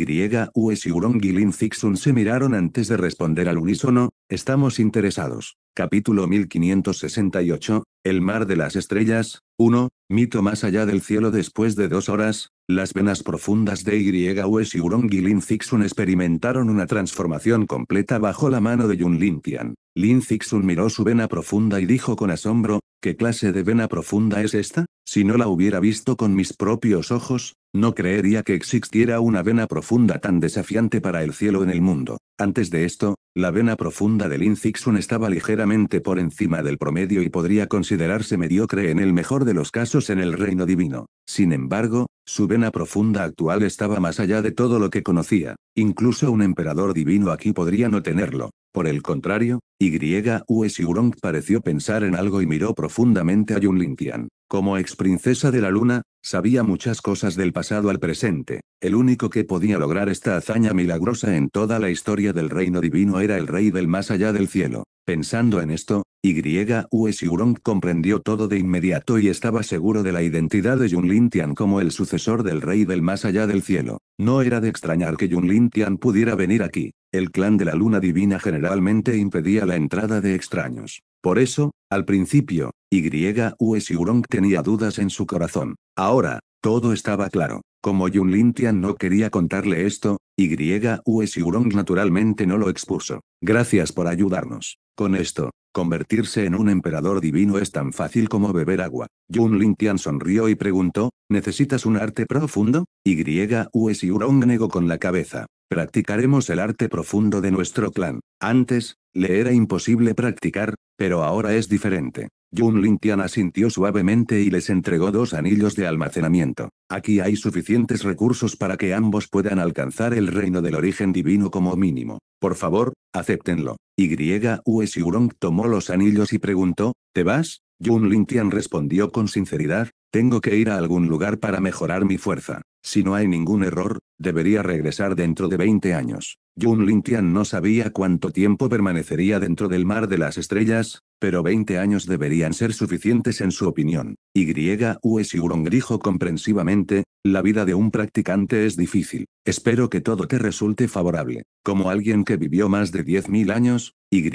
Ues y y Lin se miraron antes de responder al unísono, estamos interesados. Capítulo 1568, El mar de las estrellas, 1, mito más allá del cielo después de dos horas, las venas profundas de Ues y Urong y Lin experimentaron una transformación completa bajo la mano de Yun Lin Tian. Lin Zixun miró su vena profunda y dijo con asombro, ¿qué clase de vena profunda es esta? Si no la hubiera visto con mis propios ojos, no creería que existiera una vena profunda tan desafiante para el cielo en el mundo. Antes de esto, la vena profunda del Zixun estaba ligeramente por encima del promedio y podría considerarse mediocre en el mejor de los casos en el reino divino. Sin embargo, su vena profunda actual estaba más allá de todo lo que conocía. Incluso un emperador divino aquí podría no tenerlo. Por el contrario, Urong pareció pensar en algo y miró profundamente a Yun Lintian. Como exprincesa de la luna, sabía muchas cosas del pasado al presente. El único que podía lograr esta hazaña milagrosa en toda la historia del reino divino era el rey del más allá del cielo. Pensando en esto, Yuurong comprendió todo de inmediato y estaba seguro de la identidad de Yun Lintian como el sucesor del rey del más allá del cielo. No era de extrañar que Yun Lintian pudiera venir aquí. El clan de la luna divina generalmente impedía la entrada de extraños. Por eso, al principio, Yushiurong tenía dudas en su corazón. Ahora, todo estaba claro. Como Yun Lin no quería contarle esto, Urong naturalmente no lo expuso. Gracias por ayudarnos. Con esto, convertirse en un emperador divino es tan fácil como beber agua. Yun Lin Tian sonrió y preguntó, ¿necesitas un arte profundo? Yurong negó con la cabeza. Practicaremos el arte profundo de nuestro clan. Antes, le era imposible practicar, pero ahora es diferente. Yun Lin Tian asintió suavemente y les entregó dos anillos de almacenamiento. Aquí hay suficientes recursos para que ambos puedan alcanzar el reino del origen divino como mínimo. Por favor, acéptenlo. Y Yurong tomó los anillos y preguntó, ¿te vas? Yun Lin Tian respondió con sinceridad, tengo que ir a algún lugar para mejorar mi fuerza. Si no hay ningún error, debería regresar dentro de 20 años. Jun Tian no sabía cuánto tiempo permanecería dentro del mar de las estrellas, pero 20 años deberían ser suficientes en su opinión. Y. Uesiuron grijo comprensivamente, la vida de un practicante es difícil. Espero que todo te resulte favorable. Como alguien que vivió más de 10.000 años, Y.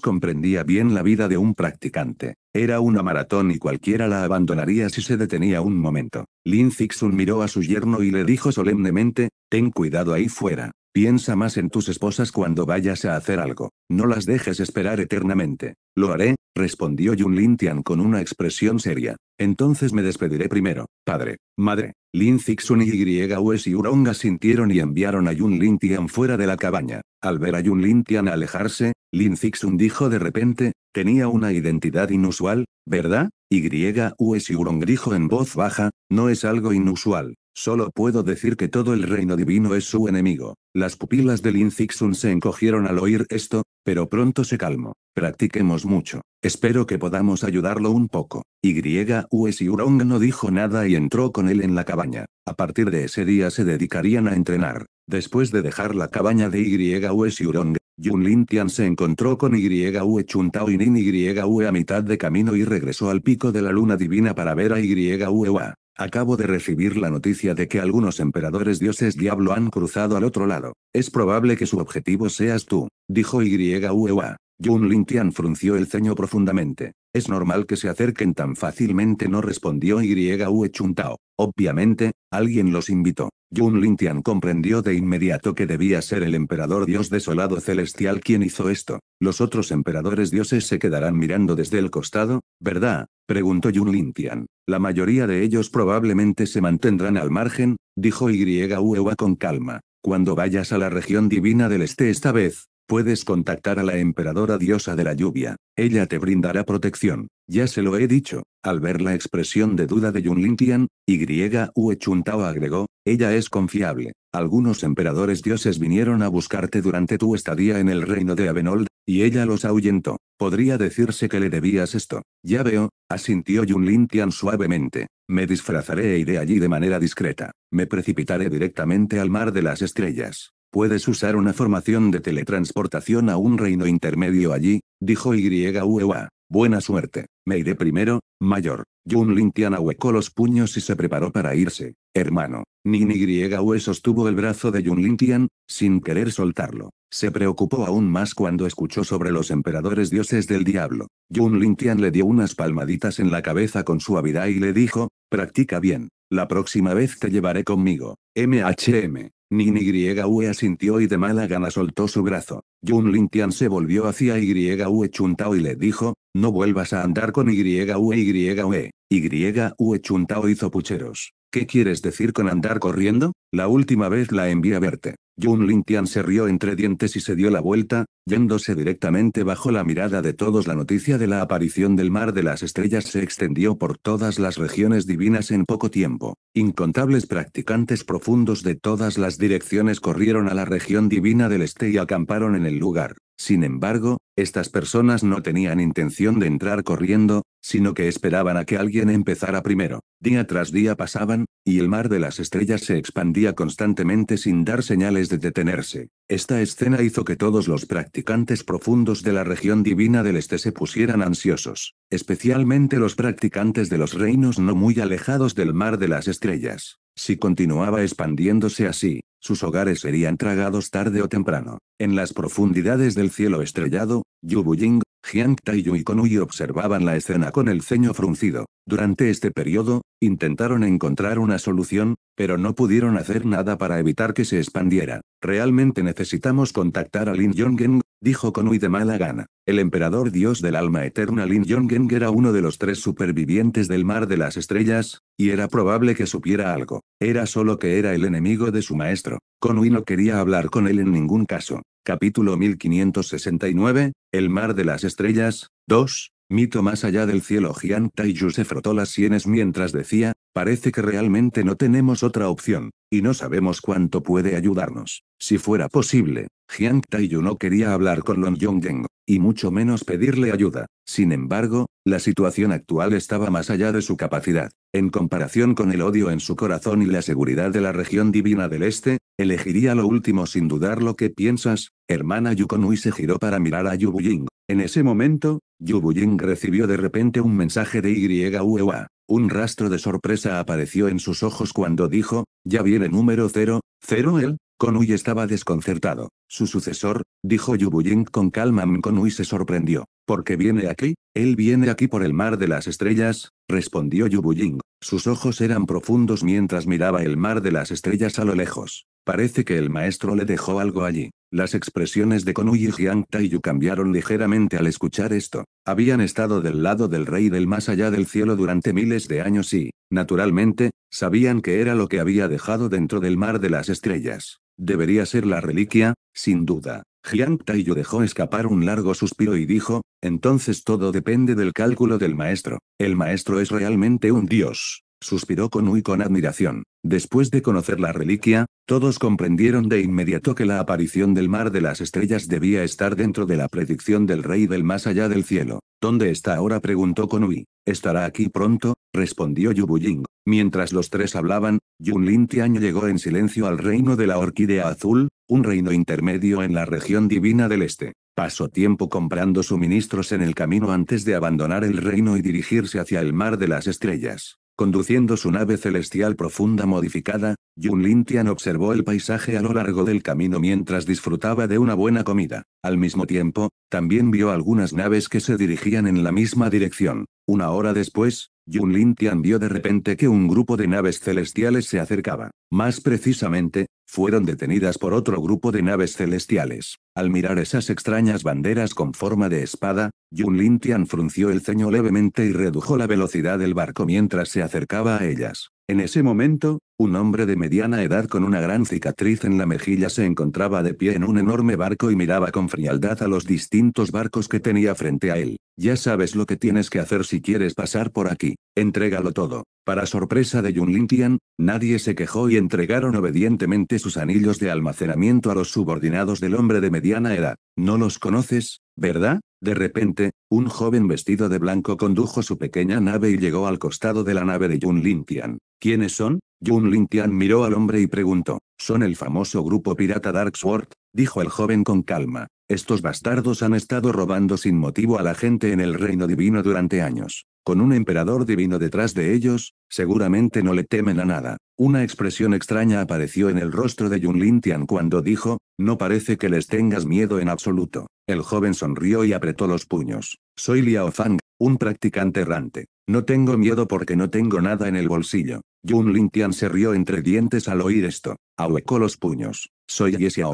comprendía bien la vida de un practicante. Era una maratón y cualquiera la abandonaría si se detenía un momento. Lin Zixun miró a su yerno y le dijo solemnemente, ten cuidado ahí fuera. Piensa más en tus esposas cuando vayas a hacer algo. No las dejes esperar eternamente. Lo haré, respondió Yun Lin Tian con una expresión seria. Entonces me despediré primero, padre, madre. Lin Zixun y Yues y sintieron y enviaron a Yun Lin Tian fuera de la cabaña. Al ver a Yun Lin Tian alejarse, Lin Zixun dijo de repente, tenía una identidad inusual, ¿verdad? Y dijo en voz baja, no es algo inusual. Solo puedo decir que todo el reino divino es su enemigo. Las pupilas de Lin Zixun se encogieron al oír esto, pero pronto se calmó. Practiquemos mucho. Espero que podamos ayudarlo un poco. Y yurong no dijo nada y entró con él en la cabaña. A partir de ese día se dedicarían a entrenar. Después de dejar la cabaña de Y-U-S-Yurong, Yun Lin Tian se encontró con Yue Chuntao y Nin Yue a mitad de camino y regresó al pico de la luna divina para ver a Yue Wa. Acabo de recibir la noticia de que algunos emperadores dioses diablo han cruzado al otro lado. Es probable que su objetivo seas tú, dijo Yuewa. Jun Tian frunció el ceño profundamente. Es normal que se acerquen tan fácilmente, no respondió Yue Chuntao. Obviamente, alguien los invitó. Jun Tian comprendió de inmediato que debía ser el emperador dios desolado celestial quien hizo esto. Los otros emperadores dioses se quedarán mirando desde el costado, ¿verdad? preguntó Jun Tian. La mayoría de ellos probablemente se mantendrán al margen, dijo Yuewa con calma. Cuando vayas a la región divina del este esta vez, puedes contactar a la emperadora diosa de la lluvia. Ella te brindará protección. Ya se lo he dicho. Al ver la expresión de duda de Yunlin Tian, Yue Chuntao agregó, ella es confiable algunos emperadores dioses vinieron a buscarte durante tu estadía en el reino de Avenold, y ella los ahuyentó. Podría decirse que le debías esto. Ya veo, asintió Yun Lin Tian suavemente. Me disfrazaré e iré allí de manera discreta. Me precipitaré directamente al mar de las estrellas. Puedes usar una formación de teletransportación a un reino intermedio allí, dijo Yuewa. Buena suerte. Me iré primero, mayor. Yun Lintian ahuecó los puños y se preparó para irse. Hermano, Nin Yue sostuvo el brazo de Yun Lintian, sin querer soltarlo. Se preocupó aún más cuando escuchó sobre los emperadores dioses del diablo. Yun Lintian le dio unas palmaditas en la cabeza con suavidad y le dijo, practica bien. La próxima vez te llevaré conmigo. MHM. Nin Yue asintió y de mala gana soltó su brazo. Yun Lintian se volvió hacia Yue Chuntao y le dijo, no vuelvas a andar con Yue Yue. Yue Chuntao hizo pucheros. ¿Qué quieres decir con andar corriendo? La última vez la envié a verte. Jun Lintian se rió entre dientes y se dio la vuelta, yéndose directamente bajo la mirada de todos. La noticia de la aparición del mar de las estrellas se extendió por todas las regiones divinas en poco tiempo. Incontables practicantes profundos de todas las direcciones corrieron a la región divina del este y acamparon en el lugar. Sin embargo, estas personas no tenían intención de entrar corriendo, sino que esperaban a que alguien empezara primero. Día tras día pasaban, y el mar de las estrellas se expandía constantemente sin dar señales de detenerse. Esta escena hizo que todos los practicantes profundos de la región divina del este se pusieran ansiosos, especialmente los practicantes de los reinos no muy alejados del mar de las estrellas. Si continuaba expandiéndose así, sus hogares serían tragados tarde o temprano. En las profundidades del cielo estrellado, Yu Bujing, Jiang Taiyu y Konui observaban la escena con el ceño fruncido. Durante este periodo, intentaron encontrar una solución, pero no pudieron hacer nada para evitar que se expandiera. Realmente necesitamos contactar a Lin Yongen, dijo con de mala gana. El emperador dios del alma eterna Lin Yonggeng era uno de los tres supervivientes del mar de las estrellas, y era probable que supiera algo. Era solo que era el enemigo de su maestro. Conui no quería hablar con él en ningún caso. Capítulo 1569, El mar de las estrellas, 2. Mito más allá del cielo Jian Taiyu se frotó las sienes mientras decía, parece que realmente no tenemos otra opción, y no sabemos cuánto puede ayudarnos. Si fuera posible, Jiang Taiyu no quería hablar con Long Yongyang, y mucho menos pedirle ayuda. Sin embargo, la situación actual estaba más allá de su capacidad. En comparación con el odio en su corazón y la seguridad de la región divina del este, elegiría lo último sin dudar lo que piensas. Hermana Yukonui se giró para mirar a Yu Buying. En ese momento, Yu Ying recibió de repente un mensaje de YUEWA. Un rastro de sorpresa apareció en sus ojos cuando dijo, ya viene número 0, 0 él, Konui estaba desconcertado. Su sucesor, dijo Ying con calma. Konui se sorprendió. ¿Por qué viene aquí? Él viene aquí por el mar de las estrellas, respondió Ying. Sus ojos eran profundos mientras miraba el mar de las estrellas a lo lejos. Parece que el maestro le dejó algo allí. Las expresiones de Konui y Jiang Taiyu cambiaron ligeramente al escuchar esto. Habían estado del lado del rey del más allá del cielo durante miles de años y, naturalmente, sabían que era lo que había dejado dentro del mar de las estrellas. Debería ser la reliquia, sin duda. Jiang Taiyu dejó escapar un largo suspiro y dijo, entonces todo depende del cálculo del maestro. El maestro es realmente un dios suspiró Conui con admiración. Después de conocer la reliquia, todos comprendieron de inmediato que la aparición del mar de las estrellas debía estar dentro de la predicción del rey del más allá del cielo. ¿Dónde está ahora? preguntó Conui. Estará aquí pronto, respondió Buying. Mientras los tres hablaban, Yun Lin Tian llegó en silencio al reino de la orquídea azul, un reino intermedio en la región divina del este. Pasó tiempo comprando suministros en el camino antes de abandonar el reino y dirigirse hacia el mar de las estrellas. Conduciendo su nave celestial profunda modificada, Yun Lintian observó el paisaje a lo largo del camino mientras disfrutaba de una buena comida. Al mismo tiempo, también vio algunas naves que se dirigían en la misma dirección. Una hora después, Yun Lintian vio de repente que un grupo de naves celestiales se acercaba. Más precisamente, fueron detenidas por otro grupo de naves celestiales. Al mirar esas extrañas banderas con forma de espada, Yun Lintian frunció el ceño levemente y redujo la velocidad del barco mientras se acercaba a ellas. En ese momento, un hombre de mediana edad con una gran cicatriz en la mejilla se encontraba de pie en un enorme barco y miraba con frialdad a los distintos barcos que tenía frente a él. Ya sabes lo que tienes que hacer si quieres pasar por aquí. Entrégalo todo. Para sorpresa de Yun Tian, nadie se quejó y entregaron obedientemente sus anillos de almacenamiento a los subordinados del hombre de mediana edad. No los conoces, ¿verdad? De repente, un joven vestido de blanco condujo su pequeña nave y llegó al costado de la nave de Yun Tian. ¿Quiénes son? Yun Tian miró al hombre y preguntó. Son el famoso grupo pirata Dark Sword, dijo el joven con calma. Estos bastardos han estado robando sin motivo a la gente en el reino divino durante años. Con un emperador divino detrás de ellos, seguramente no le temen a nada. Una expresión extraña apareció en el rostro de Yun Lin Tian cuando dijo, no parece que les tengas miedo en absoluto. El joven sonrió y apretó los puños. Soy Liao Fang, un practicante errante. No tengo miedo porque no tengo nada en el bolsillo. Yun Lin Tian se rió entre dientes al oír esto. Ahuecó los puños. Soy Yesia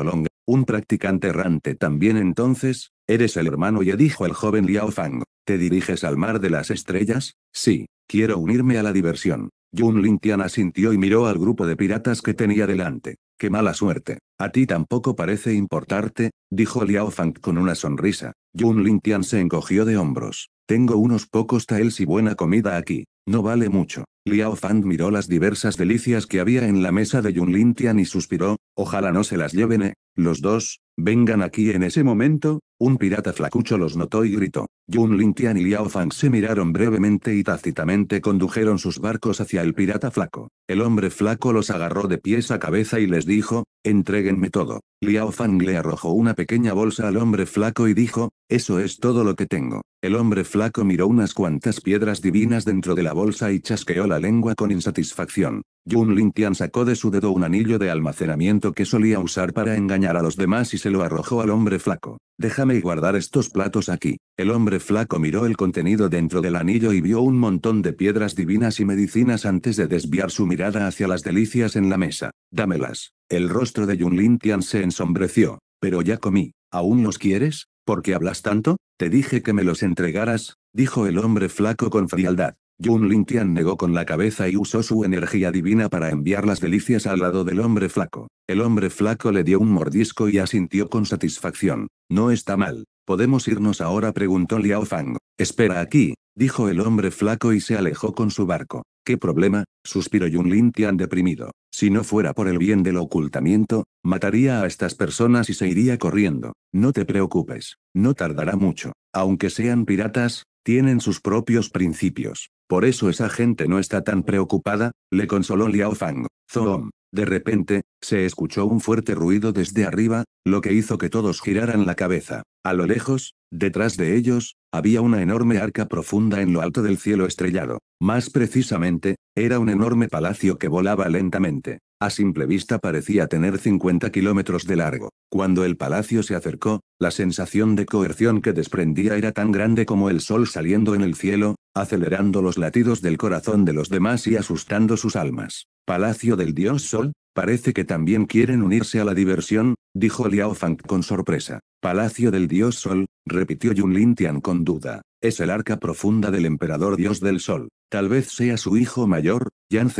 un practicante errante también entonces, eres el hermano ya dijo el joven Liao Fang. ¿Te diriges al mar de las estrellas? Sí, quiero unirme a la diversión. Yun Tian asintió y miró al grupo de piratas que tenía delante. Qué mala suerte. A ti tampoco parece importarte, dijo Liao Fang con una sonrisa. Yun Tian se encogió de hombros. Tengo unos pocos taels y buena comida aquí. No vale mucho. Liao Fang miró las diversas delicias que había en la mesa de Yun Tian y suspiró, Ojalá no se las lleven, eh. Los dos, vengan aquí en ese momento, un pirata flacucho los notó y gritó. Yun Tian y Liao Fang se miraron brevemente y tácitamente condujeron sus barcos hacia el pirata flaco. El hombre flaco los agarró de pies a cabeza y les dijo, entréguenme todo. Liao Fang le arrojó una pequeña bolsa al hombre flaco y dijo, eso es todo lo que tengo. El hombre flaco miró unas cuantas piedras divinas dentro de la bolsa y chasqueó la lengua con insatisfacción. Yun Tian sacó de su dedo un anillo de almacenamiento que solía usar para engañar a los demás y se lo arrojó al hombre flaco. Déjame guardar estos platos aquí. El hombre flaco miró el contenido dentro del anillo y vio un montón de piedras divinas y medicinas antes de desviar su mirada hacia las delicias en la mesa. Dámelas. El rostro de Yunlin Tian se ensombreció. Pero ya comí. ¿Aún los quieres? ¿Por qué hablas tanto? Te dije que me los entregaras, dijo el hombre flaco con frialdad. Yun Lintian negó con la cabeza y usó su energía divina para enviar las delicias al lado del hombre flaco. El hombre flaco le dio un mordisco y asintió con satisfacción. No está mal. ¿Podemos irnos ahora? preguntó Liao Fang. Espera aquí, dijo el hombre flaco y se alejó con su barco. ¿Qué problema? suspiró Jun Lin deprimido. Si no fuera por el bien del ocultamiento, mataría a estas personas y se iría corriendo. No te preocupes, no tardará mucho. Aunque sean piratas, tienen sus propios principios. Por eso esa gente no está tan preocupada, le consoló Liao Fang. Zoom. De repente, se escuchó un fuerte ruido desde arriba, lo que hizo que todos giraran la cabeza. A lo lejos, detrás de ellos, había una enorme arca profunda en lo alto del cielo estrellado. Más precisamente, era un enorme palacio que volaba lentamente. A simple vista parecía tener 50 kilómetros de largo. Cuando el palacio se acercó, la sensación de coerción que desprendía era tan grande como el sol saliendo en el cielo, acelerando los latidos del corazón de los demás y asustando sus almas. Palacio del dios sol, parece que también quieren unirse a la diversión, dijo Liao Fang con sorpresa. Palacio del dios sol, repitió Yun Lin Tian con duda. Es el arca profunda del emperador dios del sol. Tal vez sea su hijo mayor, Yan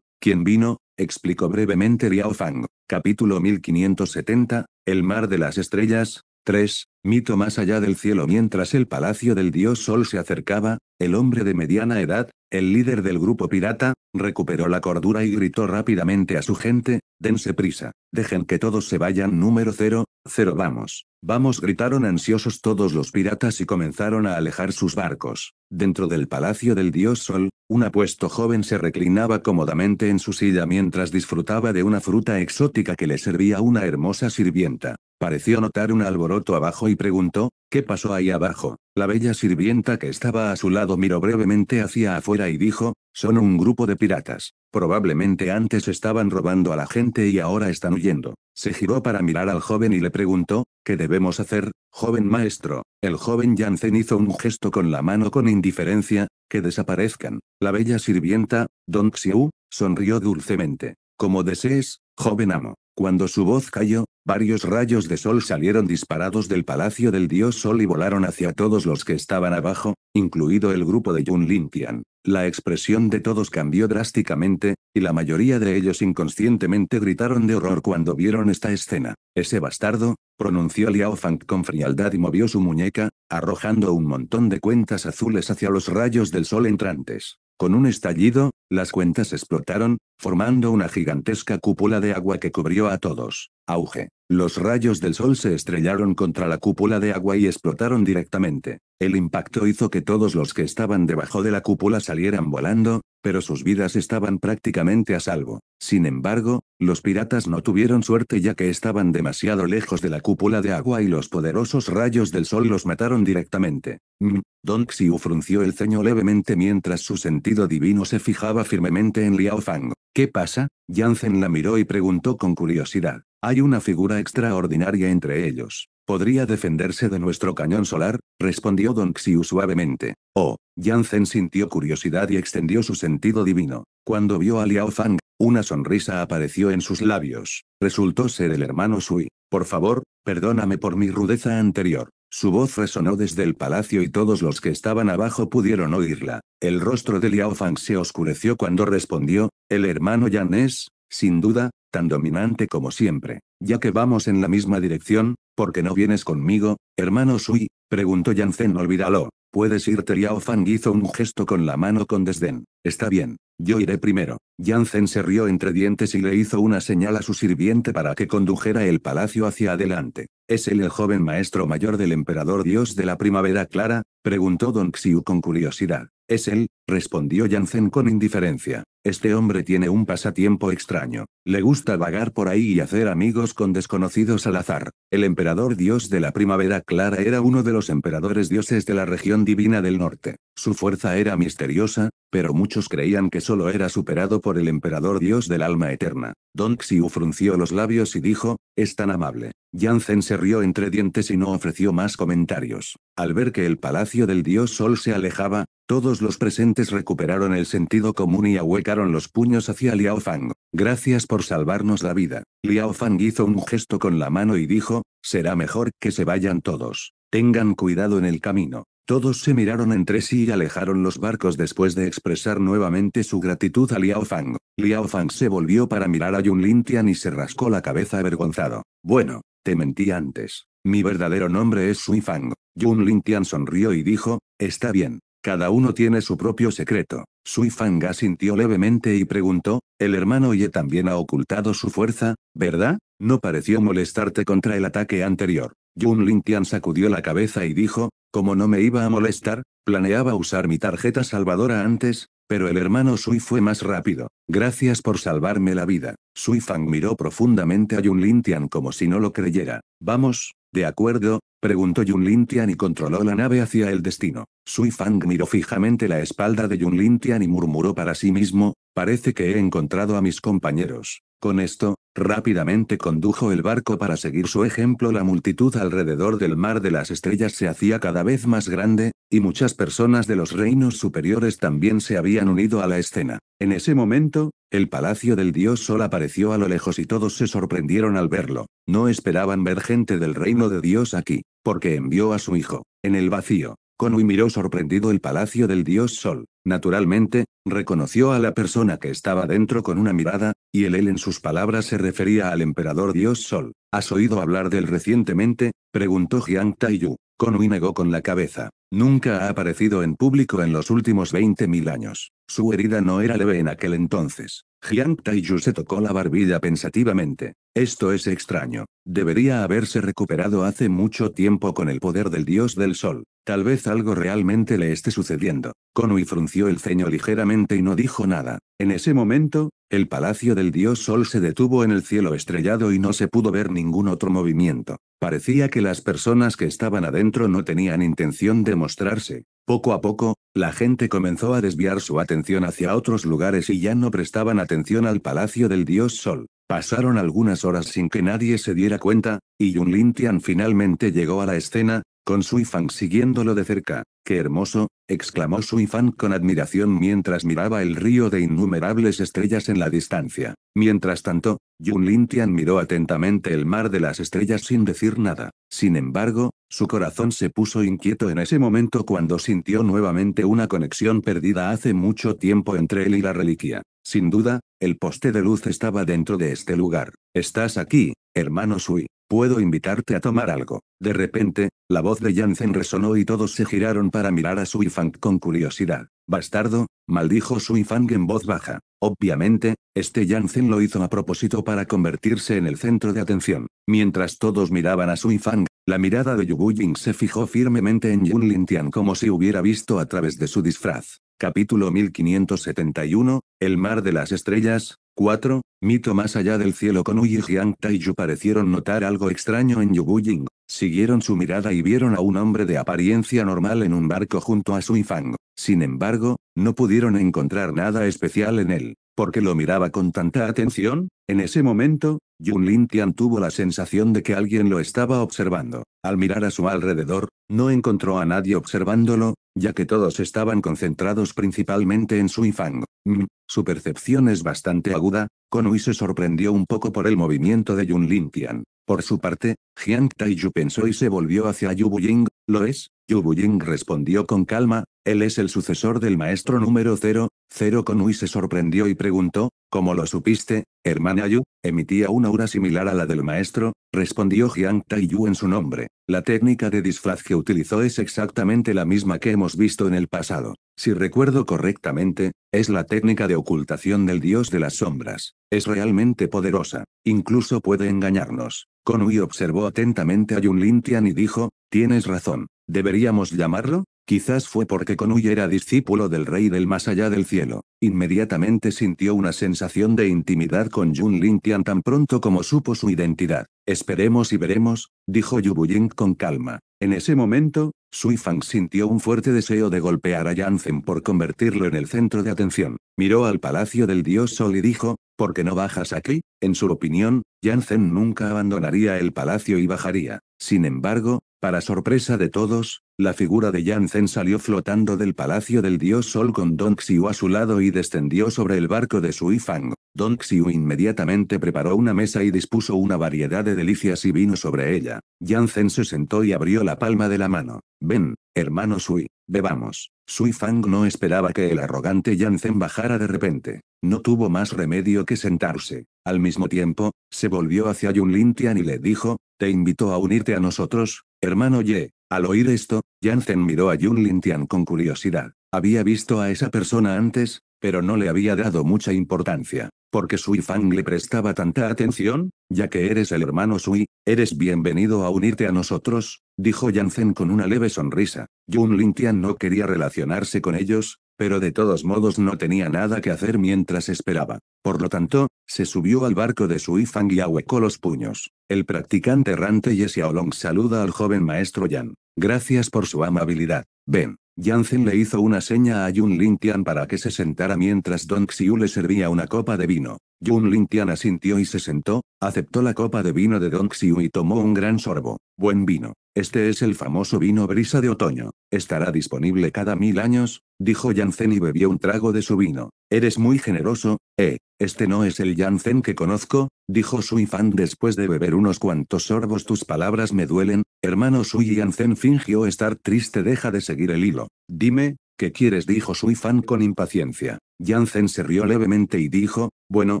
quien vino, explicó brevemente Liao Fang. Capítulo 1570, El mar de las estrellas, 3. Mito más allá del cielo Mientras el palacio del dios Sol se acercaba, el hombre de mediana edad, el líder del grupo pirata, recuperó la cordura y gritó rápidamente a su gente, dense prisa, dejen que todos se vayan número 0, Cero vamos, vamos gritaron ansiosos todos los piratas y comenzaron a alejar sus barcos. Dentro del palacio del dios Sol, un apuesto joven se reclinaba cómodamente en su silla mientras disfrutaba de una fruta exótica que le servía una hermosa sirvienta. Pareció notar un alboroto abajo y preguntó, ¿qué pasó ahí abajo? La bella sirvienta que estaba a su lado miró brevemente hacia afuera y dijo, son un grupo de piratas. Probablemente antes estaban robando a la gente y ahora están huyendo. Se giró para mirar al joven y le preguntó, ¿qué debemos hacer, joven maestro? El joven Jansen hizo un gesto con la mano con indiferencia, que desaparezcan. La bella sirvienta, Don Xiu, sonrió dulcemente. Como desees, joven amo. Cuando su voz cayó, varios rayos de sol salieron disparados del palacio del dios sol y volaron hacia todos los que estaban abajo, incluido el grupo de Yun Tian. La expresión de todos cambió drásticamente, y la mayoría de ellos inconscientemente gritaron de horror cuando vieron esta escena. Ese bastardo, pronunció Liao Fang con frialdad y movió su muñeca, arrojando un montón de cuentas azules hacia los rayos del sol entrantes. Con un estallido, las cuentas explotaron, formando una gigantesca cúpula de agua que cubrió a todos. Auge. Los rayos del sol se estrellaron contra la cúpula de agua y explotaron directamente. El impacto hizo que todos los que estaban debajo de la cúpula salieran volando, pero sus vidas estaban prácticamente a salvo. Sin embargo, los piratas no tuvieron suerte ya que estaban demasiado lejos de la cúpula de agua y los poderosos rayos del sol los mataron directamente. Mm. Don Xiu frunció el ceño levemente mientras su sentido divino se fijaba firmemente en Liao Fang. ¿Qué pasa? zhen la miró y preguntó con curiosidad. Hay una figura extraordinaria entre ellos. Podría defenderse de nuestro cañón solar, respondió Don Xiu suavemente. Oh, Zen sintió curiosidad y extendió su sentido divino. Cuando vio a Liao Fang, una sonrisa apareció en sus labios. Resultó ser el hermano Sui. Por favor, perdóname por mi rudeza anterior. Su voz resonó desde el palacio y todos los que estaban abajo pudieron oírla. El rostro de Liao Fang se oscureció cuando respondió, el hermano Yan es, sin duda, tan dominante como siempre. Ya que vamos en la misma dirección, ¿Por qué no vienes conmigo, hermano Sui? preguntó Yanzen. Olvídalo. Puedes irte. Yao Fang hizo un gesto con la mano con desdén. Está bien. Yo iré primero. Yanzhen se rió entre dientes y le hizo una señal a su sirviente para que condujera el palacio hacia adelante. ¿Es él el joven maestro mayor del emperador dios de la primavera clara? preguntó Don Xiu con curiosidad. Es él, respondió Yanzhen con indiferencia. Este hombre tiene un pasatiempo extraño. Le gusta vagar por ahí y hacer amigos con desconocidos al azar. El emperador dios de la primavera clara era uno de los emperadores dioses de la región divina del norte. Su fuerza era misteriosa, pero muchos creían que solo era superado por el emperador dios del alma eterna. Don Xiu frunció los labios y dijo, es tan amable. Yanzen se rió entre dientes y no ofreció más comentarios. Al ver que el palacio del dios sol se alejaba, todos los presentes recuperaron el sentido común y hueca los puños hacia Liao Fang. Gracias por salvarnos la vida. Liao Fang hizo un gesto con la mano y dijo, será mejor que se vayan todos. Tengan cuidado en el camino. Todos se miraron entre sí y alejaron los barcos después de expresar nuevamente su gratitud a Liao Fang. Liao Fang se volvió para mirar a Yun Tian y se rascó la cabeza avergonzado. Bueno, te mentí antes. Mi verdadero nombre es Sui Fang. Yun Tian sonrió y dijo, está bien. Cada uno tiene su propio secreto. Sui Fang asintió levemente y preguntó, el hermano Ye también ha ocultado su fuerza, ¿verdad? No pareció molestarte contra el ataque anterior. Yun Lintian sacudió la cabeza y dijo, como no me iba a molestar, planeaba usar mi tarjeta salvadora antes, pero el hermano Sui fue más rápido. Gracias por salvarme la vida. Sui Fang miró profundamente a Yun Lintian como si no lo creyera. Vamos, de acuerdo, Preguntó Yun Tian y controló la nave hacia el destino. Sui Fang miró fijamente la espalda de Yun Tian y murmuró para sí mismo, parece que he encontrado a mis compañeros. Con esto, rápidamente condujo el barco para seguir su ejemplo. La multitud alrededor del mar de las estrellas se hacía cada vez más grande, y muchas personas de los reinos superiores también se habían unido a la escena. En ese momento, el palacio del dios Sol apareció a lo lejos y todos se sorprendieron al verlo. No esperaban ver gente del reino de Dios aquí, porque envió a su hijo, en el vacío. Conui miró sorprendido el palacio del dios Sol. Naturalmente, reconoció a la persona que estaba dentro con una mirada, y el él en sus palabras se refería al emperador dios Sol. ¿Has oído hablar del recientemente? preguntó Jiang Taiyu. Conui negó con la cabeza. Nunca ha aparecido en público en los últimos 20.000 años. Su herida no era leve en aquel entonces. Jiang Taiyu se tocó la barbilla pensativamente. Esto es extraño. Debería haberse recuperado hace mucho tiempo con el poder del dios del sol. Tal vez algo realmente le esté sucediendo. Konui frunció el ceño ligeramente y no dijo nada. En ese momento, el palacio del dios sol se detuvo en el cielo estrellado y no se pudo ver ningún otro movimiento. Parecía que las personas que estaban adentro no tenían intención de mostrarse, poco a poco, la gente comenzó a desviar su atención hacia otros lugares y ya no prestaban atención al palacio del dios Sol. Pasaron algunas horas sin que nadie se diera cuenta, y Yun Tian finalmente llegó a la escena, con Sui Fang siguiéndolo de cerca. ¡Qué hermoso! exclamó Sui Fan con admiración mientras miraba el río de innumerables estrellas en la distancia. Mientras tanto, Yun Lin Tian miró atentamente el mar de las estrellas sin decir nada. Sin embargo, su corazón se puso inquieto en ese momento cuando sintió nuevamente una conexión perdida hace mucho tiempo entre él y la reliquia. Sin duda, el poste de luz estaba dentro de este lugar. Estás aquí, hermano Sui. ¿Puedo invitarte a tomar algo? De repente, la voz de Jansen resonó y todos se giraron para mirar a Fang con curiosidad. Bastardo, maldijo Fang en voz baja. Obviamente, este Jansen lo hizo a propósito para convertirse en el centro de atención. Mientras todos miraban a Fang, la mirada de Yu Ying se fijó firmemente en Yun Lintian como si hubiera visto a través de su disfraz. Capítulo 1571, El mar de las estrellas, 4. Mito más allá del cielo con Uyi Jiang Taiyu parecieron notar algo extraño en Yubuying, siguieron su mirada y vieron a un hombre de apariencia normal en un barco junto a Sui Fang. Sin embargo, no pudieron encontrar nada especial en él qué lo miraba con tanta atención, en ese momento, Yun Lin Tian tuvo la sensación de que alguien lo estaba observando. Al mirar a su alrededor, no encontró a nadie observándolo, ya que todos estaban concentrados principalmente en Sui Fang. Mm, su percepción es bastante aguda, Konui se sorprendió un poco por el movimiento de Yun Lin Tian. Por su parte, Jiang Taiyu pensó y se volvió hacia Yu Ying, ¿lo es? Yu Buying respondió con calma, él es el sucesor del maestro número 0, 0 Konui se sorprendió y preguntó, ¿cómo lo supiste, hermana Yu? Emitía una aura similar a la del maestro, respondió Jiang Tai Yu en su nombre. La técnica de disfraz que utilizó es exactamente la misma que hemos visto en el pasado. Si recuerdo correctamente, es la técnica de ocultación del dios de las sombras. Es realmente poderosa. Incluso puede engañarnos. Konui observó atentamente a Yun Lin Tian y dijo, tienes razón. ¿Deberíamos llamarlo? Quizás fue porque Konui era discípulo del rey del más allá del cielo. Inmediatamente sintió una sensación de intimidad con Jun Lin Tian tan pronto como supo su identidad. Esperemos y veremos, dijo Yu Buying con calma. En ese momento, Sui Fang sintió un fuerte deseo de golpear a Yanzen por convertirlo en el centro de atención. Miró al palacio del dios Sol y dijo, ¿por qué no bajas aquí? En su opinión, Yanzen nunca abandonaría el palacio y bajaría. Sin embargo, para sorpresa de todos, la figura de Zhen salió flotando del palacio del dios Sol con Don Xiu a su lado y descendió sobre el barco de Sui Fang. Don Xiu inmediatamente preparó una mesa y dispuso una variedad de delicias y vino sobre ella. Yanzen se sentó y abrió la palma de la mano. Ven, hermano Sui, bebamos. Sui Fang no esperaba que el arrogante Zhen bajara de repente. No tuvo más remedio que sentarse. Al mismo tiempo, se volvió hacia Yun Tian y le dijo, te invito a unirte a nosotros, Hermano Ye. Al oír esto, Jansen miró a Yun Lintian con curiosidad. Había visto a esa persona antes, pero no le había dado mucha importancia. Porque Sui Fang le prestaba tanta atención, ya que eres el hermano Sui, eres bienvenido a unirte a nosotros, dijo Jansen con una leve sonrisa. Yun Tian no quería relacionarse con ellos, pero de todos modos no tenía nada que hacer mientras esperaba. Por lo tanto, se subió al barco de su Ifang y ahuecó los puños. El practicante errante Yesiaolong saluda al joven maestro Yan. Gracias por su amabilidad. Ven. Jansen le hizo una seña a Yun Tian para que se sentara mientras Dong Xiu le servía una copa de vino. Yun Tian asintió y se sentó, aceptó la copa de vino de Dong Xiu y tomó un gran sorbo. Buen vino. Este es el famoso vino brisa de otoño. Estará disponible cada mil años, dijo Yancen y bebió un trago de su vino. Eres muy generoso, eh. Este no es el Yancen que conozco, dijo Sui Fan después de beber unos cuantos sorbos. Tus palabras me duelen, hermano Sui Yancen fingió estar triste. Deja de seguir el hilo. Dime, ¿qué quieres? dijo Sui Fan con impaciencia. Yancen se rió levemente y dijo, bueno,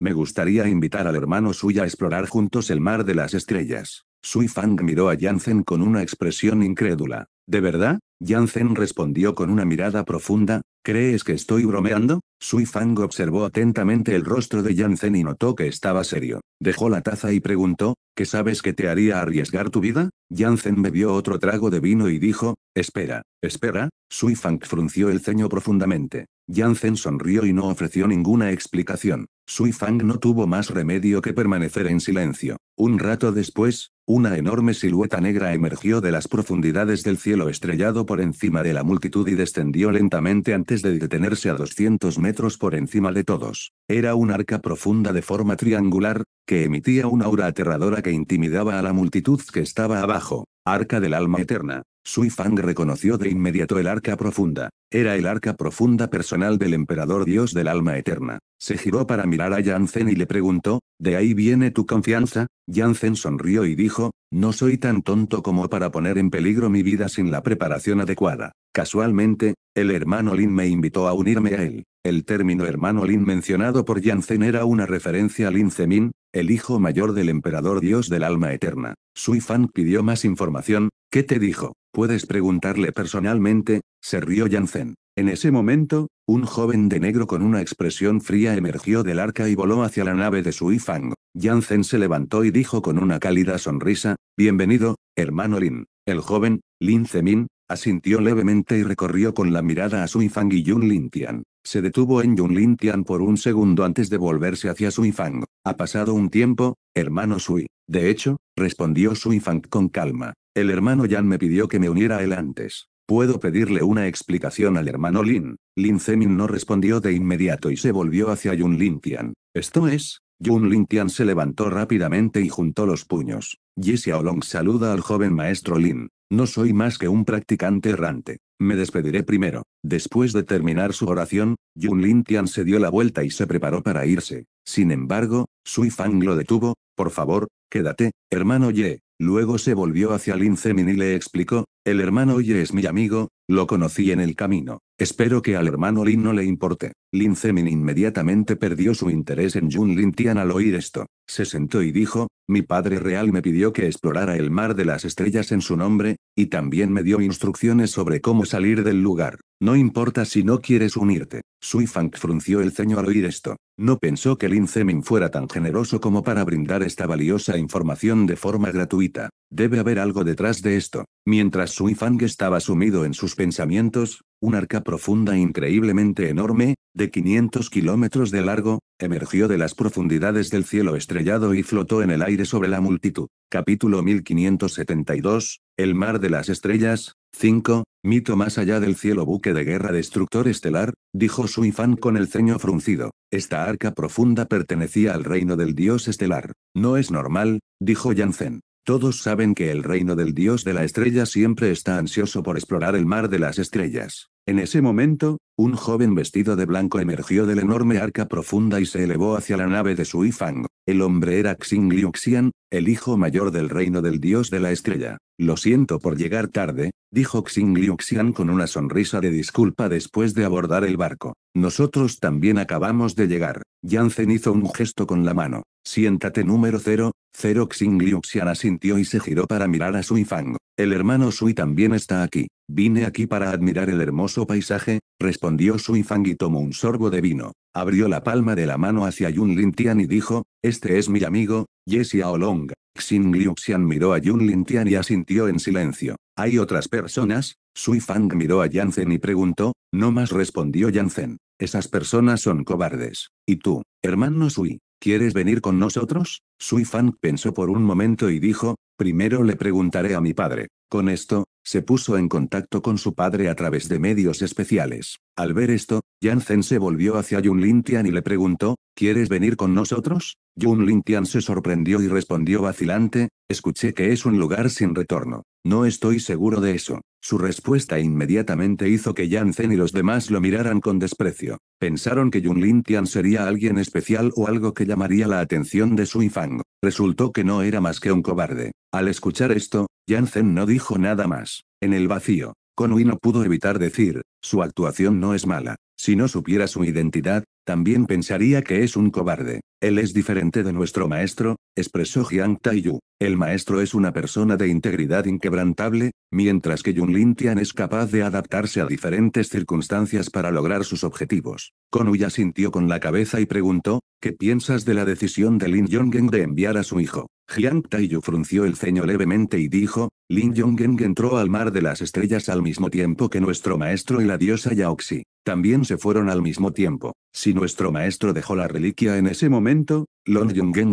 me gustaría invitar al hermano Sui a explorar juntos el mar de las estrellas. Sui Fang miró a Jansen con una expresión incrédula. ¿De verdad? Jansen respondió con una mirada profunda, ¿crees que estoy bromeando? Sui Fang observó atentamente el rostro de Jansen y notó que estaba serio. Dejó la taza y preguntó, ¿qué sabes que te haría arriesgar tu vida? Jansen bebió otro trago de vino y dijo, espera, espera, Sui Fang frunció el ceño profundamente. Jansen sonrió y no ofreció ninguna explicación. Sui Fang no tuvo más remedio que permanecer en silencio. Un rato después, una enorme silueta negra emergió de las profundidades del cielo estrellado por encima de la multitud y descendió lentamente antes de detenerse a 200 metros por encima de todos. Era un arca profunda de forma triangular, que emitía una aura aterradora que intimidaba a la multitud que estaba abajo. Arca del alma eterna. Sui Fang reconoció de inmediato el arca profunda. Era el arca profunda personal del emperador dios del alma eterna. Se giró para mirar a Yanzen y le preguntó, ¿de ahí viene tu confianza? Yanzen sonrió y dijo, no soy tan tonto como para poner en peligro mi vida sin la preparación adecuada. Casualmente, el hermano Lin me invitó a unirme a él. El término hermano Lin mencionado por Yanzen era una referencia a Lin Zemin, el hijo mayor del emperador dios del alma eterna. Sui pidió más información, ¿qué te dijo? Puedes preguntarle personalmente, se rió Yanzhen. En ese momento, un joven de negro con una expresión fría emergió del arca y voló hacia la nave de Sui Fang. se levantó y dijo con una cálida sonrisa, Bienvenido, hermano Lin. El joven, Lin Zemin, asintió levemente y recorrió con la mirada a Sui Fang y Yun Tian. Se detuvo en Yunlin Tian por un segundo antes de volverse hacia Sui Fang. Ha pasado un tiempo, hermano Sui. De hecho, respondió Sui Fang con calma. El hermano Yan me pidió que me uniera a él antes. Puedo pedirle una explicación al hermano Lin. Lin Zemin no respondió de inmediato y se volvió hacia Yun Lin Tian. Esto es, Lin Tian se levantó rápidamente y juntó los puños. Ye Xiaolong saluda al joven maestro Lin. No soy más que un practicante errante. Me despediré primero. Después de terminar su oración, Yun Tian se dio la vuelta y se preparó para irse. Sin embargo, Sui Fang lo detuvo. Por favor, quédate, hermano Ye. Luego se volvió hacia Lin Zemin y le explicó, el hermano Ye es mi amigo, lo conocí en el camino. Espero que al hermano Lin no le importe. Lin Zemin inmediatamente perdió su interés en Jun Lin Tian al oír esto. Se sentó y dijo, mi padre real me pidió que explorara el mar de las estrellas en su nombre, y también me dio instrucciones sobre cómo salir del lugar. No importa si no quieres unirte. Sui Fang frunció el ceño al oír esto. No pensó que Lin Zemin fuera tan generoso como para brindar esta valiosa información de forma gratuita. Debe haber algo detrás de esto. Mientras Sui Fang estaba sumido en sus pensamientos, un arca profunda increíblemente enorme, de 500 kilómetros de largo, emergió de las profundidades del cielo estrellado y flotó en el aire sobre la multitud. Capítulo 1572, El mar de las estrellas, 5, mito más allá del cielo buque de guerra destructor estelar, dijo Sui con el ceño fruncido. Esta arca profunda pertenecía al reino del dios estelar. No es normal, dijo Yanzen. Todos saben que el reino del dios de la estrella siempre está ansioso por explorar el mar de las estrellas. En ese momento, un joven vestido de blanco emergió del enorme arca profunda y se elevó hacia la nave de Suifang. El hombre era Xing Liu Xian, el hijo mayor del reino del dios de la estrella. Lo siento por llegar tarde, dijo Xing Liu Xian con una sonrisa de disculpa después de abordar el barco. Nosotros también acabamos de llegar. Zen hizo un gesto con la mano. Siéntate número 0, 0 Xing asintió y se giró para mirar a Sui Fang. El hermano Sui también está aquí. Vine aquí para admirar el hermoso paisaje, respondió Sui Fang y tomó un sorbo de vino. Abrió la palma de la mano hacia Yun Lintian y dijo, este es mi amigo, Yesia Aolong, Xing miró a Yun Lintian y asintió en silencio. ¿Hay otras personas? Sui Fang miró a Zhen y preguntó, no más respondió Yanzen. Esas personas son cobardes. ¿Y tú, hermano Sui? ¿Quieres venir con nosotros? Sui Fang pensó por un momento y dijo, primero le preguntaré a mi padre. Con esto, se puso en contacto con su padre a través de medios especiales. Al ver esto, Zhen se volvió hacia Yun Tian y le preguntó, ¿quieres venir con nosotros? Yun Tian se sorprendió y respondió vacilante, escuché que es un lugar sin retorno. No estoy seguro de eso. Su respuesta inmediatamente hizo que Yan Zen y los demás lo miraran con desprecio. Pensaron que Yun Lin Tian sería alguien especial o algo que llamaría la atención de Sui Fang. Resultó que no era más que un cobarde. Al escuchar esto, Yan Zen no dijo nada más. En el vacío, Konui no pudo evitar decir, su actuación no es mala. Si no supiera su identidad, también pensaría que es un cobarde. Él es diferente de nuestro maestro, expresó Jiang Taiyu. El maestro es una persona de integridad inquebrantable, mientras que Yun Lin Tian es capaz de adaptarse a diferentes circunstancias para lograr sus objetivos. Konuya sintió con la cabeza y preguntó, ¿qué piensas de la decisión de Lin Jong-eng de enviar a su hijo? Jiang Taiyu frunció el ceño levemente y dijo, Lin Yongen entró al mar de las estrellas al mismo tiempo que nuestro maestro y la diosa Yaoxi. También se fueron al mismo tiempo. Si nuestro maestro dejó la reliquia en ese momento, Lord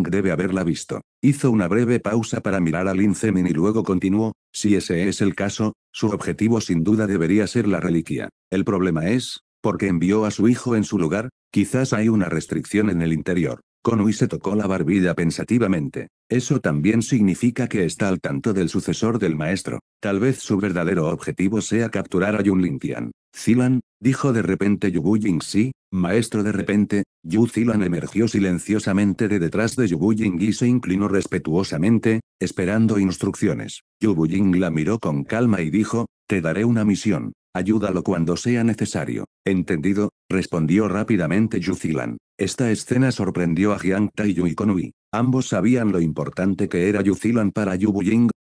debe haberla visto. Hizo una breve pausa para mirar a Lin Zemin y luego continuó, si ese es el caso, su objetivo sin duda debería ser la reliquia. El problema es, porque envió a su hijo en su lugar, quizás hay una restricción en el interior. Conui se tocó la barbilla pensativamente. Eso también significa que está al tanto del sucesor del maestro. Tal vez su verdadero objetivo sea capturar a Yun Tian.» Zilan, dijo de repente Yugu si, maestro de repente, Yu Zilan emergió silenciosamente de detrás de Yugu Jing y se inclinó respetuosamente, esperando instrucciones. Yu Jing la miró con calma y dijo, te daré una misión, ayúdalo cuando sea necesario. Entendido, respondió rápidamente Yu Zilan. Esta escena sorprendió a Jiang Tai y Konui. Ambos sabían lo importante que era Yu Zilan para Yu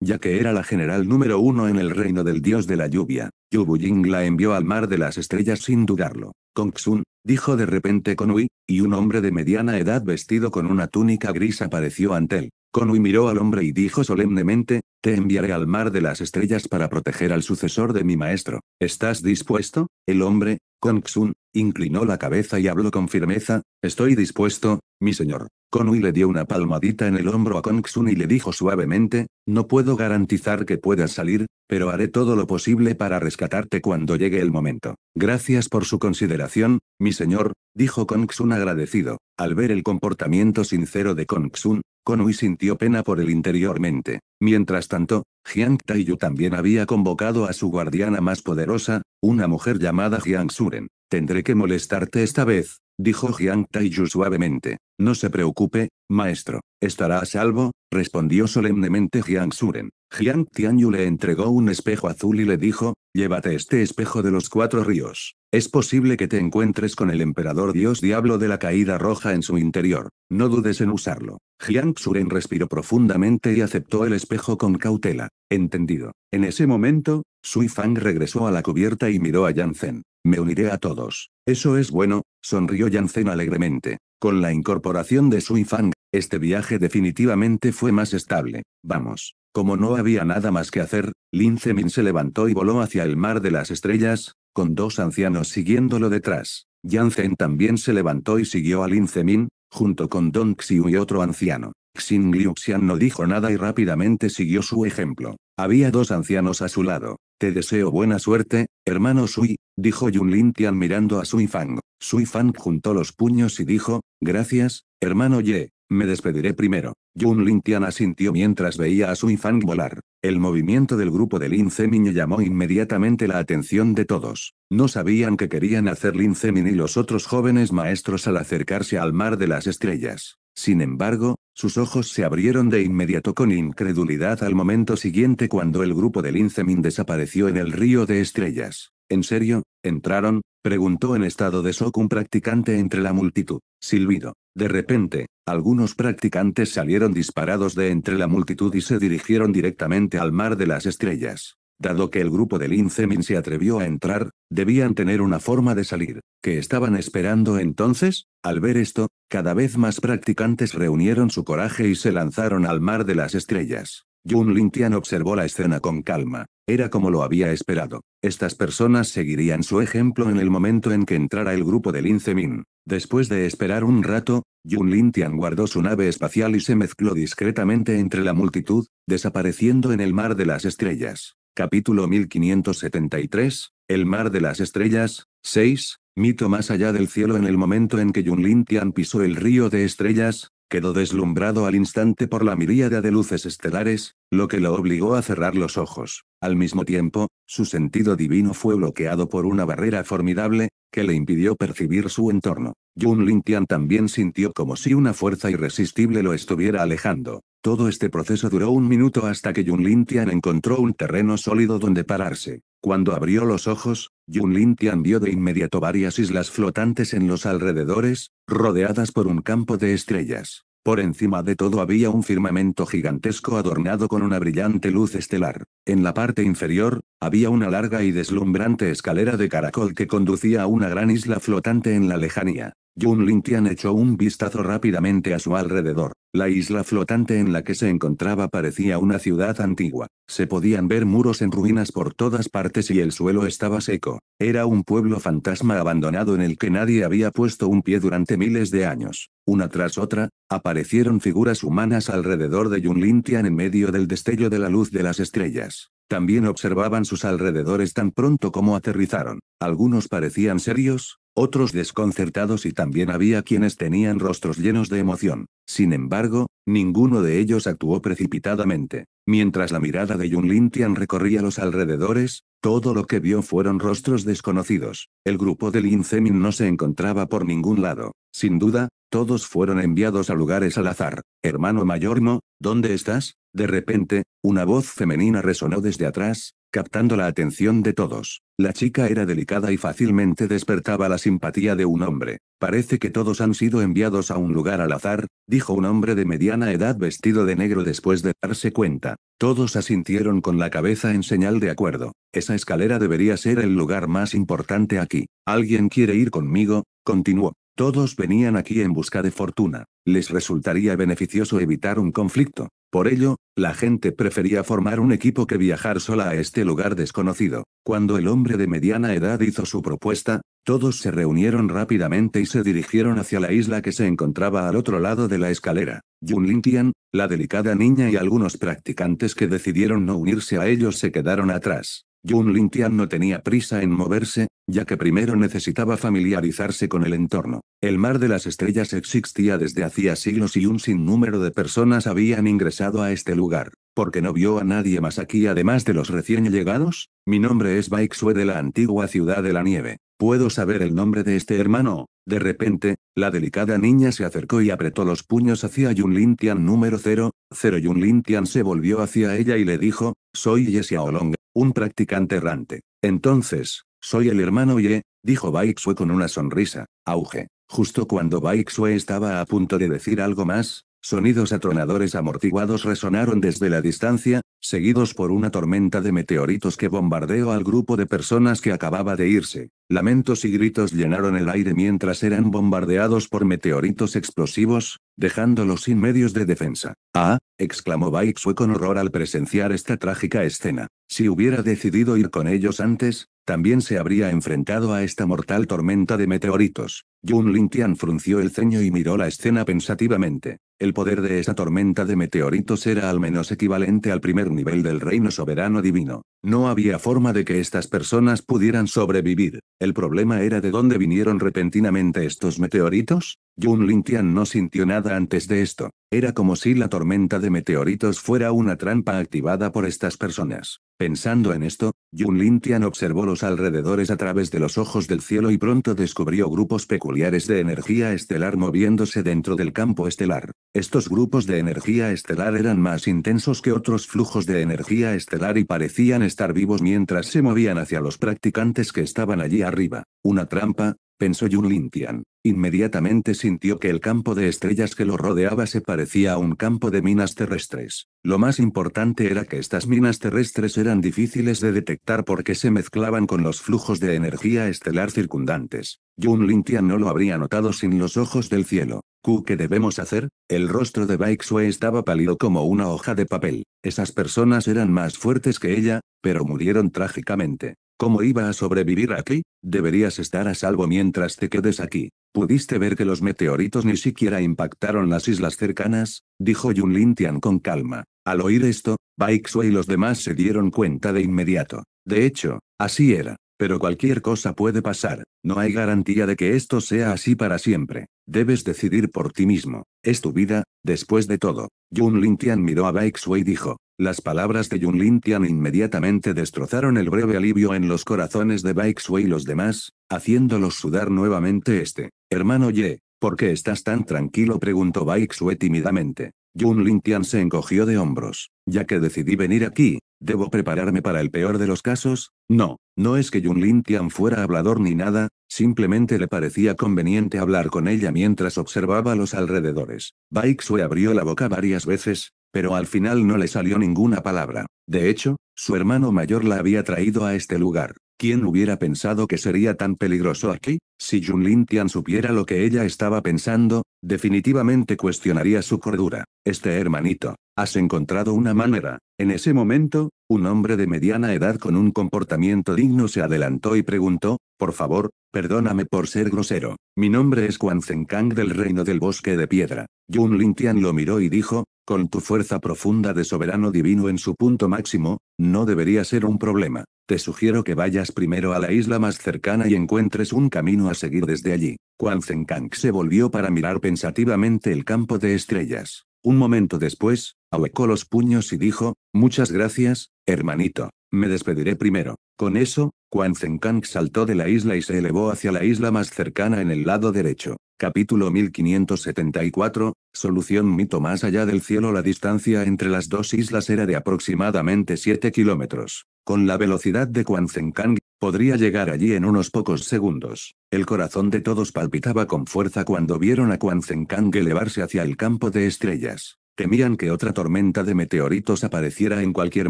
ya que era la general número uno en el reino del dios de la lluvia. Yu Ying la envió al mar de las estrellas sin dudarlo. Kongsun, dijo de repente Konui, y un hombre de mediana edad vestido con una túnica gris apareció ante él. Konui miró al hombre y dijo solemnemente, te enviaré al mar de las estrellas para proteger al sucesor de mi maestro. ¿Estás dispuesto? El hombre, Kongsun, Inclinó la cabeza y habló con firmeza, Estoy dispuesto, mi señor. Conui le dio una palmadita en el hombro a Kong y le dijo suavemente, No puedo garantizar que puedas salir, pero haré todo lo posible para rescatarte cuando llegue el momento. Gracias por su consideración, mi señor, dijo Kong Sun agradecido. Al ver el comportamiento sincero de Kong Sun, Conui sintió pena por él interiormente. Mientras tanto, Jiang Taiyu también había convocado a su guardiana más poderosa, una mujer llamada Jiang Suren. Tendré que molestarte esta vez, dijo Jiang Taiyu suavemente. No se preocupe, maestro, estará a salvo, respondió solemnemente Jiang Suren. Jiang Tianyu le entregó un espejo azul y le dijo, llévate este espejo de los cuatro ríos. Es posible que te encuentres con el emperador dios diablo de la caída roja en su interior, no dudes en usarlo. Jiang Suren respiró profundamente y aceptó el espejo con cautela. Entendido. En ese momento, Sui Fang regresó a la cubierta y miró a Yan Zhen. Me uniré a todos. Eso es bueno, sonrió Yanzen alegremente. Con la incorporación de Sui Fang, este viaje definitivamente fue más estable. Vamos. Como no había nada más que hacer, Lin Zemin se levantó y voló hacia el mar de las estrellas, con dos ancianos siguiéndolo detrás. Yanzen también se levantó y siguió a Lin Zemin, junto con Don Xiu y otro anciano. Xin Liuxian no dijo nada y rápidamente siguió su ejemplo. Había dos ancianos a su lado. Te deseo buena suerte, hermano Sui, dijo Yun Tian mirando a Sui Fang. Sui Fang juntó los puños y dijo, gracias, hermano Ye, me despediré primero. Yun Tian asintió mientras veía a Sui Fang volar. El movimiento del grupo de Lin Zemin llamó inmediatamente la atención de todos. No sabían qué querían hacer Lin Zemin y los otros jóvenes maestros al acercarse al mar de las estrellas. Sin embargo, sus ojos se abrieron de inmediato con incredulidad al momento siguiente cuando el grupo del Incemin desapareció en el río de estrellas. ¿En serio? ¿Entraron? preguntó en estado de shock un practicante entre la multitud. Silbido. De repente, algunos practicantes salieron disparados de entre la multitud y se dirigieron directamente al mar de las estrellas. Dado que el grupo del Incemin se atrevió a entrar, debían tener una forma de salir. ¿Qué estaban esperando entonces? Al ver esto, cada vez más practicantes reunieron su coraje y se lanzaron al mar de las estrellas. Jun Lintian observó la escena con calma. Era como lo había esperado. Estas personas seguirían su ejemplo en el momento en que entrara el grupo de Lin Zemin. Después de esperar un rato, Jun Lintian guardó su nave espacial y se mezcló discretamente entre la multitud, desapareciendo en el mar de las estrellas. Capítulo 1573, El mar de las estrellas, 6, mito más allá del cielo en el momento en que Yun Lin pisó el río de estrellas, Quedó deslumbrado al instante por la miríada de luces estelares, lo que lo obligó a cerrar los ojos. Al mismo tiempo, su sentido divino fue bloqueado por una barrera formidable, que le impidió percibir su entorno. Yun Tian también sintió como si una fuerza irresistible lo estuviera alejando. Todo este proceso duró un minuto hasta que Yun Tian encontró un terreno sólido donde pararse. Cuando abrió los ojos, Yun Lin Tian vio de inmediato varias islas flotantes en los alrededores, rodeadas por un campo de estrellas. Por encima de todo había un firmamento gigantesco adornado con una brillante luz estelar. En la parte inferior, había una larga y deslumbrante escalera de caracol que conducía a una gran isla flotante en la lejanía. Yun Lintian echó un vistazo rápidamente a su alrededor. La isla flotante en la que se encontraba parecía una ciudad antigua. Se podían ver muros en ruinas por todas partes y el suelo estaba seco. Era un pueblo fantasma abandonado en el que nadie había puesto un pie durante miles de años. Una tras otra, aparecieron figuras humanas alrededor de Yun Lintian en medio del destello de la luz de las estrellas. También observaban sus alrededores tan pronto como aterrizaron. Algunos parecían serios, otros desconcertados y también había quienes tenían rostros llenos de emoción. Sin embargo, ninguno de ellos actuó precipitadamente. Mientras la mirada de Yun Lin Tian recorría los alrededores, todo lo que vio fueron rostros desconocidos. El grupo de Lin Zemin no se encontraba por ningún lado. Sin duda, todos fueron enviados a lugares al azar. Hermano mayormo, ¿dónde estás? De repente, una voz femenina resonó desde atrás, captando la atención de todos. La chica era delicada y fácilmente despertaba la simpatía de un hombre. Parece que todos han sido enviados a un lugar al azar, dijo un hombre de mediana edad vestido de negro después de darse cuenta. Todos asintieron con la cabeza en señal de acuerdo. Esa escalera debería ser el lugar más importante aquí. ¿Alguien quiere ir conmigo? continuó. Todos venían aquí en busca de fortuna. Les resultaría beneficioso evitar un conflicto. Por ello, la gente prefería formar un equipo que viajar sola a este lugar desconocido. Cuando el hombre de mediana edad hizo su propuesta, todos se reunieron rápidamente y se dirigieron hacia la isla que se encontraba al otro lado de la escalera. Yun Lintian, la delicada niña y algunos practicantes que decidieron no unirse a ellos se quedaron atrás. Jun Lintian no tenía prisa en moverse, ya que primero necesitaba familiarizarse con el entorno. El mar de las estrellas existía desde hacía siglos y un sinnúmero de personas habían ingresado a este lugar. Porque no vio a nadie más aquí además de los recién llegados? Mi nombre es Xue de la antigua ciudad de la nieve. ¿Puedo saber el nombre de este hermano? De repente, la delicada niña se acercó y apretó los puños hacia Yun Lintian número 0, 0 Yun Lintian se volvió hacia ella y le dijo, soy Yesia Olong un practicante errante. Entonces, soy el hermano Ye, dijo Baixue con una sonrisa. Auge. Justo cuando Baixue estaba a punto de decir algo más, sonidos atronadores amortiguados resonaron desde la distancia, seguidos por una tormenta de meteoritos que bombardeó al grupo de personas que acababa de irse. Lamentos y gritos llenaron el aire mientras eran bombardeados por meteoritos explosivos, dejándolos sin medios de defensa. Ah, exclamó fue con horror al presenciar esta trágica escena. Si hubiera decidido ir con ellos antes, también se habría enfrentado a esta mortal tormenta de meteoritos. Yun Lintian frunció el ceño y miró la escena pensativamente. El poder de esa tormenta de meteoritos era al menos equivalente al primer nivel del reino soberano divino. No había forma de que estas personas pudieran sobrevivir. El problema era de dónde vinieron repentinamente estos meteoritos. Jun Lintian no sintió nada antes de esto. Era como si la tormenta de meteoritos fuera una trampa activada por estas personas. Pensando en esto, Jun Lintian observó los alrededores a través de los ojos del cielo y pronto descubrió grupos peculiares de energía estelar moviéndose dentro del campo estelar. Estos grupos de energía estelar eran más intensos que otros flujos de energía estelar y parecían estar vivos mientras se movían hacia los practicantes que estaban allí arriba. Una trampa, pensó Jun Lintian. Inmediatamente sintió que el campo de estrellas que lo rodeaba se parecía a un campo de minas terrestres. Lo más importante era que estas minas terrestres eran difíciles de detectar porque se mezclaban con los flujos de energía estelar circundantes. Jun Lintian no lo habría notado sin los ojos del cielo. ¿qué debemos hacer? El rostro de Baixue estaba pálido como una hoja de papel. Esas personas eran más fuertes que ella, pero murieron trágicamente. ¿Cómo iba a sobrevivir aquí? Deberías estar a salvo mientras te quedes aquí. ¿Pudiste ver que los meteoritos ni siquiera impactaron las islas cercanas? Dijo Yun Lin con calma. Al oír esto, Bai y los demás se dieron cuenta de inmediato. De hecho, así era. Pero cualquier cosa puede pasar. No hay garantía de que esto sea así para siempre. Debes decidir por ti mismo. Es tu vida, después de todo. Yun Lintian miró a Bai y dijo. Las palabras de Yun Lin Tian inmediatamente destrozaron el breve alivio en los corazones de Bai Xue y los demás, haciéndolos sudar nuevamente este. Hermano Ye, ¿por qué estás tan tranquilo? preguntó Bai Xue tímidamente. Yun Lin Tian se encogió de hombros. Ya que decidí venir aquí, ¿debo prepararme para el peor de los casos? No, no es que Yun Lin Tian fuera hablador ni nada, simplemente le parecía conveniente hablar con ella mientras observaba los alrededores. Bai Xue abrió la boca varias veces, pero al final no le salió ninguna palabra. De hecho, su hermano mayor la había traído a este lugar. ¿Quién hubiera pensado que sería tan peligroso aquí? Si Jun Lin Tian supiera lo que ella estaba pensando, definitivamente cuestionaría su cordura. Este hermanito, has encontrado una manera. En ese momento, un hombre de mediana edad con un comportamiento digno se adelantó y preguntó, por favor, perdóname por ser grosero. Mi nombre es Quan Kang del Reino del Bosque de Piedra. Jun Tian lo miró y dijo, con tu fuerza profunda de soberano divino en su punto máximo, no debería ser un problema. Te sugiero que vayas primero a la isla más cercana y encuentres un camino a seguir desde allí. Quan Kang se volvió para mirar pensativamente el campo de estrellas. Un momento después, ahuecó los puños y dijo, Muchas gracias, hermanito. Me despediré primero. Con eso, Quan Kang saltó de la isla y se elevó hacia la isla más cercana en el lado derecho. Capítulo 1574, Solución mito más allá del cielo La distancia entre las dos islas era de aproximadamente 7 kilómetros. Con la velocidad de Kang, podría llegar allí en unos pocos segundos. El corazón de todos palpitaba con fuerza cuando vieron a Kang elevarse hacia el campo de estrellas. Temían que otra tormenta de meteoritos apareciera en cualquier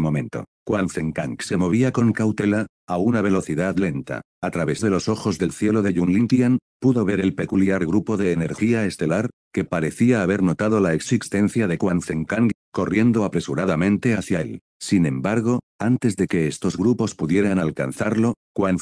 momento. Quan Kang se movía con cautela, a una velocidad lenta. A través de los ojos del cielo de Yunlin Tian, pudo ver el peculiar grupo de energía estelar, que parecía haber notado la existencia de Quan Kang, corriendo apresuradamente hacia él. Sin embargo, antes de que estos grupos pudieran alcanzarlo, Quan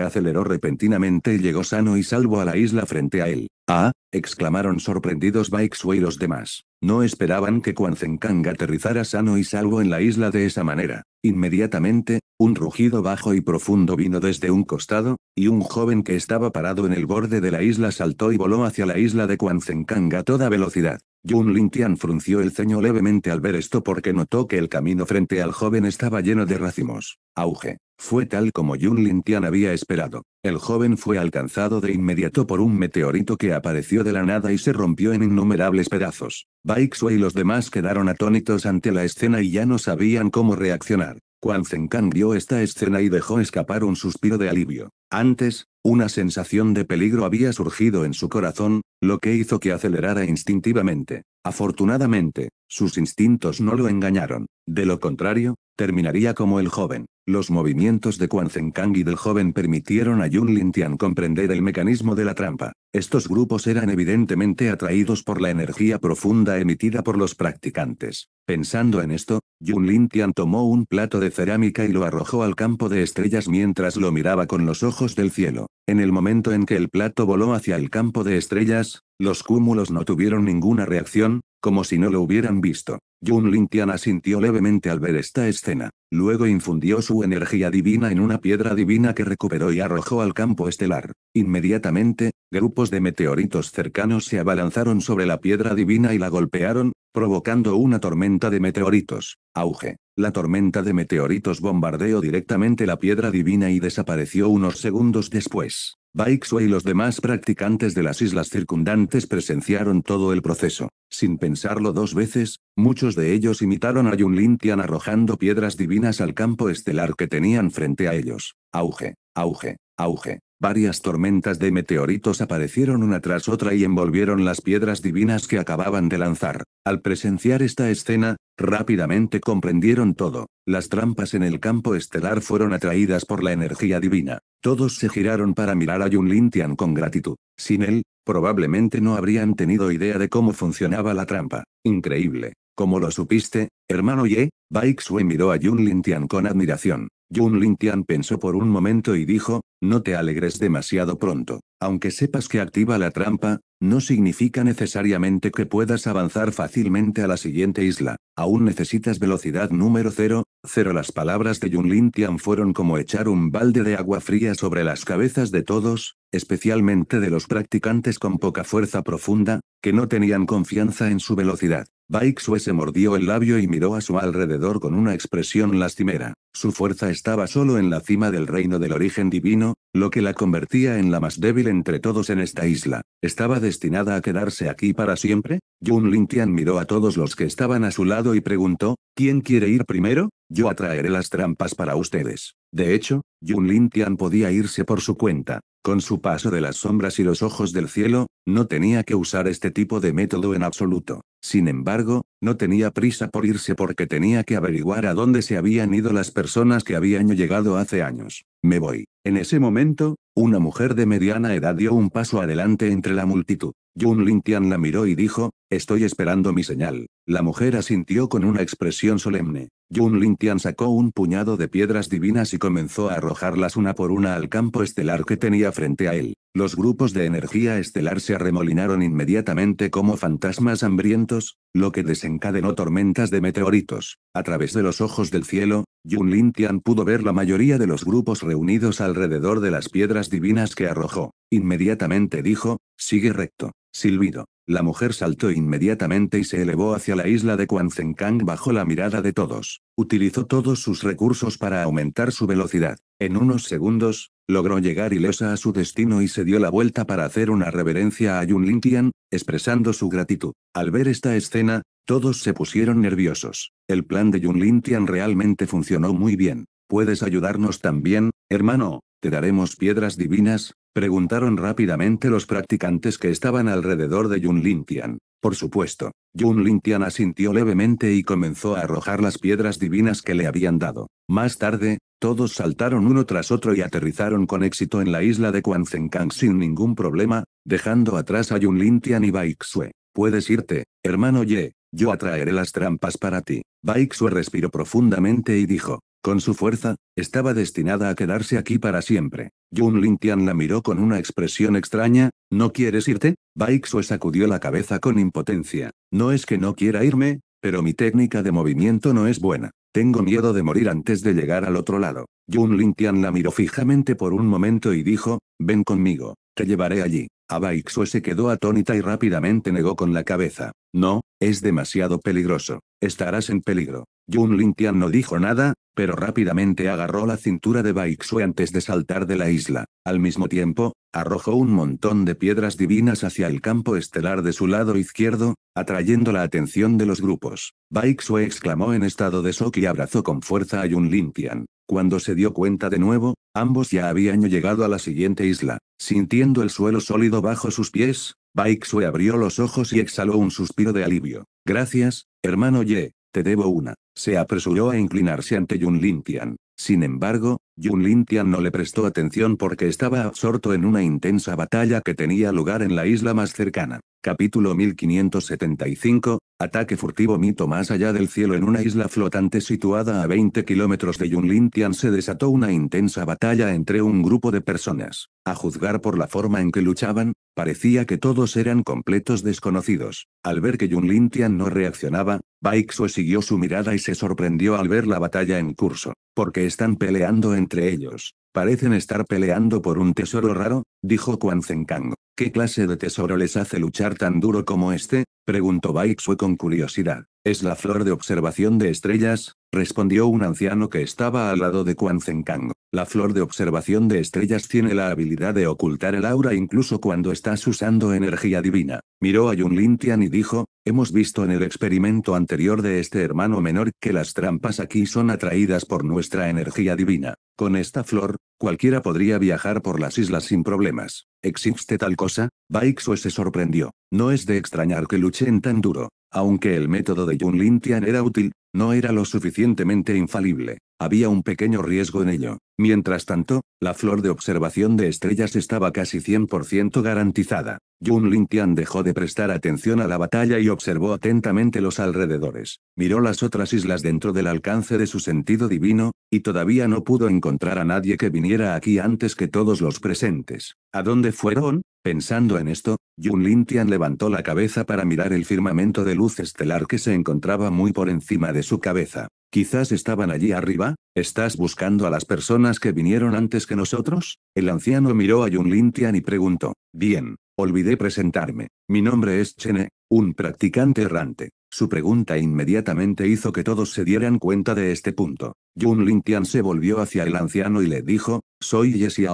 aceleró repentinamente y llegó sano y salvo a la isla frente a él. ¡Ah! exclamaron sorprendidos Baixue y los demás. No esperaban que Quan Kanga aterrizara sano y salvo en la isla de esa manera. Inmediatamente, un rugido bajo y profundo vino desde un costado, y un joven que estaba parado en el borde de la isla saltó y voló hacia la isla de Quan Kanga a toda velocidad. Yun Tian frunció el ceño levemente al ver esto porque notó que el camino frente al joven estaba lleno de racimos. Auge. Fue tal como Yun Tian había esperado. El joven fue alcanzado de inmediato por un meteorito que apareció de la nada y se rompió en innumerables pedazos. Baixue y los demás quedaron atónitos ante la escena y ya no sabían cómo reaccionar. Quan Zenkan vio esta escena y dejó escapar un suspiro de alivio. Antes, una sensación de peligro había surgido en su corazón, lo que hizo que acelerara instintivamente. Afortunadamente, sus instintos no lo engañaron. De lo contrario, terminaría como el joven. Los movimientos de Quan Kang y del joven permitieron a Yun Lin Tian comprender el mecanismo de la trampa. Estos grupos eran evidentemente atraídos por la energía profunda emitida por los practicantes. Pensando en esto, Yun Lin Tian tomó un plato de cerámica y lo arrojó al campo de estrellas mientras lo miraba con los ojos del cielo. En el momento en que el plato voló hacia el campo de estrellas, los cúmulos no tuvieron ninguna reacción, como si no lo hubieran visto. Yun Tian asintió levemente al ver esta escena. Luego infundió su energía divina en una piedra divina que recuperó y arrojó al campo estelar. Inmediatamente, grupos de meteoritos cercanos se abalanzaron sobre la piedra divina y la golpearon, provocando una tormenta de meteoritos. Auge. La tormenta de meteoritos bombardeó directamente la piedra divina y desapareció unos segundos después. Baixue y los demás practicantes de las islas circundantes presenciaron todo el proceso. Sin pensarlo dos veces, muchos de ellos imitaron a Yunlin Tian arrojando piedras divinas al campo estelar que tenían frente a ellos. Auge, auge, auge. Varias tormentas de meteoritos aparecieron una tras otra y envolvieron las piedras divinas que acababan de lanzar. Al presenciar esta escena, rápidamente comprendieron todo. Las trampas en el campo estelar fueron atraídas por la energía divina. Todos se giraron para mirar a Yun Lintian con gratitud. Sin él, probablemente no habrían tenido idea de cómo funcionaba la trampa. Increíble. Como lo supiste, hermano Ye, Baixue miró a Yun Lintian con admiración. Yun Tian pensó por un momento y dijo, no te alegres demasiado pronto. Aunque sepas que activa la trampa, no significa necesariamente que puedas avanzar fácilmente a la siguiente isla. Aún necesitas velocidad número 0, cero. Las palabras de Yun Tian fueron como echar un balde de agua fría sobre las cabezas de todos, especialmente de los practicantes con poca fuerza profunda, que no tenían confianza en su velocidad. Baixue se mordió el labio y miró a su alrededor con una expresión lastimera. Su fuerza estaba solo en la cima del reino del origen divino, lo que la convertía en la más débil entre todos en esta isla. ¿Estaba destinada a quedarse aquí para siempre? Yun Tian miró a todos los que estaban a su lado y preguntó, ¿quién quiere ir primero? Yo atraeré las trampas para ustedes. De hecho, Yun Tian podía irse por su cuenta. Con su paso de las sombras y los ojos del cielo, no tenía que usar este tipo de método en absoluto. Sin embargo, no tenía prisa por irse porque tenía que averiguar a dónde se habían ido las personas que habían llegado hace años. Me voy. En ese momento, una mujer de mediana edad dio un paso adelante entre la multitud. Lin Tian la miró y dijo, estoy esperando mi señal. La mujer asintió con una expresión solemne. Lin Tian sacó un puñado de piedras divinas y comenzó a arrojarlas una por una al campo estelar que tenía frente a él. Los grupos de energía estelar se arremolinaron inmediatamente como fantasmas hambrientos, lo que desencadenó tormentas de meteoritos. A través de los ojos del cielo, Yun Lin Tian pudo ver la mayoría de los grupos reunidos alrededor de las piedras divinas que arrojó. Inmediatamente dijo, sigue recto. Silbido. La mujer saltó inmediatamente y se elevó hacia la isla de Kang bajo la mirada de todos. Utilizó todos sus recursos para aumentar su velocidad. En unos segundos, logró llegar ilesa a su destino y se dio la vuelta para hacer una reverencia a Yun Tian, expresando su gratitud. Al ver esta escena, todos se pusieron nerviosos. El plan de Yun Tian realmente funcionó muy bien. ¿Puedes ayudarnos también, hermano? ¿Te daremos piedras divinas? Preguntaron rápidamente los practicantes que estaban alrededor de Yun Tian. Por supuesto, Yun Lintian asintió levemente y comenzó a arrojar las piedras divinas que le habían dado. Más tarde, todos saltaron uno tras otro y aterrizaron con éxito en la isla de Kang sin ningún problema, dejando atrás a Yun Lintian y Baixue. Puedes irte, hermano Ye, yo atraeré las trampas para ti. Baixue respiró profundamente y dijo, con su fuerza, estaba destinada a quedarse aquí para siempre. Yun Lin Tian la miró con una expresión extraña. ¿No quieres irte? Xue sacudió la cabeza con impotencia. No es que no quiera irme, pero mi técnica de movimiento no es buena. Tengo miedo de morir antes de llegar al otro lado. Yun Lin Tian la miró fijamente por un momento y dijo, ven conmigo. Te llevaré allí. Baixue se quedó atónita y rápidamente negó con la cabeza. No, es demasiado peligroso. Estarás en peligro. Jun Lintian no dijo nada, pero rápidamente agarró la cintura de Baixue antes de saltar de la isla. Al mismo tiempo, arrojó un montón de piedras divinas hacia el campo estelar de su lado izquierdo, atrayendo la atención de los grupos. Baixue exclamó en estado de shock y abrazó con fuerza a Jun Lintian. Cuando se dio cuenta de nuevo, Ambos ya habían llegado a la siguiente isla. Sintiendo el suelo sólido bajo sus pies, Baixue abrió los ojos y exhaló un suspiro de alivio. Gracias, hermano Ye, te debo una. Se apresuró a inclinarse ante Yun Tian. Sin embargo, Yun Lin Tian no le prestó atención porque estaba absorto en una intensa batalla que tenía lugar en la isla más cercana. Capítulo 1575, Ataque furtivo mito más allá del cielo en una isla flotante situada a 20 kilómetros de Lin Tian se desató una intensa batalla entre un grupo de personas. A juzgar por la forma en que luchaban, parecía que todos eran completos desconocidos. Al ver que Lin Tian no reaccionaba, Baixue siguió su mirada y se sorprendió al ver la batalla en curso. Porque están peleando en entre ellos. Parecen estar peleando por un tesoro raro, dijo Quan Zenkang. ¿Qué clase de tesoro les hace luchar tan duro como este? preguntó Xue con curiosidad. Es la flor de observación de estrellas, respondió un anciano que estaba al lado de Quan Kang. La flor de observación de estrellas tiene la habilidad de ocultar el aura incluso cuando estás usando energía divina. Miró a Yun Lin Tian y dijo, hemos visto en el experimento anterior de este hermano menor que las trampas aquí son atraídas por nuestra energía divina. Con esta flor, cualquiera podría viajar por las islas sin problemas. ¿Existe tal cosa? Baixue se sorprendió. No es de extrañar que luchen tan duro. Aunque el método de Yun-Lin Tian era útil, no era lo suficientemente infalible. Había un pequeño riesgo en ello. Mientras tanto, la flor de observación de estrellas estaba casi 100% garantizada. Yun Tian dejó de prestar atención a la batalla y observó atentamente los alrededores. Miró las otras islas dentro del alcance de su sentido divino, y todavía no pudo encontrar a nadie que viniera aquí antes que todos los presentes. ¿A dónde fueron? Pensando en esto, Yun Tian levantó la cabeza para mirar el firmamento de luz estelar que se encontraba muy por encima de su cabeza. Quizás estaban allí arriba. ¿Estás buscando a las personas que vinieron antes que nosotros? El anciano miró a Yun Tian y preguntó. Bien, olvidé presentarme. Mi nombre es Chene, un practicante errante. Su pregunta inmediatamente hizo que todos se dieran cuenta de este punto. Yun Tian se volvió hacia el anciano y le dijo, soy Yesia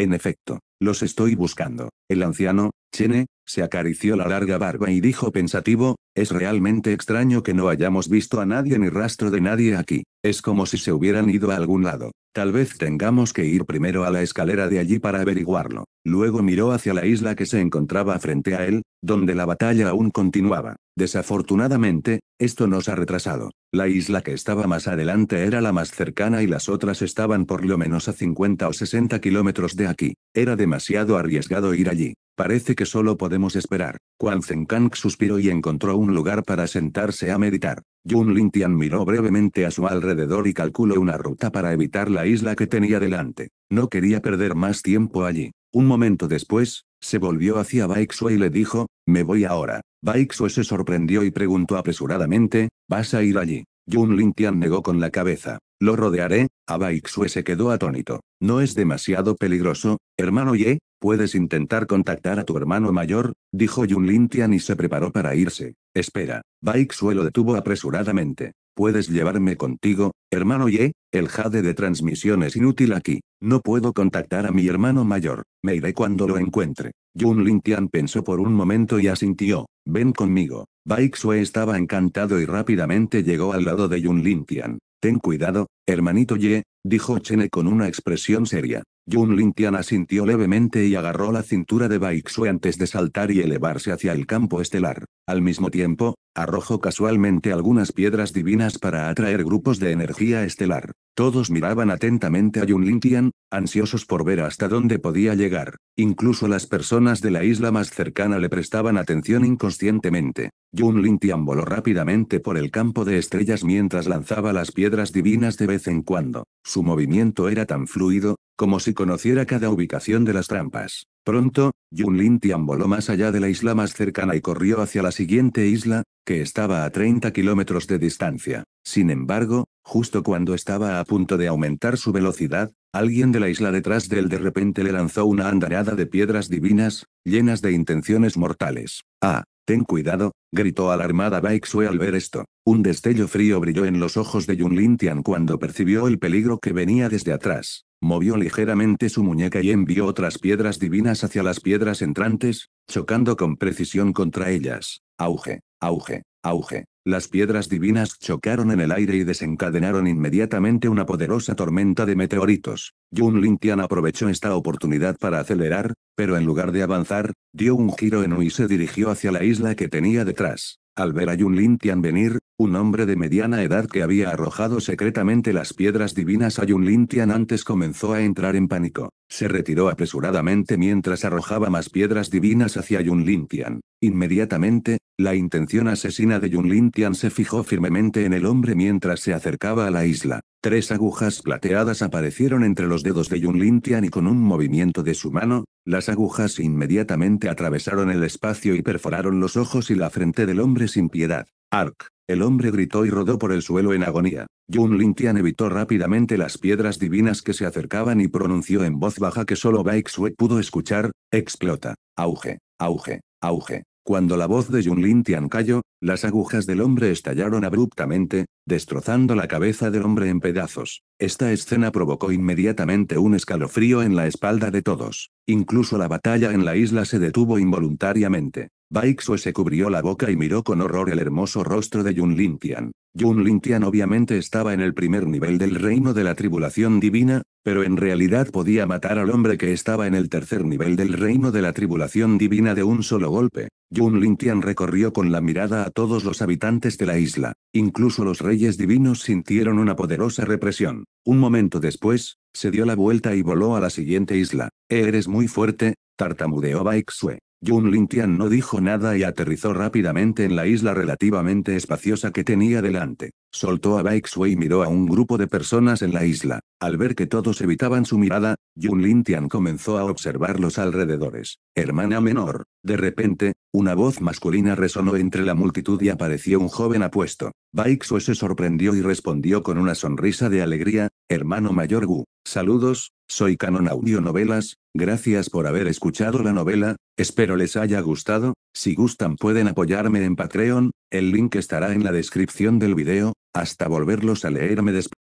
en efecto, los estoy buscando. El anciano, Chene, se acarició la larga barba y dijo pensativo, es realmente extraño que no hayamos visto a nadie ni rastro de nadie aquí. Es como si se hubieran ido a algún lado. Tal vez tengamos que ir primero a la escalera de allí para averiguarlo. Luego miró hacia la isla que se encontraba frente a él, donde la batalla aún continuaba. Desafortunadamente, esto nos ha retrasado. La isla que estaba más adelante era la más cercana y las otras estaban por lo menos a 50 o 60 kilómetros de aquí. Era demasiado arriesgado ir allí. Parece que solo podemos esperar. Quan Kang suspiró y encontró un lugar para sentarse a meditar. Yun Tian miró brevemente a su alrededor y calculó una ruta para evitar la isla que tenía delante. No quería perder más tiempo allí. Un momento después, se volvió hacia Baixue y le dijo, me voy ahora. Baixue se sorprendió y preguntó apresuradamente, ¿vas a ir allí? Yun Tian negó con la cabeza. Lo rodearé. Baixue se quedó atónito. No es demasiado peligroso, hermano Ye, puedes intentar contactar a tu hermano mayor, dijo Yun Lin Tian y se preparó para irse. Espera. Baixue lo detuvo apresuradamente. ¿Puedes llevarme contigo, hermano Ye? El jade de transmisión es inútil aquí. No puedo contactar a mi hermano mayor. Me iré cuando lo encuentre. Yun Lin Tian pensó por un momento y asintió. Ven conmigo. Baixue estaba encantado y rápidamente llegó al lado de Yun Lin Tian. Ten cuidado, hermanito Ye, dijo Chene con una expresión seria. Lin Tian asintió levemente y agarró la cintura de Baixue antes de saltar y elevarse hacia el campo estelar. Al mismo tiempo, arrojó casualmente algunas piedras divinas para atraer grupos de energía estelar. Todos miraban atentamente a Lin Tian, ansiosos por ver hasta dónde podía llegar. Incluso las personas de la isla más cercana le prestaban atención inconscientemente. Lin Tian voló rápidamente por el campo de estrellas mientras lanzaba las piedras divinas de vez en cuando. Su su movimiento era tan fluido, como si conociera cada ubicación de las trampas. Pronto, Yun Lin tiamboló más allá de la isla más cercana y corrió hacia la siguiente isla, que estaba a 30 kilómetros de distancia. Sin embargo, justo cuando estaba a punto de aumentar su velocidad, alguien de la isla detrás de él de repente le lanzó una andanada de piedras divinas, llenas de intenciones mortales. Ah, Ten cuidado, gritó alarmada Xue al ver esto. Un destello frío brilló en los ojos de Yun Lintian cuando percibió el peligro que venía desde atrás. Movió ligeramente su muñeca y envió otras piedras divinas hacia las piedras entrantes, chocando con precisión contra ellas. Auge, auge, auge. Las piedras divinas chocaron en el aire y desencadenaron inmediatamente una poderosa tormenta de meteoritos. Yun Lin aprovechó esta oportunidad para acelerar, pero en lugar de avanzar, dio un giro en U y se dirigió hacia la isla que tenía detrás. Al ver a Yun Lin venir, un hombre de mediana edad que había arrojado secretamente las piedras divinas a Yun Lin antes comenzó a entrar en pánico. Se retiró apresuradamente mientras arrojaba más piedras divinas hacia Yun Lintian. Inmediatamente, la intención asesina de Yun Lintian se fijó firmemente en el hombre mientras se acercaba a la isla. Tres agujas plateadas aparecieron entre los dedos de Yun Lintian y con un movimiento de su mano, las agujas inmediatamente atravesaron el espacio y perforaron los ojos y la frente del hombre sin piedad. Ark. El hombre gritó y rodó por el suelo en agonía. Yun Tian evitó rápidamente las piedras divinas que se acercaban y pronunció en voz baja que solo Xue pudo escuchar, explota, auge, auge, auge. Cuando la voz de Yun Tian cayó, las agujas del hombre estallaron abruptamente, destrozando la cabeza del hombre en pedazos. Esta escena provocó inmediatamente un escalofrío en la espalda de todos. Incluso la batalla en la isla se detuvo involuntariamente. Baixue se cubrió la boca y miró con horror el hermoso rostro de Yun Lintian. Yun Lintian obviamente estaba en el primer nivel del reino de la tribulación divina, pero en realidad podía matar al hombre que estaba en el tercer nivel del reino de la tribulación divina de un solo golpe. Yun Lintian recorrió con la mirada a todos los habitantes de la isla. Incluso los reyes divinos sintieron una poderosa represión. Un momento después, se dio la vuelta y voló a la siguiente isla. Eh, eres muy fuerte, tartamudeó Baixue. Yun Lintian no dijo nada y aterrizó rápidamente en la isla relativamente espaciosa que tenía delante. Soltó a Bai y miró a un grupo de personas en la isla. Al ver que todos evitaban su mirada, Yun Lintian comenzó a observar los alrededores. Hermana menor. De repente, una voz masculina resonó entre la multitud y apareció un joven apuesto. Bai se sorprendió y respondió con una sonrisa de alegría, hermano mayor Gu. Saludos, soy Canon Audio Novelas, gracias por haber escuchado la novela, espero les haya gustado, si gustan pueden apoyarme en Patreon, el link estará en la descripción del video, hasta volverlos a leerme después.